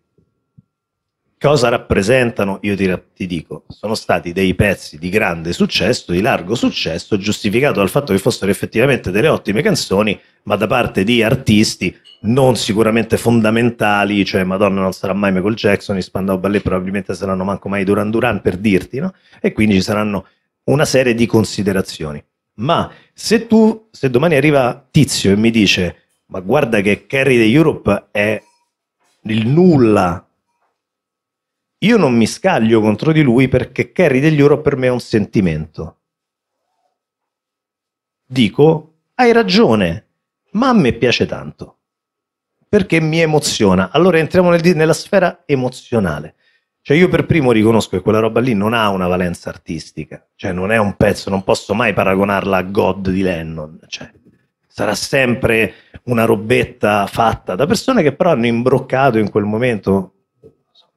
Cosa rappresentano? Io ti, ti, dico, sono stati dei pezzi di grande successo, di largo successo, giustificato dal fatto che fossero effettivamente delle ottime canzoni, ma da parte di artisti non sicuramente fondamentali, cioè Madonna non sarà mai Michael Jackson, i Spandau Ballet probabilmente saranno manco mai Duran Duran per dirti, no? E quindi ci saranno una serie di considerazioni. Ma se tu, se domani arriva Tizio e mi dice, ma guarda che Carrie the Europe è il nulla io non mi scaglio contro di lui perché Kerry degli Oro per me è un sentimento. Dico, hai ragione, ma a me piace tanto, perché mi emoziona. Allora entriamo nel, nella sfera emozionale. Cioè io per primo riconosco che quella roba lì non ha una valenza artistica, cioè non è un pezzo, non posso mai paragonarla a God di Lennon, cioè, sarà sempre una robetta fatta da persone che però hanno imbroccato in quel momento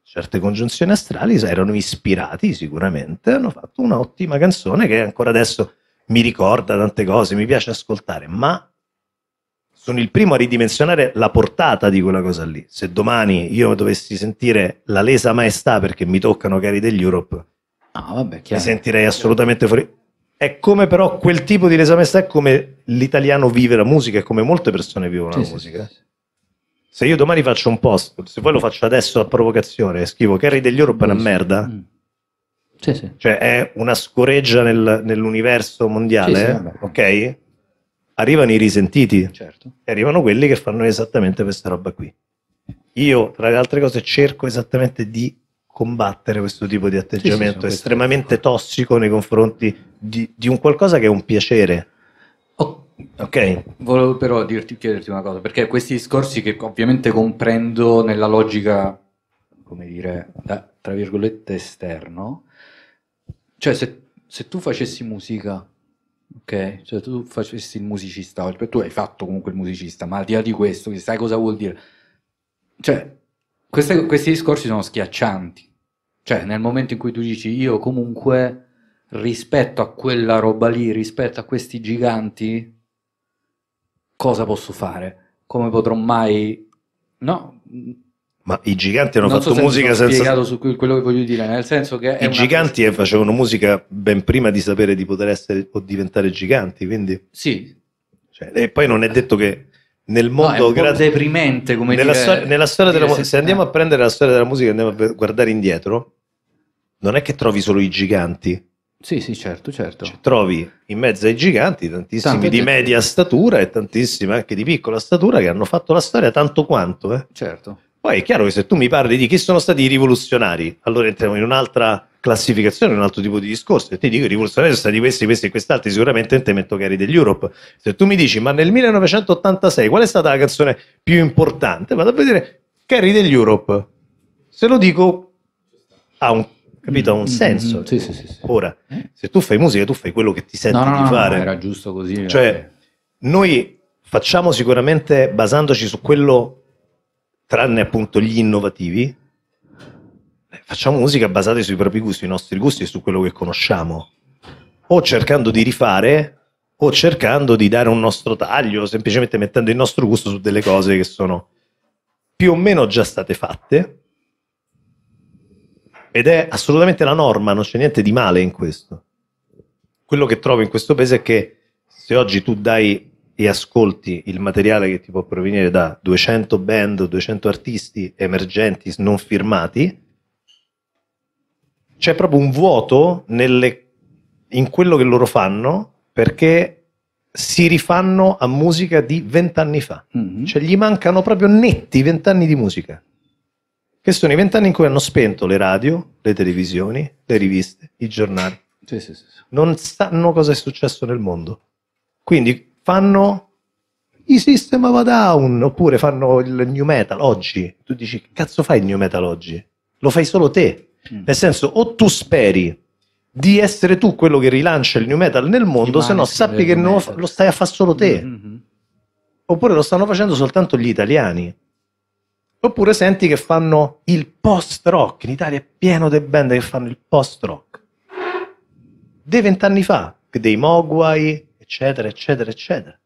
certe congiunzioni astrali erano ispirati sicuramente, hanno fatto un'ottima canzone che ancora adesso mi ricorda tante cose, mi piace ascoltare, ma sono il primo a ridimensionare la portata di quella cosa lì. Se domani io dovessi sentire la lesa maestà perché mi toccano cari degli Europe, ah, vabbè, mi sentirei assolutamente fuori. È come però quel tipo di lesa maestà è come l'italiano vive la musica, è come molte persone vivono sì, la sì, musica. Sì, se io domani faccio un post, se poi lo faccio adesso a provocazione, scrivo Carri degli Europe per la mm. merda. Mm. Sì, sì. Cioè è una scoreggia nel, nell'universo mondiale, sì, ok? Arrivano i risentiti certo. e arrivano quelli che fanno esattamente questa roba qui. Io, tra le altre cose, cerco esattamente di combattere questo tipo di atteggiamento estremamente tossico nei confronti di, di un qualcosa che è un piacere Ok. Volevo però dirti, chiederti una cosa, perché questi discorsi che ovviamente comprendo nella logica, come dire, da, tra virgolette esterno, cioè se, se tu facessi musica, ok? Cioè tu facessi il musicista oggi, perché tu hai fatto comunque il musicista, ma al di là di questo, sai cosa vuol dire? Cioè, queste, questi discorsi sono schiaccianti, cioè nel momento in cui tu dici io comunque rispetto a quella roba lì, rispetto a questi giganti, cosa posso fare? Come potrò mai... No, ma i giganti hanno non fatto so se musica senza. spiegato su quello che voglio dire, nel senso che. I giganti cosa... facevano musica ben prima di sapere di poter essere o diventare giganti, quindi. Sì. Cioè, e poi non è detto che nel mondo. No, è gra... deprimente come nella dire, storia, nella storia dire della musica. Se, se andiamo eh. a prendere la storia della musica e andiamo a guardare indietro, non è che trovi solo i giganti, sì, sì, certo, certo. Cioè, trovi in mezzo ai giganti tantissimi Tanti. di media statura e tantissimi anche di piccola statura che hanno fatto la storia tanto quanto. Eh. Certo. Poi è chiaro che se tu mi parli di chi sono stati i rivoluzionari, allora entriamo in un'altra classificazione, un altro tipo di discorso. E ti dico, i rivoluzionari sono stati questi, questi e quest'altro, sicuramente te metto cari eri degli Europe. Se tu mi dici, ma nel 1986 qual è stata la canzone più importante? Vado a vedere cari degli Europe. Se lo dico a un capito? Ha un mm, mm, senso. Mm, sì, sì, sì, Ora, se tu fai musica, tu fai quello che ti senti no, no, di fare. No, era giusto così. Eh. Cioè, perché... noi facciamo sicuramente basandoci su quello, tranne appunto gli innovativi, eh, facciamo musica basata sui propri gusti, sui nostri gusti e su quello che conosciamo. O cercando di rifare o cercando di dare un nostro taglio, semplicemente mettendo il nostro gusto su delle cose che sono più o meno già state fatte ed è assolutamente la norma, non c'è niente di male in questo. Quello che trovo in questo paese è che se oggi tu dai e ascolti il materiale che ti può provenire da 200 band, 200 artisti emergenti non firmati, c'è proprio un vuoto nelle, in quello che loro fanno perché si rifanno a musica di vent'anni fa. Mm-hmm. Cioè gli mancano proprio netti vent'anni di musica che sono i vent'anni in cui hanno spento le radio, le televisioni, le riviste, i giornali. Sì, sì, sì. Non sanno cosa è successo nel mondo. Quindi fanno i System of a Down oppure fanno il New Metal oggi. Tu dici, che cazzo fai il New Metal oggi? Lo fai solo te. Mm. Nel senso, o tu speri di essere tu quello che rilancia il New Metal nel mondo, se no sappi che lo, lo, stai a fare solo te. Mm-hmm. Oppure lo stanno facendo soltanto gli italiani Oppure senti che fanno il post-rock. In Italia è pieno di band che fanno il post-rock. Dei vent'anni fa, dei Mogwai, eccetera, eccetera, eccetera.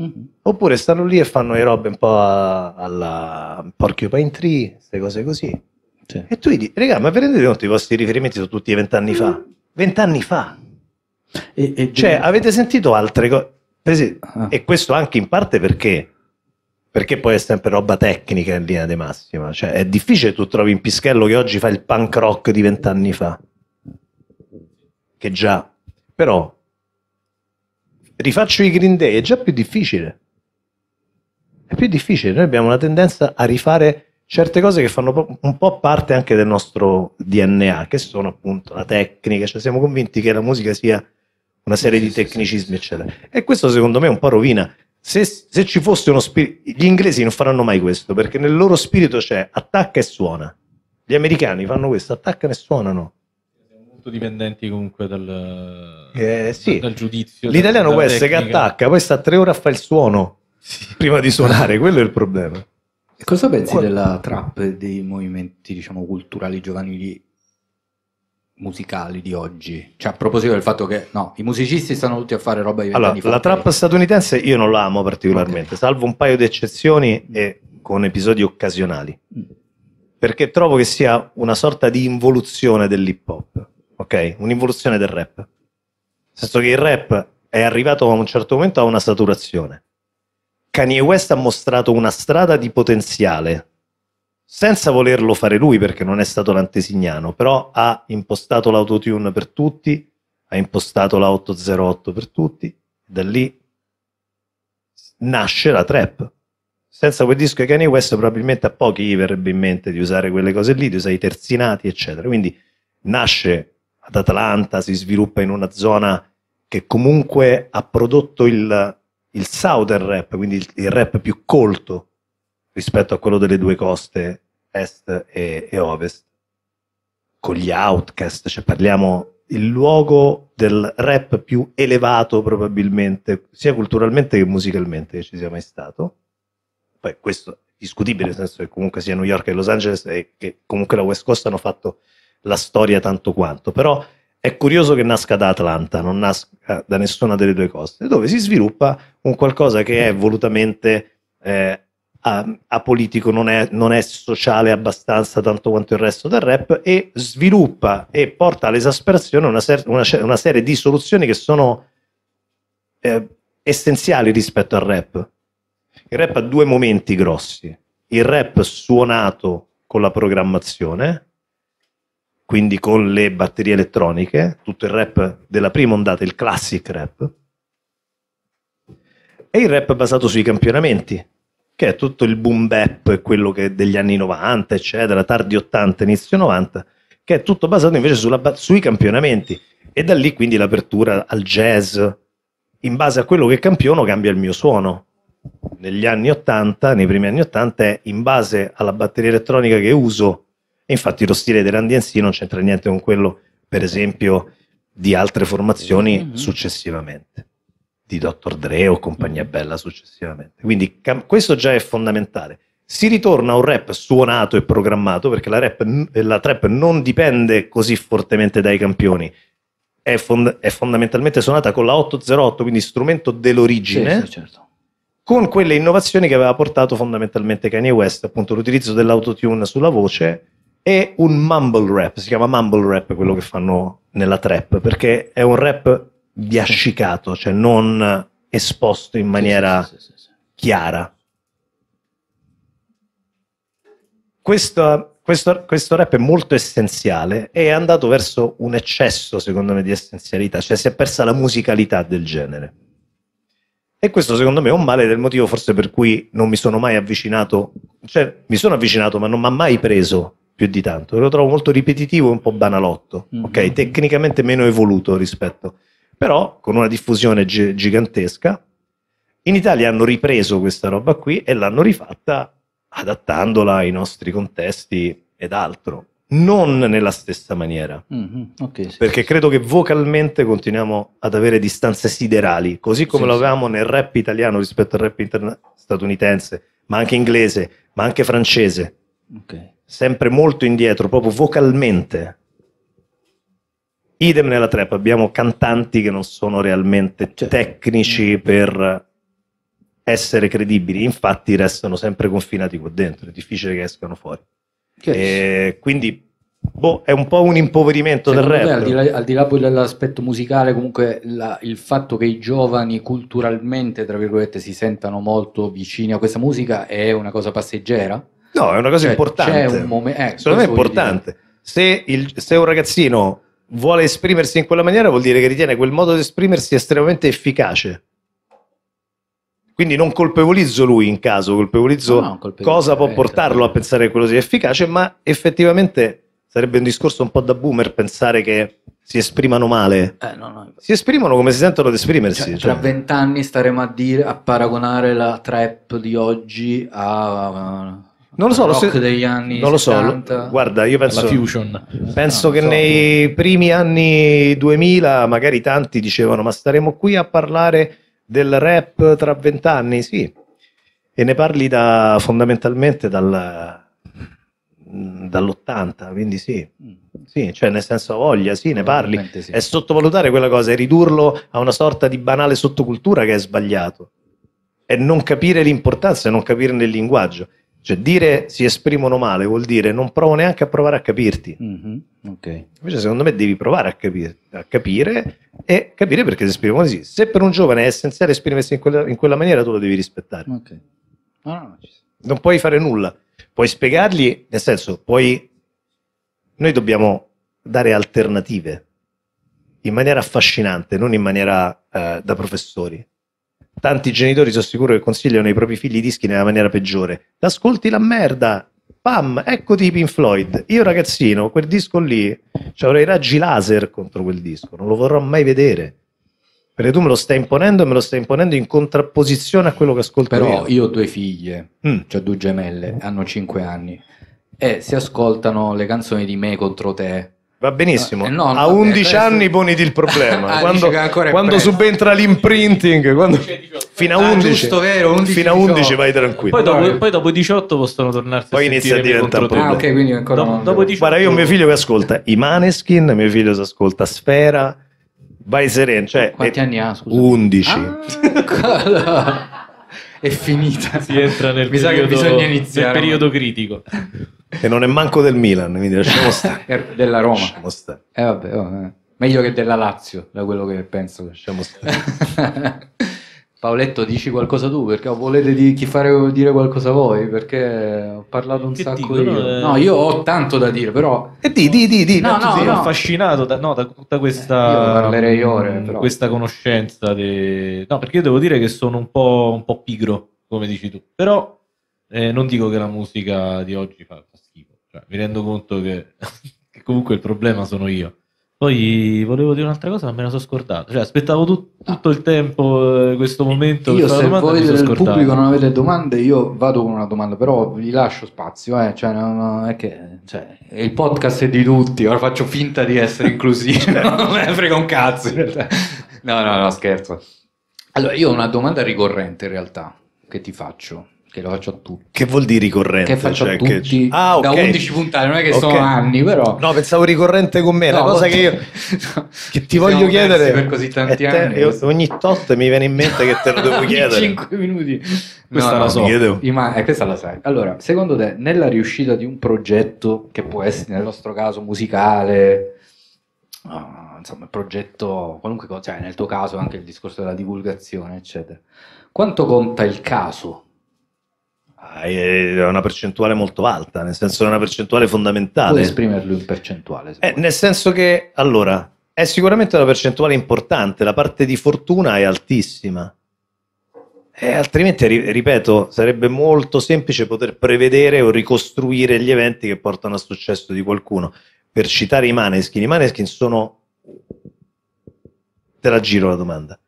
Mm-hmm. Oppure stanno lì e fanno le robe un po' alla Porcupine Tree, queste cose così. Sì. E tu gli dici, regà, ma vi rendete conto i vostri riferimenti sono tutti vent'anni fa? Vent'anni fa! E, e cioè, avete sentito altre cose? Ah. E questo anche in parte perché perché poi è sempre roba tecnica in linea di massima. Cioè, è difficile tu trovi un pischello che oggi fa il punk rock di vent'anni fa. Che già, però, rifaccio i Green Day è già più difficile. È più difficile. Noi abbiamo una tendenza a rifare certe cose che fanno un po' parte anche del nostro DNA, che sono appunto la tecnica. Cioè, siamo convinti che la musica sia una serie di tecnicismi, eccetera. E questo secondo me un po' rovina se, se ci fosse uno spirito, gli inglesi non faranno mai questo perché nel loro spirito c'è attacca e suona. Gli americani fanno questo, attaccano e suonano molto dipendenti comunque dal, eh, sì. dal giudizio. L'italiano può essere che attacca, poi sta tre ore a fare il suono sì. prima di suonare, quello è il problema. E cosa pensi Qual... della trap dei movimenti diciamo, culturali giovanili musicali di oggi? Cioè, a proposito del fatto che no, i musicisti stanno tutti a fare roba di allora, La trap statunitense io non la amo particolarmente, okay. salvo un paio di eccezioni mm. e con episodi occasionali. Mm. Perché trovo che sia una sorta di involuzione dell'hip hop, ok? Un'involuzione del rap. Nel senso che il rap è arrivato a un certo momento a una saturazione. Kanye West ha mostrato una strada di potenziale senza volerlo fare lui perché non è stato l'antesignano, però ha impostato l'autotune per tutti, ha impostato la 808 per tutti, da lì nasce la trap. Senza quel disco di Kanye West probabilmente a pochi gli verrebbe in mente di usare quelle cose lì, di usare i terzinati, eccetera. Quindi nasce ad Atlanta, si sviluppa in una zona che comunque ha prodotto il, il southern rap, quindi il, il rap più colto, rispetto a quello delle due coste est e, e ovest, con gli outcast, cioè parliamo il luogo del rap più elevato probabilmente, sia culturalmente che musicalmente che ci sia mai stato. Poi questo è discutibile, nel senso che comunque sia New York e Los Angeles e che comunque la West Coast hanno fatto la storia tanto quanto, però è curioso che nasca da Atlanta, non nasca da nessuna delle due coste, dove si sviluppa un qualcosa che è volutamente eh, Ehm, apolitico, non è, non è, sociale abbastanza tanto quanto il resto del rap e sviluppa e porta all'esasperazione una, ser- una, una serie di soluzioni che sono eh, essenziali rispetto al rap. Il rap ha due momenti grossi. Il rap suonato con la programmazione, quindi con le batterie elettroniche, tutto il rap della prima ondata, il classic rap, e il rap basato sui campionamenti, che è tutto il boom bap, quello degli anni 90, eccetera, tardi 80, inizio 90, che è tutto basato invece sulla, sui campionamenti. E da lì quindi l'apertura al jazz. In base a quello che campiono cambia il mio suono. Negli anni 80, nei primi anni 80, è in base alla batteria elettronica che uso. E infatti lo stile dei Randy NC non c'entra niente con quello, per esempio, di altre formazioni mm-hmm. successivamente di Dr. Dre o compagnia mm. bella successivamente. Quindi cam- questo già è fondamentale. Si ritorna a un rap suonato e programmato perché la, rap, la trap non dipende così fortemente dai campioni. È, fond- è fondamentalmente suonata con la 808, quindi strumento dell'origine, sì, sì, certo. con quelle innovazioni che aveva portato fondamentalmente Kanye West, appunto l'utilizzo dell'autotune sulla voce e un mumble rap, si chiama mumble rap quello che fanno nella trap, perché è un rap biascicato, cioè non esposto in maniera sì, sì, sì, chiara. Questo, questo, questo, rap è molto essenziale e è andato verso un eccesso, secondo me, di essenzialità, cioè si è persa la musicalità del genere. E questo secondo me è un male del motivo forse per cui non mi sono mai avvicinato, cioè mi sono avvicinato ma non mi ha mai preso più di tanto, lo trovo molto ripetitivo e un po' banalotto, mm-hmm. ok? Tecnicamente meno evoluto rispetto a però con una diffusione gi- gigantesca. In Italia hanno ripreso questa roba qui e l'hanno rifatta adattandola ai nostri contesti ed altro, non nella stessa maniera. Mm-hmm, okay, sì, perché sì, credo sì. che vocalmente continuiamo ad avere distanze siderali, così come lo avevamo nel rap italiano rispetto al rap interna- statunitense, ma anche inglese, ma anche francese. Okay. Sempre molto indietro, proprio vocalmente. Idem nella trap, abbiamo cantanti che non sono realmente certo. tecnici per essere credibili, infatti restano sempre confinati qua dentro, è difficile che escano fuori. Che quindi boh, è un po' un impoverimento Secondo del rap. Al di, là, al di là dell'aspetto musicale, comunque la, il fatto che i giovani culturalmente, tra virgolette, si sentano molto vicini a questa musica è una cosa passeggera? No, è una cosa cioè, importante. C'è un momento... Eh, Secondo me è importante. Se, il, se un ragazzino vuole esprimersi in quella maniera vuol dire che ritiene quel modo di esprimersi estremamente efficace. Quindi non colpevolizzo lui in caso, colpevolizzo, no, no, colpevolizzo cosa può certo. portarlo a pensare che quello sia efficace, ma effettivamente sarebbe un discorso un po' da boomer pensare che si esprimano male. Eh, no, no. Si esprimono come si sentono ad esprimersi. Cioè, cioè. tra vent'anni staremo a, dire, a paragonare la trap di oggi a uh, non lo so, lo se... degli anni non 70, lo so. Guarda, io penso, penso no, ah, che so. nei primi anni 2000 magari tanti dicevano ma staremo qui a parlare del rap tra vent'anni, sì. E ne parli da, fondamentalmente dal, dall'80, quindi sì. Mm. Sì, cioè nel senso voglia, sì, ne parli. Sì. È sottovalutare quella cosa, è ridurlo a una sorta di banale sottocultura che è sbagliato. È non capire l'importanza, non capire nel linguaggio. Cioè, dire si esprimono male vuol dire non provo neanche a provare a capirti. Mm-hmm. Okay. Invece, secondo me, devi provare a, capir- a, capire e capire perché si esprimono così. Se per un giovane è essenziale esprimersi in quella, in quella maniera, tu lo devi rispettare. Okay. No, no, no. non puoi fare nulla. Puoi spiegargli, nel senso, puoi... noi dobbiamo dare alternative in maniera affascinante, non in maniera eh, da professori tanti genitori sono sicuro che consigliano ai propri figli i dischi nella maniera peggiore. L'ascolti la merda, pam, eccoti i Pink Floyd. Io ragazzino, quel disco lì, cioè avrei raggi laser contro quel disco, non lo vorrò mai vedere. Perché tu me lo stai imponendo e me lo stai imponendo in contrapposizione a quello che ascolto Però io. io ho due figlie, mm. cioè due gemelle, hanno cinque anni, e si ascoltano le canzoni di me contro te Va benissimo. Eh, no, a 11 eh, anni questo... poniti il problema. ah, quando, quando subentra l'imprinting, quando... fino a 11, ah, giusto, vero, 11 fino a 11 vai tranquillo. Poi dopo, poi dopo 18 possono tornarsi poi a inizia a diventare problema. Ah, okay, quindi dopo, 18... Guarda, io ho mio figlio che ascolta i Maneskin, mio figlio si ascolta Sfera, vai sereno. Cioè, Quanti è... Eh, anni ha? Scusa. 11. Ah, è finita. Si entra nel, periodo, nel periodo critico. E non è manco del Milan, quindi lasciamo stare. della Roma. Lasciamo stare. Eh, vabbè, oh, eh. Meglio che della Lazio, da quello che penso. Lasciamo stare. Paoletto, dici qualcosa tu perché volete di, di fare, dire qualcosa voi? Perché ho parlato un che sacco dico, io. No, eh. io ho tanto da dire, però. E eh, di, di, di, di. No, no, sei no. affascinato da, no, da tutta questa. Eh, ore, mm, questa conoscenza. De... No, perché io devo dire che sono un po', un po pigro, come dici tu. Però eh, non dico che la musica di oggi fa cioè, mi rendo conto che, che, comunque il problema sono io. Poi volevo dire un'altra cosa, ma me la sono scordato. Cioè, aspettavo tut- ah. tutto il tempo, eh, questo momento. Io, se domanda, voi del pubblico non avete domande, io vado con una domanda, però vi lascio spazio. Eh. Cioè, no, no, è che, cioè, il podcast è di tutti, ora faccio finta di essere inclusivo. non me ne frega un cazzo. In No, no, no, scherzo. Allora, io ho una domanda ricorrente in realtà che ti faccio che lo faccio a tutti. Che vuol dire ricorrente? Che faccio cioè, a tutti che... ah, okay. da 11 puntate, non è che okay. sono anni, però. No, pensavo ricorrente con me, no, la cosa che io che ti voglio chiedere per così tanti anni. Te, ogni tot mi viene in mente che te lo devo chiedere. 5 minuti. Questa no, la so. Ma eh, questa la sai. Allora, secondo te nella riuscita di un progetto che può essere nel nostro caso musicale uh, insomma, progetto qualunque cosa, cioè nel tuo caso anche il discorso della divulgazione, eccetera. Quanto conta il caso è eh, una percentuale molto alta, nel senso è una percentuale fondamentale. Puoi esprimerlo in percentuale? Eh, nel senso che, allora, è sicuramente una percentuale importante, la parte di fortuna è altissima. E eh, altrimenti, ripeto, sarebbe molto semplice poter prevedere o ricostruire gli eventi che portano al successo di qualcuno. Per citare i Maneskin, i Maneskin sono... Te la giro la domanda.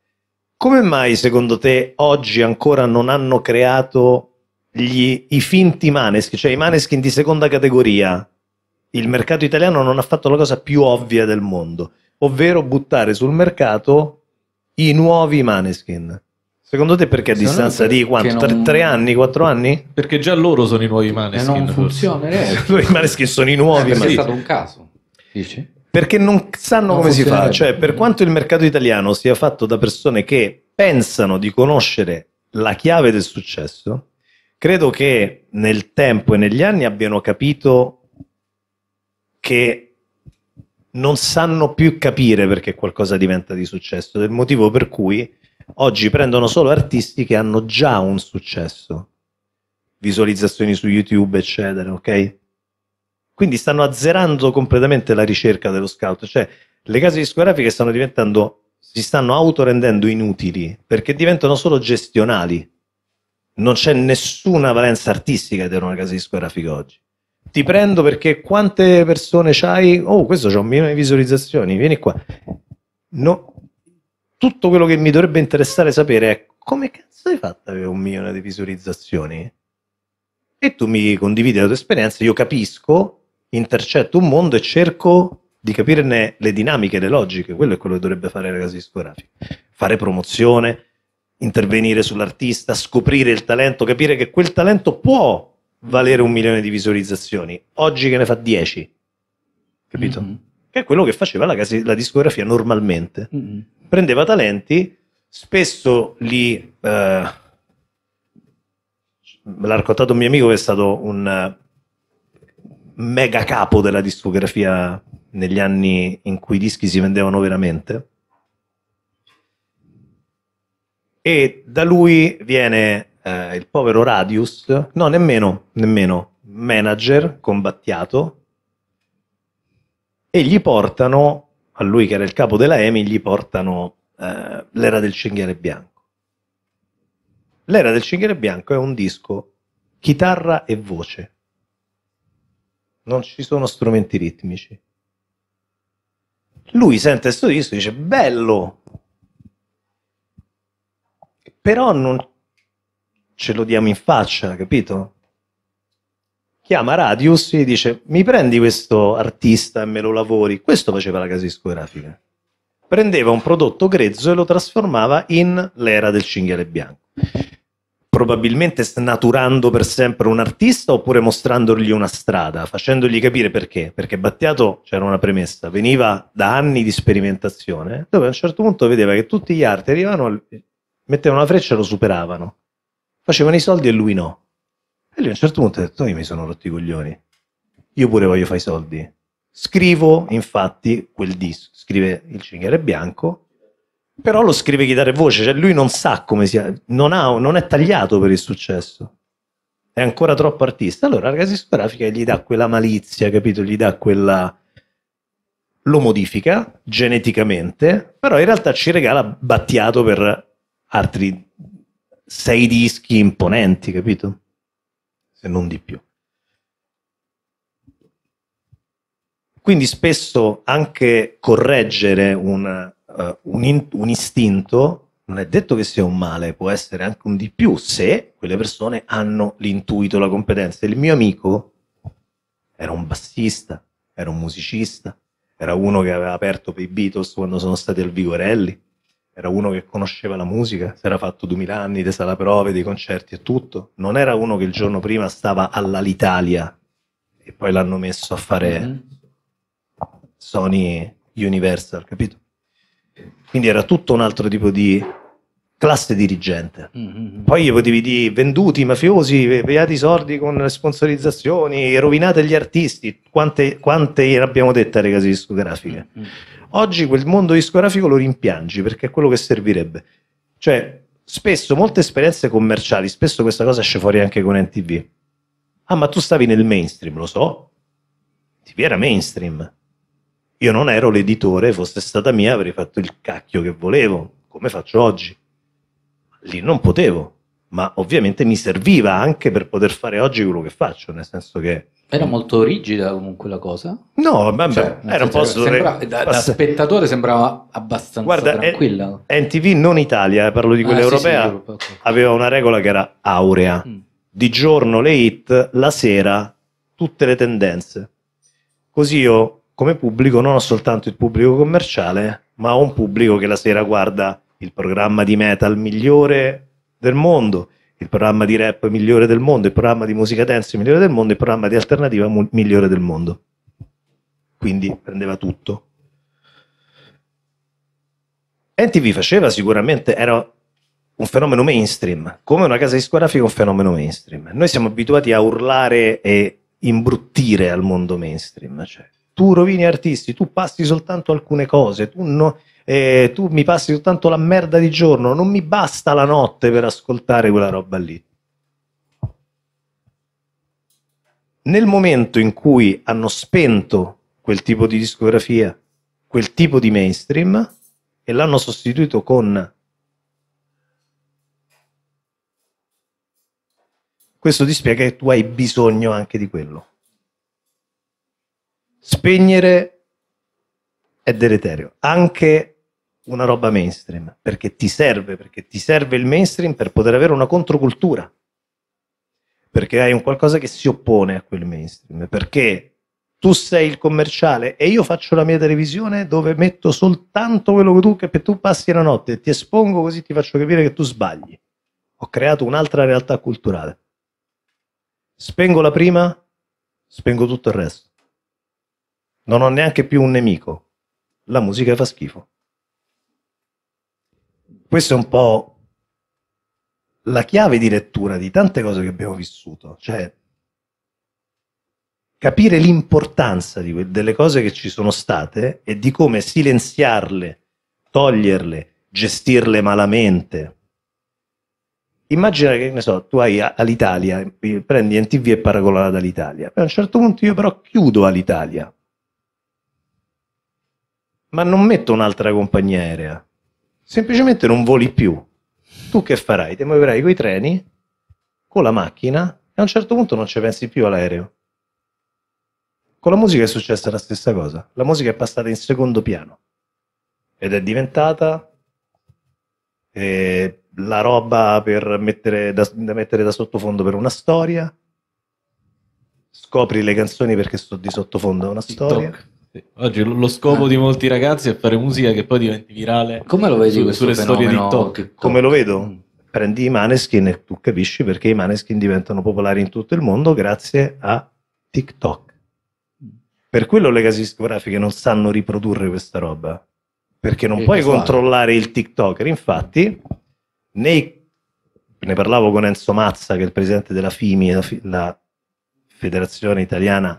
Come mai secondo te oggi ancora non hanno creato gli, i finti maneschi, cioè i maneschi di seconda categoria, il mercato italiano non ha fatto la cosa più ovvia del mondo, ovvero buttare sul mercato i nuovi maneskin. Secondo te perché a Secondo distanza di quanto? Non... Tre, tre, anni, quattro anni? Perché già loro sono i nuovi maneskin. E non funzionerebbe. Eh. I maneskin sono i nuovi eh, maneskin. È stato un caso, dici? Perché non sanno non come si fa. Cioè, per quanto il mercato italiano sia fatto da persone che pensano di conoscere la chiave del successo, credo che nel tempo e negli anni abbiano capito che non sanno più capire perché qualcosa diventa di successo, del motivo per cui oggi prendono solo artisti che hanno già un successo, visualizzazioni su YouTube, eccetera, ok? Quindi stanno azzerando completamente la ricerca dello scout, cioè le case discografiche stanno diventando, si stanno autorendendo inutili perché diventano solo gestionali non c'è nessuna valenza artistica dietro una casa discografica oggi. Ti prendo perché quante persone c'hai? Oh, questo c'ha un milione di visualizzazioni, vieni qua. No, tutto quello che mi dovrebbe interessare sapere è come cazzo hai fatto ad avere un milione di visualizzazioni? E tu mi condividi la tua esperienza, io capisco, intercetto un mondo e cerco di capirne le dinamiche, le logiche, quello è quello che dovrebbe fare la casa discografica. Fare promozione, intervenire sull'artista, scoprire il talento, capire che quel talento può valere un milione di visualizzazioni, oggi che ne fa dieci, capito? Mm-hmm. Che è quello che faceva la, case, la discografia normalmente. Mm-hmm. Prendeva talenti, spesso li... Eh, me l'ha raccontato un mio amico che è stato un eh, mega capo della discografia negli anni in cui i dischi si vendevano veramente e da lui viene eh, il povero Radius, no nemmeno, nemmeno, manager combattiato, e gli portano, a lui che era il capo della EMI, gli portano eh, l'era del cinghiale bianco. L'era del cinghiale bianco è un disco chitarra e voce. Non ci sono strumenti ritmici. Lui sente questo disco e dice, bello, però non ce lo diamo in faccia, capito? Chiama Radius e dice mi prendi questo artista e me lo lavori. Questo faceva la casa discografica. Prendeva un prodotto grezzo e lo trasformava in l'era del cinghiale bianco probabilmente snaturando per sempre un artista oppure mostrandogli una strada, facendogli capire perché. Perché Battiato c'era una premessa, veniva da anni di sperimentazione, dove a un certo punto vedeva che tutti gli arti arrivavano al, mettevano la freccia e lo superavano. Facevano i soldi e lui no. E lui a un certo punto ha detto, io mi sono rotti i coglioni, io pure voglio fare i soldi. Scrivo infatti quel disco, scrive il cinghiale bianco, però lo scrive chitarra e voce, cioè lui non sa come sia, non, ha, non è tagliato per il successo è ancora troppo artista. Allora Ragazzi Superafrica gli dà quella malizia, capito? Gli dà quella. lo modifica geneticamente, però in realtà ci regala Battiato per altri sei dischi imponenti, capito? Se non di più. Quindi spesso anche correggere un, uh, un, in, un istinto non è detto che sia un male, può essere anche un di più se quelle persone hanno l'intuito, la competenza. Il mio amico era un bassista, era un musicista, era uno che aveva aperto per i Beatles quando sono stati al Vigorelli, era uno che conosceva la musica, si era fatto duemila anni di sala prove, dei concerti e tutto. Non era uno che il giorno prima stava all'Alitalia e poi l'hanno messo a fare mm-hmm. Sony Universal, capito? Quindi era tutto un altro tipo di classe dirigente. Mm-hmm. Poi gli potevi dire venduti, mafiosi, pagati i soldi con le sponsorizzazioni, rovinate gli artisti, quante, quante abbiamo dette alle case discografiche. Mm-hmm Oggi quel mondo discografico lo rimpiangi perché è quello che servirebbe. Cioè, spesso, molte esperienze commerciali, spesso questa cosa esce fuori anche con NTV. Ah, ma tu stavi nel mainstream, lo so. NTV era mainstream. Io non ero l'editore, fosse stata mia avrei fatto il cacchio che volevo, come faccio oggi. Lì non potevo, ma ovviamente mi serviva anche per poter fare oggi quello che faccio, nel senso che era molto rigida comunque la cosa? No, vabbè, cioè, era un posto sembra, da, da, spettatore sembrava abbastanza Guarda, eh, tranquilla. NTV non Italia, eh, parlo di quella ah, europea, sì, sì, Europa, okay. aveva una regola che era aurea. Mm. Di giorno le hit, la sera tutte le tendenze. Così io come pubblico non ho soltanto il pubblico commerciale, ma ho un pubblico che la sera guarda il programma di metal migliore del mondo, il programma di rap migliore del mondo, il programma di musica dance migliore del mondo, il programma di alternativa migliore del mondo. Quindi prendeva tutto. NTV faceva sicuramente, era un fenomeno mainstream, come una casa discografica un fenomeno mainstream. Noi siamo abituati a urlare e imbruttire al mondo mainstream, cioè tu rovini artisti, tu passi soltanto alcune cose, tu no, eh, tu mi passi soltanto la merda di giorno, non mi basta la notte per ascoltare quella roba lì. Nel momento in cui hanno spento quel tipo di discografia, quel tipo di mainstream, e l'hanno sostituito con questo ti spiega che tu hai bisogno anche di quello. Spegnere è deleterio, anche una roba mainstream, perché ti serve, perché ti serve il mainstream per poter avere una controcultura, perché hai un qualcosa che si oppone a quel mainstream, perché tu sei il commerciale e io faccio la mia televisione dove metto soltanto quello che tu, che tu passi la notte, e ti espongo così ti faccio capire che tu sbagli. Ho creato un'altra realtà culturale. Spengo la prima, spengo tutto il resto. Non ho neanche più un nemico. La musica fa schifo questo è un po' la chiave di lettura di tante cose che abbiamo vissuto, cioè capire l'importanza delle cose che ci sono state e di come silenziarle, toglierle, gestirle malamente. Immagina che, ne so, tu hai all'Italia, eh, prendi NTV e paragonala dall'Italia. A un certo punto io però chiudo all'Italia, ma non metto un'altra compagnia aerea semplicemente non voli più. Tu che farai? Ti muoverai con i treni, con la macchina e a un certo punto non ci pensi più all'aereo. Con la musica è successa la stessa cosa. La musica è passata in secondo piano ed è diventata eh, la roba mettere da, da mettere da sottofondo per una storia. Scopri le canzoni perché sto di sottofondo a una storia. Oggi lo scopo ah. di molti ragazzi è fare musica che poi diventi virale. Come lo vedi su, sulle storie di TikTok? Come lo vedo? Prendi i maneskin e tu capisci perché i maneskin diventano popolari in tutto il mondo grazie a TikTok. Per quello le case discografiche non sanno riprodurre questa roba, perché non e puoi controllare fare? il TikToker. Infatti, nei, ne parlavo con Enzo Mazza, che è il presidente della FIMI, la, la Federazione Italiana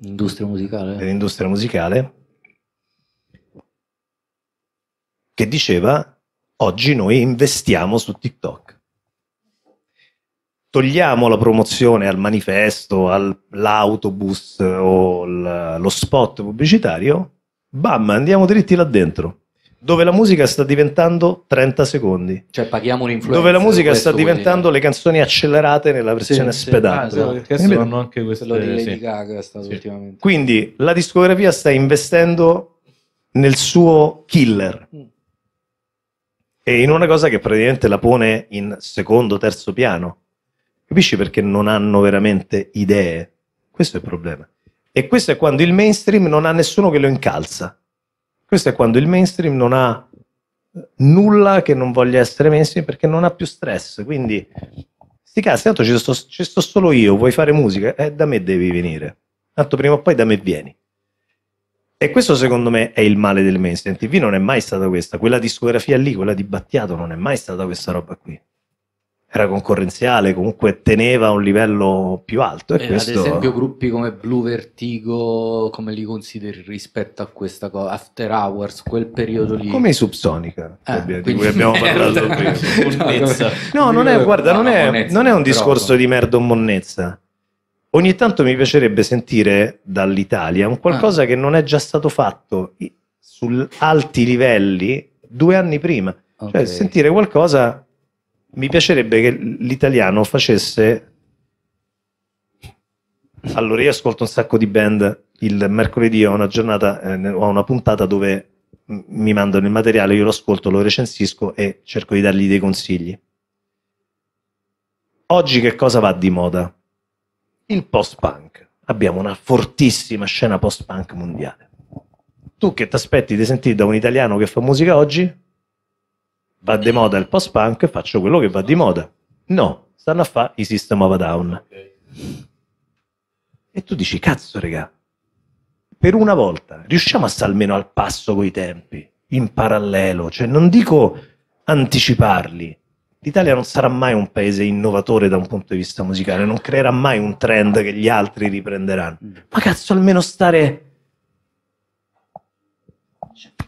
L'industria musicale. Dell'industria musicale che diceva oggi noi investiamo su TikTok. Togliamo la promozione al manifesto, all'autobus o lo spot pubblicitario, bam, andiamo dritti là dentro dove la musica sta diventando 30 secondi. Cioè paghiamo l'influenza. Dove la musica sta diventando le canzoni accelerate nella versione sì, spedata. Ah, sì, ah, esatto, perché sono anche queste Quello Lady sì. Gaga è stato sì. ultimamente. Quindi la discografia sta investendo nel suo killer. Mm. E in una cosa che praticamente la pone in secondo, terzo piano. Capisci perché non hanno veramente idee? Questo è il problema. E questo è quando il mainstream non ha nessuno che lo incalza. Questo è quando il mainstream non ha eh, nulla che non voglia essere mainstream perché non ha più stress. Quindi, sti cazzi, tanto ci sto, ci sto solo io, vuoi fare musica? Eh, da me devi venire. Tanto prima o poi da me vieni. E questo secondo me è il male del mainstream. TV non è mai stata questa. Quella discografia lì, quella di Battiato, non è mai stata questa roba qui era concorrenziale, comunque teneva un livello più alto. E eh, questo... Ad esempio gruppi come Blue Vertigo, come li consideri rispetto a questa cosa? After Hours, quel periodo lì? Come i Subsonica, eh, di cui abbiamo parlato prima. Cioè, no, non è, guarda, non, è, non è un discorso di merda o monnezza. Ogni tanto mi piacerebbe sentire dall'Italia un qualcosa ah. che non è già stato fatto su alti livelli due anni prima. Cioè, okay. Cioè, sentire qualcosa mi piacerebbe che l'italiano facesse allora io ascolto un sacco di band il mercoledì ho una giornata eh, ho una puntata dove mi mandano il materiale io lo ascolto lo recensisco e cerco di dargli dei consigli oggi che cosa va di moda il post punk abbiamo una fortissima scena post punk mondiale tu che ti aspetti di sentire da un italiano che fa musica oggi va di moda il post-punk, e faccio quello che va di moda. No, stanno a fare i System of a Down. E tu dici, cazzo, regà, per una volta riusciamo a stare almeno al passo coi tempi, in parallelo, cioè non dico anticiparli. L'Italia non sarà mai un paese innovatore da un punto di vista musicale, non creerà mai un trend che gli altri riprenderanno. Mm. Ma cazzo, almeno stare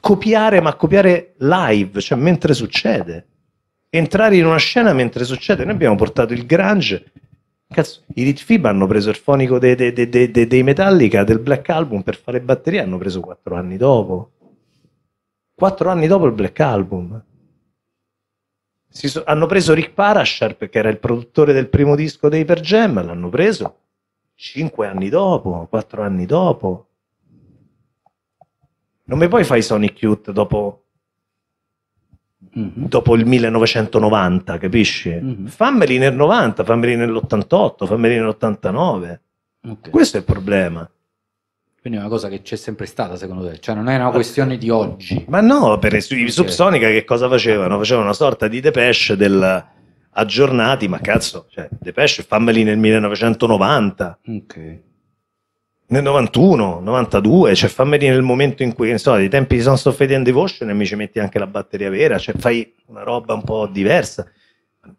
copiare, ma copiare live, cioè mentre succede. Entrare in una scena mentre succede. Noi abbiamo portato il grunge. Cazzo, i Ritfib hanno preso il fonico dei, dei, dei, dei, Metallica, del Black Album per fare batteria, hanno preso quattro anni dopo. Quattro anni dopo il Black Album. So, hanno preso Rick Parasharp, che era il produttore del primo disco dei Per Jam, l'hanno preso cinque anni dopo, quattro anni dopo non mi puoi fare i Sonic Cute dopo, mm-hmm. dopo il 1990, capisci? Mm-hmm. Fammeli nel 90, fammeli nell'88, fammeli nell'89. Okay. Questo è il problema. Quindi è una cosa che c'è sempre stata, secondo te? Cioè, non è una questione di oggi. Ma no, per i okay. Subsonica che cosa facevano? Facevano una sorta di depeche del aggiornati, ma cazzo, cioè, depeche fammeli nel 1990. Ok nel 91, 92, cioè fammi dire il momento in cui, insomma, dei tempi di Sons of Fate and Devotion e mi ci metti anche la batteria vera, cioè fai una roba un po' diversa.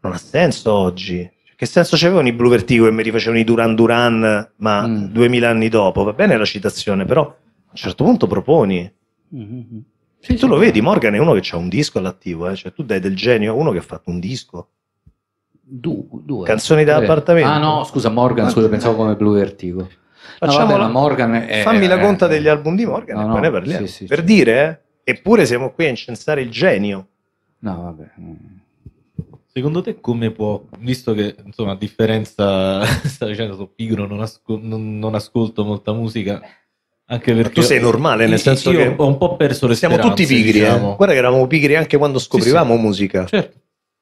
Non ha senso oggi. Che senso c'avevano i Blue Vertigo e mi rifacevano i Duran Duran, ma mm. anni dopo? Va bene la citazione, però a un certo punto proponi. Mm-hmm. Sì, tu sì, lo sì. vedi, Morgan è uno che ha un disco all'attivo, eh? cioè tu dai del genio a uno che ha fatto un disco. Du, due. Canzoni da eh. appartamento. Ah no, scusa Morgan, Quanti scusa, pensavo come Blue Vertigo. Facciamo no, la Morgan. È, fammi la eh, conta degli album di Morgan no, e poi ne parliamo. Sì, sì, per dire, eh, eppure siamo qui a incensare il genio. No, vabbè. Mm. Secondo te come può, visto che insomma a differenza, sta dicendo, sono pigro, non, asco, non, non ascolto molta musica, anche perché tu sei normale, nel senso io che ho un po' perso le siamo speranze. Siamo tutti pigri, eh. diciamo. eh? guarda che eravamo pigri anche quando scoprivamo sì, sì. musica. Certo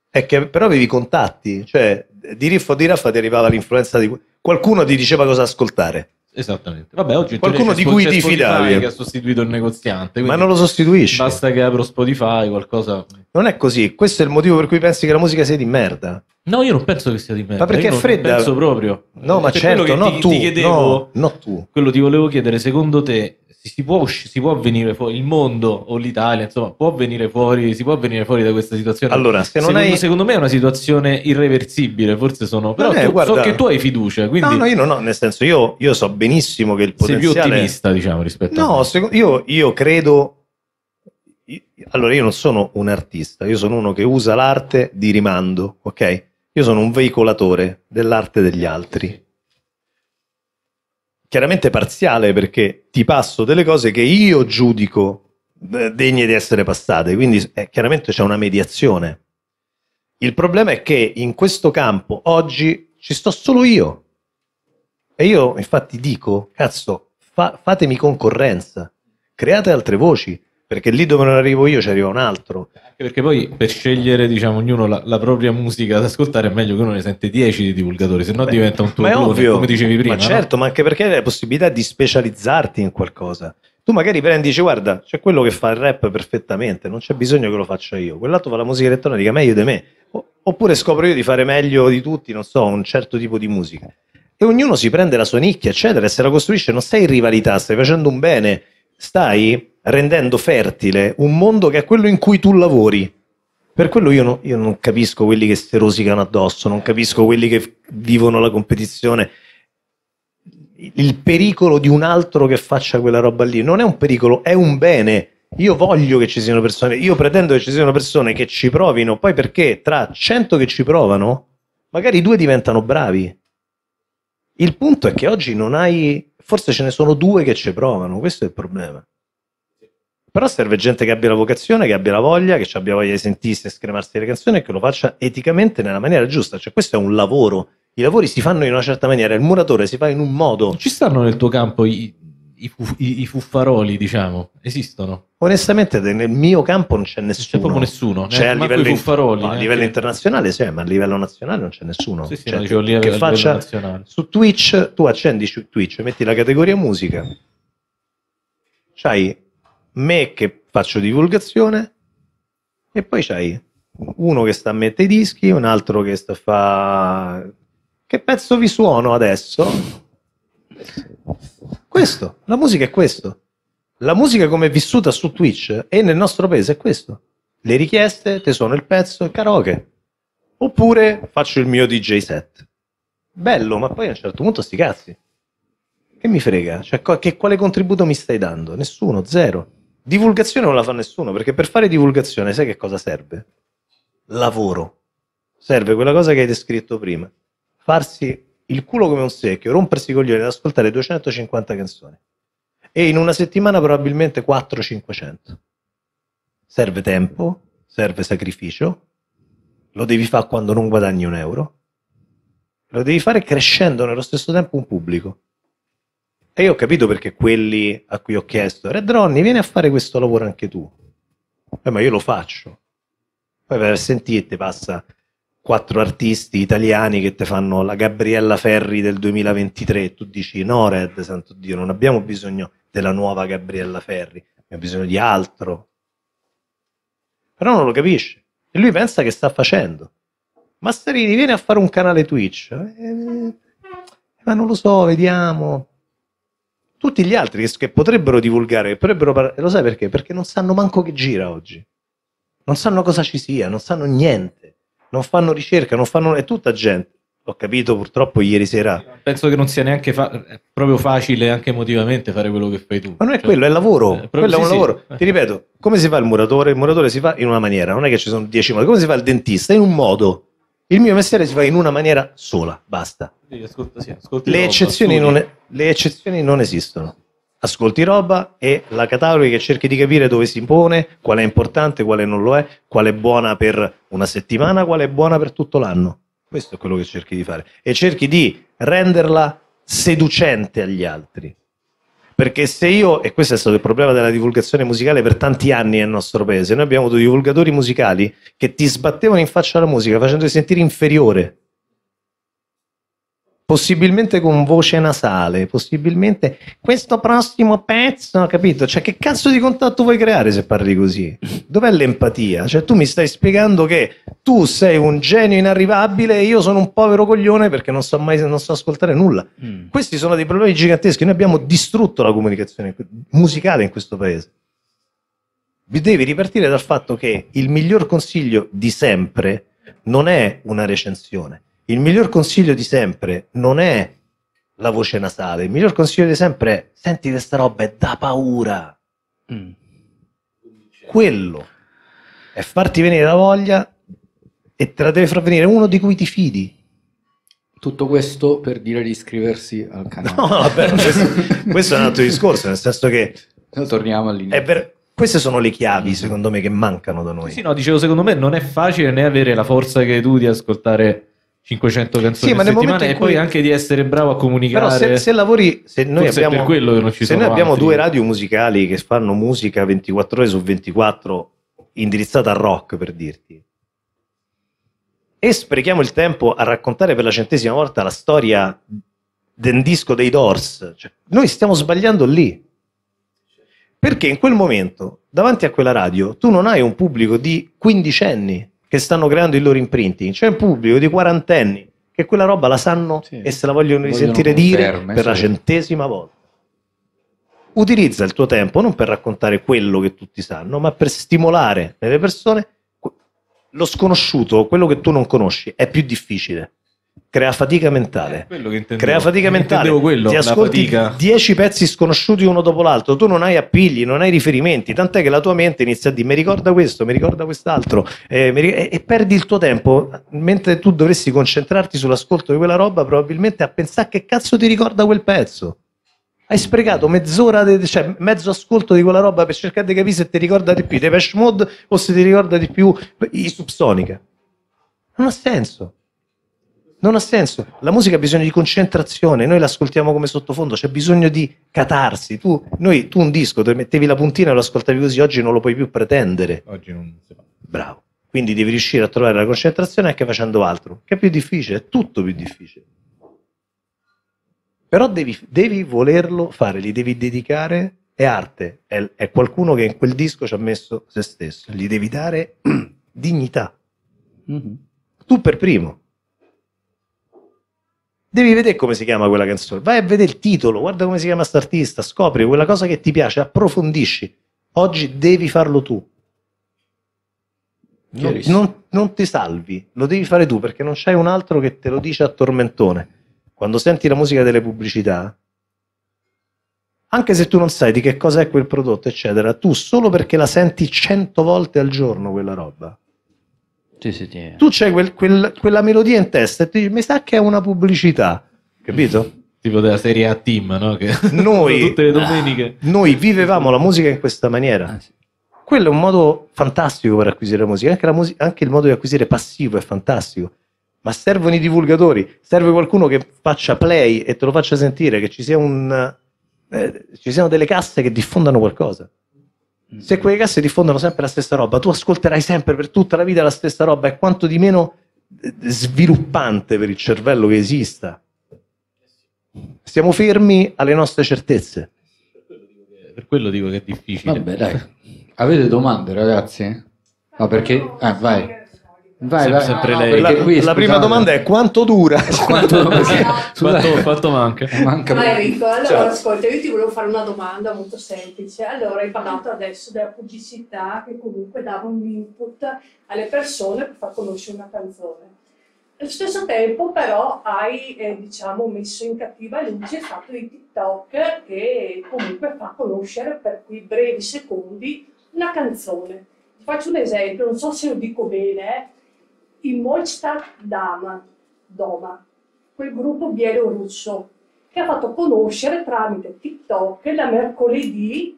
è che però avevi contatti, cioè di riffo di raffa ti arrivava l'influenza di qualcuno ti diceva cosa ascoltare. Esattamente. Vabbè, oggi qualcuno di cui ti fidavi che ha sostituito il negoziante, ma non lo sostituisci. Basta che apro Spotify, qualcosa. Non è così. Questo è il motivo per cui pensi che la musica sia di merda. No, io non penso che sia di merda. Ma perché io è fredda? Penso proprio. No, ma certo, no, ti, tu, ti chiedevo, no, no tu. Quello ti volevo chiedere, secondo te si può, si può venire fuori, il mondo o l'Italia, insomma, può venire fuori, si può venire fuori da questa situazione. Allora, se non secondo, hai... secondo me è una situazione irreversibile, forse sono... Però è, tu, guarda... so che tu hai fiducia, quindi... No, no, io non ho, nel senso, io, io so benissimo che il potenziale... Sei più ottimista, diciamo, rispetto no, a... No, sec- io, io credo... Allora, io non sono un artista, io sono uno che usa l'arte di rimando, ok? Io sono un veicolatore dell'arte degli altri chiaramente parziale perché ti passo delle cose che io giudico eh, degne di essere passate, quindi eh, chiaramente c'è una mediazione. Il problema è che in questo campo oggi ci sto solo io. E io infatti dico, cazzo, fa, fatemi concorrenza, create altre voci, perché lì dove non arrivo io ci arriva un altro. Anche perché poi per scegliere, diciamo, ognuno la, la propria musica da ascoltare è meglio che uno ne sente 10 di divulgatori, se no diventa un tuo ma clone, ovvio, come dicevi prima. Ma certo, no? ma anche perché hai la possibilità di specializzarti in qualcosa. Tu magari prendi e dici guarda, c'è quello che fa il rap perfettamente, non c'è bisogno che lo faccia io, quell'altro fa la musica elettronica meglio di me, oppure scopro io di fare meglio di tutti, non so, un certo tipo di musica. E ognuno si prende la sua nicchia, eccetera, e se la costruisce non stai in rivalità, stai facendo un bene, stai rendendo fertile un mondo che è quello in cui tu lavori. Per quello io, no, io non capisco quelli che si rosicano addosso, non capisco quelli che vivono la competizione. Il pericolo di un altro che faccia quella roba lì non è un pericolo, è un bene. Io voglio che ci siano persone, io pretendo che ci siano persone che ci provino, poi perché tra 100 che ci provano, magari due diventano bravi. Il punto è che oggi non hai, forse ce ne sono due che ci provano, questo è il problema. Però serve gente che abbia la vocazione, che abbia la voglia, che abbia voglia di sentirsi e scremarsi le canzoni e che lo faccia eticamente nella maniera giusta. Cioè, questo è un lavoro. I lavori si fanno in una certa maniera, il muratore si fa in un modo. Ci stanno nel tuo campo i, i, i, i fuffaroli, diciamo? Esistono? Onestamente, nel mio campo non c'è nessuno. C'è proprio nessuno. C'è a livello, in, no, a livello internazionale, sì, ma a livello nazionale non c'è nessuno. Sì, sì, cioè, no, che, che faccia nazionale. su Twitch, tu accendi su Twitch, metti la categoria musica, c'hai me che faccio divulgazione e poi c'hai uno che sta a mettere i dischi, un altro che sta a fa... Che pezzo vi suono adesso? Questo, la musica è questo. La musica come è vissuta su Twitch e nel nostro paese è questo. Le richieste, te suono il pezzo, il karaoke. Oppure faccio il mio DJ set. Bello, ma poi a un certo punto sti cazzi. Che mi frega? Cioè, che, quale contributo mi stai dando? Nessuno, zero. Divulgazione non la fa nessuno, perché per fare divulgazione sai che cosa serve? Lavoro. Serve quella cosa che hai descritto prima. Farsi il culo come un secchio, rompersi i coglioni ad ascoltare 250 canzoni. E in una settimana probabilmente 4 500 Serve tempo, serve sacrificio, lo devi fare quando non guadagni un euro, lo devi fare crescendo nello stesso tempo un pubblico. E io ho capito perché quelli a cui ho chiesto, Red Ronnie, vieni a fare questo lavoro anche tu. Eh, ma io lo faccio. Poi per sentirti passa quattro artisti italiani che ti fanno la Gabriella Ferri del 2023. Tu dici, no Red, santo Dio, non abbiamo bisogno della nuova Gabriella Ferri, abbiamo bisogno di altro. Però non lo capisce. E lui pensa che sta facendo. Masterini, vieni a fare un canale Twitch. Eh, ma non lo so, vediamo tutti gli altri che, che potrebbero divulgare, che potrebbero parlare, lo sai perché? Perché non sanno manco che gira oggi, non sanno cosa ci sia, non sanno niente, non fanno ricerca, non fanno, è tutta gente. Ho capito purtroppo ieri sera. Penso che non sia neanche fa- proprio facile, anche emotivamente, fare quello che fai tu. Ma non è cioè, quello, è lavoro. Eh, quello sì, è un lavoro. Ti ripeto, come si fa il muratore? Il muratore si fa in una maniera, non è che ci sono dieci modi. Come si fa il dentista? In un modo il mio mestiere si fa in una maniera sola, basta. ascolta, sì, ascolti le, roba, eccezioni non, le, eccezioni non, esistono. Ascolti roba e la cataloghi che cerchi di capire dove si impone, qual è importante, quale non lo è, qual è buona per una settimana, qual è buona per tutto l'anno. Questo è quello che cerchi di fare. E cerchi di renderla seducente agli altri. Perché se io, e questo è stato il problema della divulgazione musicale per tanti anni nel nostro paese, noi abbiamo avuto divulgatori musicali che ti sbattevano in faccia alla musica facendoti sentire inferiore possibilmente con voce nasale, possibilmente questo prossimo pezzo, capito? Cioè che cazzo di contatto vuoi creare se parli così? Dov'è l'empatia? Cioè tu mi stai spiegando che tu sei un genio inarrivabile e io sono un povero coglione perché non so mai non so ascoltare nulla. Mm. Questi sono dei problemi giganteschi, noi abbiamo distrutto la comunicazione musicale in questo paese. Vi devi ripartire dal fatto che il miglior consiglio di sempre non è una recensione, il miglior consiglio di sempre non è la voce nasale, il miglior consiglio di sempre è senti questa roba è da paura. Mm. Quello è farti venire la voglia e te la deve far venire uno di cui ti fidi. Tutto questo per dire di iscriversi al canale. No, vabbè, questo, questo è un altro discorso, nel senso che... torniamo all'inizio. Per, queste sono le chiavi, secondo me, che mancano da noi. Sì, no, dicevo, secondo me non è facile né avere la forza che tu di ascoltare 500 canzoni sì, a settimana e poi cui... anche di essere bravo a comunicare. Però se, se lavori, se noi Forse abbiamo, quello che non ci se noi abbiamo altri. due radio musicali che fanno musica 24 ore su 24 indirizzata al rock per dirti, e sprechiamo il tempo a raccontare per la centesima volta la storia del disco dei Doors, cioè, noi stiamo sbagliando lì. Perché in quel momento, davanti a quella radio, tu non hai un pubblico di quindicenni che stanno creando il loro imprinting. C'è un pubblico di quarantenni che quella roba la sanno sì, e se la vogliono risentire dire ferme, per sì. la centesima volta. Utilizza il tuo tempo non per raccontare quello che tutti sanno, ma per stimolare nelle persone lo sconosciuto, quello che tu non conosci, è più difficile crea fatica mentale. Eh, crea fatica eh, mentale. Quello, Ti ascolti 10 pezzi sconosciuti uno dopo l'altro, tu non hai appigli, non hai riferimenti, tant'è che la tua mente inizia a dire mi ricorda questo, mi ricorda quest'altro eh, mi... e, perdi il tuo tempo, mentre tu dovresti concentrarti sull'ascolto di quella roba, probabilmente a pensare che cazzo ti ricorda quel pezzo. Hai sprecato mezz'ora, de... cioè mezzo ascolto di quella roba per cercare di capire se ti ricorda di più Depeche Mode o se ti ricorda di più i Subsonica. Non ha senso. Non ha senso. La musica ha bisogno di concentrazione, noi l'ascoltiamo come sottofondo, c'è bisogno di catarsi. Tu, noi, tu un disco, te mettevi la puntina e lo ascoltavi così, oggi non lo puoi più pretendere. Oggi non si fa. Bravo. Quindi devi riuscire a trovare la concentrazione anche facendo altro, che è più difficile, è tutto più difficile. Però devi, devi volerlo fare, li devi dedicare, è arte, è, è qualcuno che in quel disco ci ha messo se stesso, gli devi dare dignità. Mm-hmm. Tu per primo devi vedere come si chiama quella canzone, vai a vedere il titolo, guarda come si chiama quest'artista, scopri quella cosa che ti piace, approfondisci. Oggi devi farlo tu. Non, non, non, ti salvi, lo devi fare tu perché non c'è un altro che te lo dice a tormentone. Quando senti la musica delle pubblicità, anche se tu non sai di che cosa è quel prodotto, eccetera, tu solo perché la senti cento volte al giorno quella roba, sì, sì, sì. Tu c'hai quel, quel, quella melodia in testa e ti dici, mi sa che è una pubblicità, capito? Tipo della serie A Team, no? Che noi, tutte le domeniche. Ah, noi vivevamo la musica in questa maniera. Ah, Quello è un modo fantastico per acquisire la musica. Anche, la musica, anche il modo di acquisire passivo è fantastico ma servono i divulgatori, serve qualcuno che faccia play e te lo faccia sentire, che ci, sia un, eh, ci siano delle casse che diffondano qualcosa. Mm. Se quelle casse diffondono sempre la stessa roba, tu ascolterai sempre per tutta la vita la stessa roba, è quanto di meno eh, sviluppante per il cervello che esista. Stiamo fermi alle nostre certezze. Per quello dico che è difficile. Vabbè, dai. Avete domande, ragazzi? No, perché? Eh, vai. Vai, vai. sempre no, lei. La, qui, la prima domanda è quanto dura? Quanto, quanto, quanto manca? manca no, Enrico, allora Ciao. ascolta, io ti volevo fare una domanda molto semplice. Allora, hai parlato adesso della pubblicità che comunque dava un input alle persone per far conoscere una canzone. Allo stesso tempo però hai eh, diciamo, messo in cattiva luce il fatto di TikTok che comunque fa conoscere per quei brevi secondi una canzone. Ti faccio un esempio, non so se lo dico bene, eh, i Molstad Dama, Doma, quel gruppo bielorusso che ha fatto conoscere tramite TikTok la mercoledì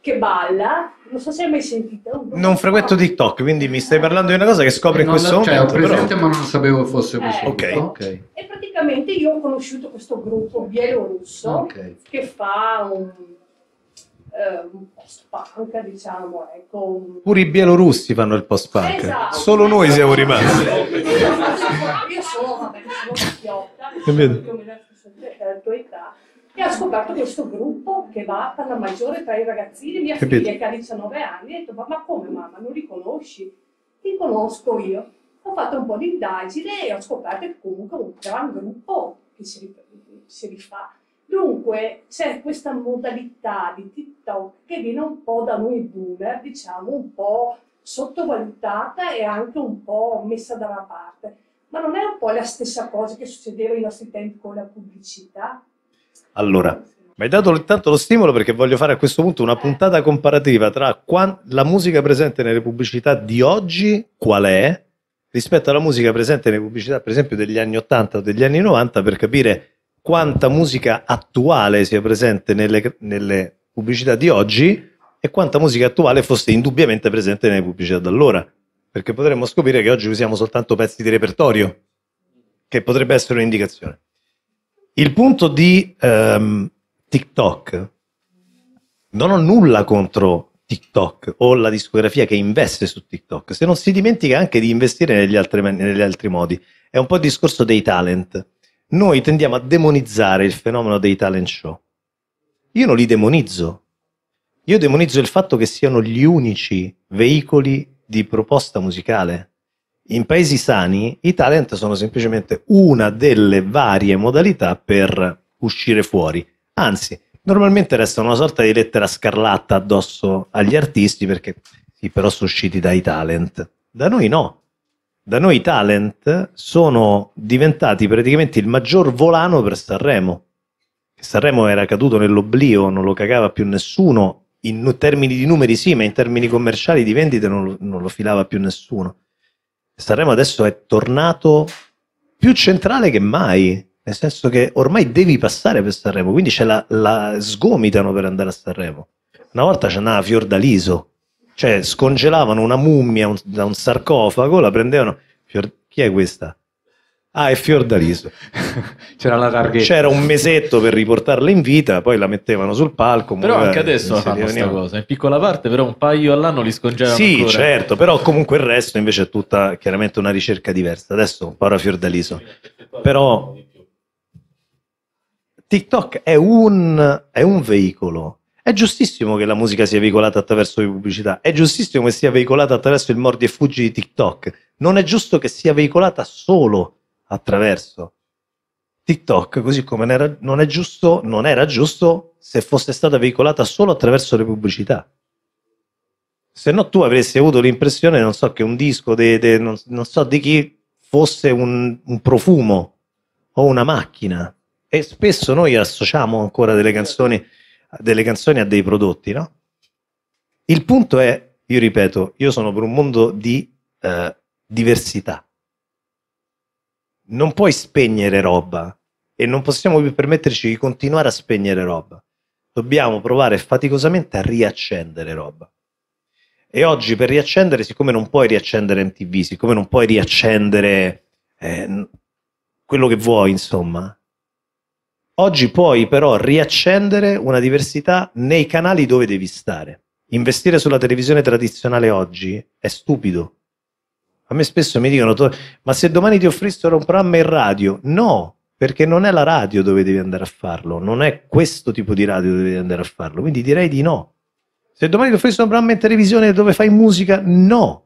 che balla, non so se hai mai sentito. Non frequento TikTok, quindi mi stai parlando di una cosa che scopri in questo cioè, momento. Ho presente, però... ma non sapevo fosse così. Eh, okay. ok. E praticamente io ho conosciuto questo gruppo bielorusso okay. che fa un eh, post-punk, diciamo. Ecco. Pure i bielorussi fanno il post-punk. Esatto. Solo noi siamo rimasti. Io sono, una sono schiotta, più o la tua età e ho scoperto questo gruppo che va per la maggiore tra i ragazzini, mia Capito. figlia che ha 19 anni, e ho detto ma come mamma non li conosci? Ti conosco io. Ho fatto un po' di indagine e ho scoperto che comunque un gran gruppo che si, si rifà Dunque c'è questa modalità di TikTok che viene un po' da noi boomer, diciamo un po' sottovalutata e anche un po' messa da una parte. Ma non è un po' la stessa cosa che succedeva ai nostri tempi con la pubblicità? Allora, mi hai dato intanto lo stimolo perché voglio fare a questo punto una puntata comparativa tra la musica presente nelle pubblicità di oggi, qual è, rispetto alla musica presente nelle pubblicità, per esempio, degli anni 80 o degli anni 90, per capire quanta musica attuale sia presente nelle, nelle pubblicità di oggi e quanta musica attuale fosse indubbiamente presente nelle pubblicità da allora. Perché potremmo scoprire che oggi usiamo soltanto pezzi di repertorio, che potrebbe essere un'indicazione. Il punto di ehm, TikTok, non ho nulla contro TikTok o la discografia che investe su TikTok, se non si dimentica anche di investire negli altri, negli altri modi. È un po' il discorso dei talent noi tendiamo a demonizzare il fenomeno dei talent show. Io non li demonizzo. Io demonizzo il fatto che siano gli unici veicoli di proposta musicale. In paesi sani i talent sono semplicemente una delle varie modalità per uscire fuori. Anzi, normalmente resta una sorta di lettera scarlatta addosso agli artisti perché sì, però sono usciti dai talent. Da noi no da noi i talent sono diventati praticamente il maggior volano per Sanremo. Sanremo era caduto nell'oblio, non lo cagava più nessuno, in termini di numeri sì, ma in termini commerciali di vendite non, non lo filava più nessuno. Sanremo adesso è tornato più centrale che mai, nel senso che ormai devi passare per Sanremo, quindi la, la, sgomitano per andare a Sanremo. Una volta c'è andava Fiordaliso, cioè scongelavano una mummia un, da un sarcofago, la prendevano. Fior, chi è questa? Ah, è Fiordaliso. C'era la targhetta. C'era un mesetto per riportarla in vita, poi la mettevano sul palco. Però anche adesso la fanno questa cosa, in piccola parte, però un paio all'anno li scongelano Sì, ancora. certo, però comunque il resto invece è tutta chiaramente una ricerca diversa. Adesso un po' era Fiordaliso. Però TikTok è un, è un veicolo è giustissimo che la musica sia veicolata attraverso le pubblicità, è giustissimo che sia veicolata attraverso il mordi e fuggi di TikTok. Non è giusto che sia veicolata solo attraverso TikTok, così come non era, non giusto, non era giusto se fosse stata veicolata solo attraverso le pubblicità se no tu avresti avuto l'impressione, non so, che un disco de, de, non, non, so di chi fosse un, un, profumo o una macchina. E spesso noi associamo ancora delle canzoni delle canzoni a dei prodotti, no? Il punto è, io ripeto, io sono per un mondo di eh, diversità. Non puoi spegnere roba e non possiamo più permetterci di continuare a spegnere roba. Dobbiamo provare faticosamente a riaccendere roba. E oggi per riaccendere, siccome non puoi riaccendere MTV, siccome non puoi riaccendere eh, quello che vuoi, insomma, Oggi puoi però riaccendere una diversità nei canali dove devi stare. Investire sulla televisione tradizionale oggi è stupido. A me spesso mi dicono, ma se domani ti offrissero un programma in radio? No, perché non è la radio dove devi andare a farlo, non è questo tipo di radio dove devi andare a farlo, quindi direi di no. Se domani ti offrissero un programma in televisione dove fai musica? No.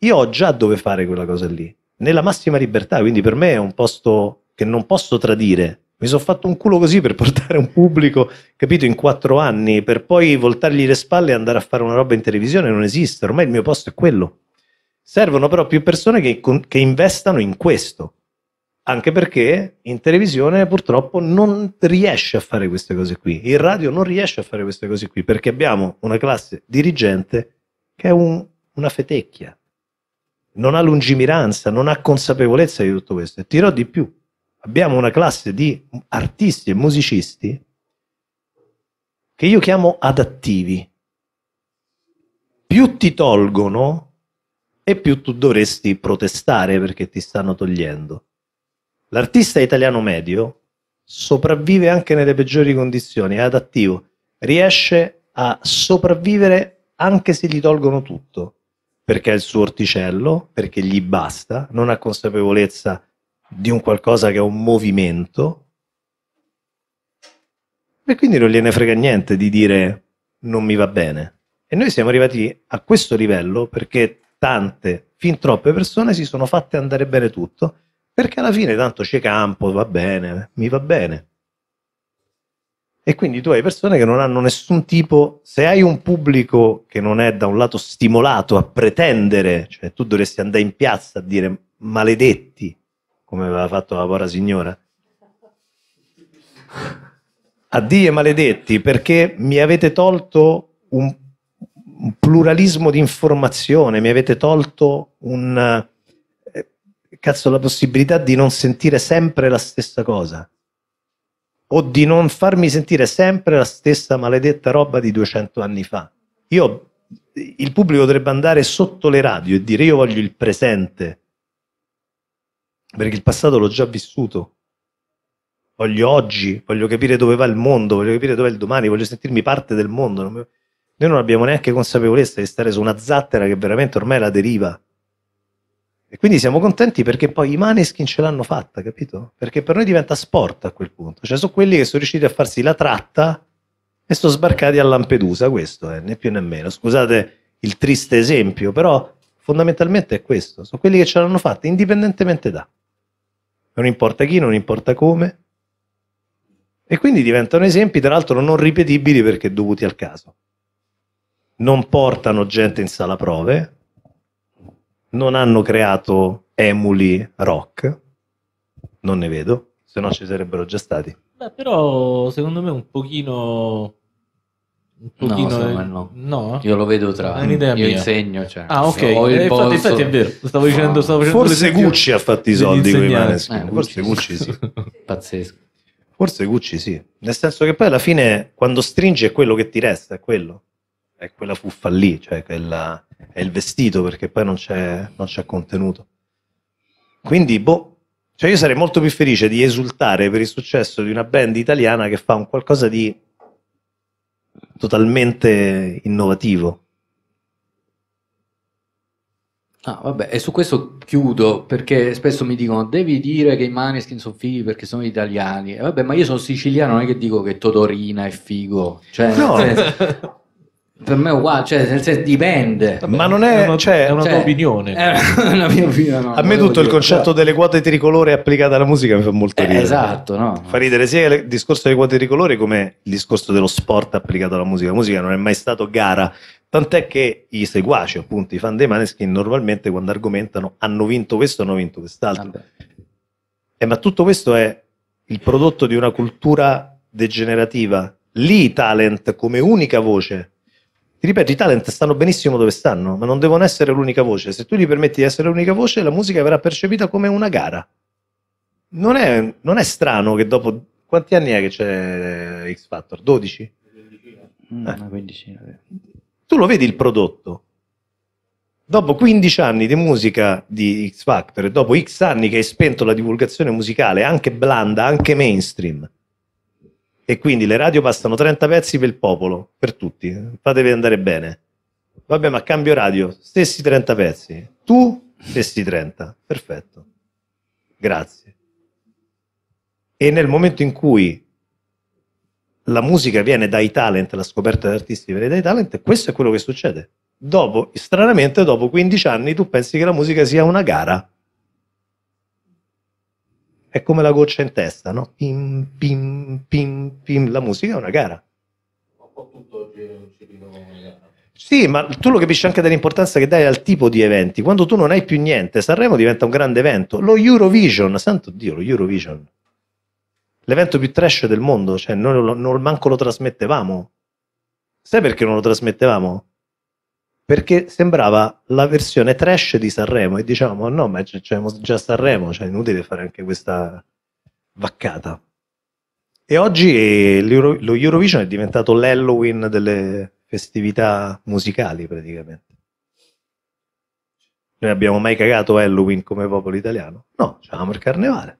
Io ho già dove fare quella cosa lì, nella massima libertà, quindi per me è un posto che non posso tradire, mi sono fatto un culo così per portare un pubblico, capito, in quattro anni, per poi voltargli le spalle e andare a fare una roba in televisione, non esiste, ormai il mio posto è quello. Servono però più persone che, che investano in questo, anche perché in televisione purtroppo non riesce a fare queste cose qui, il radio non riesce a fare queste cose qui, perché abbiamo una classe dirigente che è un, una fetecchia, non ha lungimiranza, non ha consapevolezza di tutto questo, e tirò di più abbiamo una classe di artisti e musicisti che io chiamo adattivi. Più ti tolgono e più tu dovresti protestare perché ti stanno togliendo. L'artista italiano medio sopravvive anche nelle peggiori condizioni, è adattivo, riesce a sopravvivere anche se gli tolgono tutto, perché è il suo orticello, perché gli basta, non ha consapevolezza di un qualcosa che è un movimento e quindi non gliene frega niente di dire non mi va bene. E noi siamo arrivati a questo livello perché tante, fin troppe persone si sono fatte andare bene tutto, perché alla fine tanto c'è campo, va bene, mi va bene. E quindi tu hai persone che non hanno nessun tipo, se hai un pubblico che non è da un lato stimolato a pretendere, cioè tu dovresti andare in piazza a dire maledetti, come aveva fatto la povera signora? Addio maledetti perché mi avete tolto un, un pluralismo di informazione, mi avete tolto un, eh, cazzo, la possibilità di non sentire sempre la stessa cosa o di non farmi sentire sempre la stessa maledetta roba di 200 anni fa. Io, il pubblico dovrebbe andare sotto le radio e dire io voglio il presente, perché il passato l'ho già vissuto. Voglio oggi, voglio capire dove va il mondo, voglio capire dove è il domani, voglio sentirmi parte del mondo. Non mi... Noi non abbiamo neanche consapevolezza di stare su una zattera che veramente ormai la deriva. E quindi siamo contenti perché poi i maneskin ce l'hanno fatta, capito? Perché per noi diventa sport a quel punto. Cioè sono quelli che sono riusciti a farsi la tratta e sono sbarcati a Lampedusa, questo è, eh, né più né meno. Scusate il triste esempio, però fondamentalmente è questo. Sono quelli che ce l'hanno fatta indipendentemente da non importa chi, non importa come. E quindi diventano esempi, tra l'altro, non ripetibili perché dovuti al caso. Non portano gente in sala prove, non hanno creato emuli rock, non ne vedo, se no ci sarebbero già stati. Beh, però secondo me un pochino pochino no, no, io lo vedo tra un'idea io mia. insegno cioè, ah ok eh, infatti, infatti, è vero stavo dicendo, no. stavo forse Gucci ha fatto i soldi con i eh, forse Gucci sì pazzesco forse Gucci sì nel senso che poi alla fine quando stringi è quello che ti resta è quello è quella fuffa lì cioè quella, è il vestito perché poi non c'è, non c'è contenuto quindi boh cioè io sarei molto più felice di esultare per il successo di una band italiana che fa un qualcosa di totalmente innovativo. Ah, vabbè, e su questo chiudo perché spesso mi dicono devi dire che i Maneskin sono figli perché sono italiani. E vabbè, ma io sono siciliano, non è che dico che Totorina è figo. Cioè, no. Cioè, per me è uguale, cioè nel senso dipende. ma non è, è una, cioè, è una cioè, tua opinione. È una mia opinione. No, a me tutto il dire, concetto però... Cioè, delle quote tricolore applicate alla musica mi fa molto eh, ridere. Eh, esatto, no? Fa ridere sia il discorso delle quote tricolore come il discorso dello sport applicato alla musica. La musica non è mai stato gara. Tant'è che i seguaci, appunto, i fan dei maneschi, normalmente quando argomentano hanno vinto questo, hanno vinto quest'altro. Eh, ma tutto questo è il prodotto di una cultura degenerativa. Lì talent come unica voce ti ripeto, i talent stanno benissimo dove stanno, ma non devono essere l'unica voce. Se tu gli permetti di essere l'unica voce, la musica verrà percepita come una gara. Non è, non è strano che dopo... Quanti anni è che c'è X Factor? 12? Mm, eh. Tu lo vedi il prodotto. Dopo 15 anni di musica di X Factor dopo X anni che hai spento la divulgazione musicale, anche blanda, anche mainstream, e quindi le radio bastano 30 pezzi per il popolo, per tutti. Fatevi andare bene. Vabbè, ma cambio radio, stessi 30 pezzi. Tu, stessi 30. Perfetto. Grazie. E nel momento in cui la musica viene dai talent, la scoperta di artisti viene dai talent, questo è quello che succede. Dopo, stranamente, dopo 15 anni tu pensi che la musica sia una gara è come la goccia in testa, no? Pim, pim, pim, pim. La musica è una gara. Sì, ma tu lo capisci anche dall'importanza che dai al tipo di eventi. Quando tu non hai più niente, Sanremo diventa un grande evento. Lo Eurovision, santo Dio, lo Eurovision. L'evento più trash del mondo, cioè noi non manco lo trasmettevamo. Sai perché non lo trasmettevamo? perché sembrava la versione trash di Sanremo e diciamo ah, no ma c'è, c'è già Sanremo cioè è inutile fare anche questa vaccata e oggi lo Eurovision è diventato l'Halloween delle festività musicali praticamente noi abbiamo mai cagato Halloween come popolo italiano? No, c'avevamo il carnevale.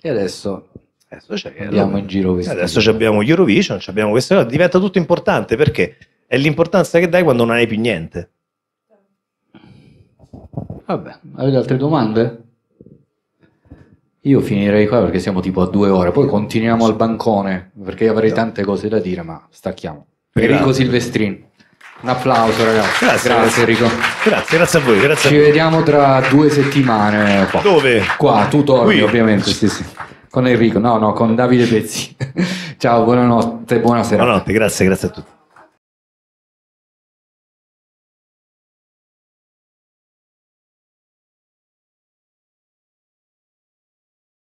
E adesso? Adesso c'è Andiamo in giro Adesso abbiamo Eurovision, abbiamo queste cose. Diventa tutto importante perché è l'importanza che dai quando non hai più niente. Vabbè, avete altre domande? Io finirei qua perché siamo tipo a due ore, poi continuiamo al bancone perché io avrei esatto. tante cose da dire, ma stacchiamo. Enrico Silvestrin. Un applauso ragazzi. Grazie, grazie, Enrico. Grazie, grazie a voi. Grazie Ci a voi. vediamo tra due settimane. Qua. Dove? Qua, tu torni Qui. ovviamente. Sì, sì. Con Enrico, no, no, con Davide Pezzi. Ciao, buonanotte, buonasera. Buonanotte, grazie, grazie a tutti.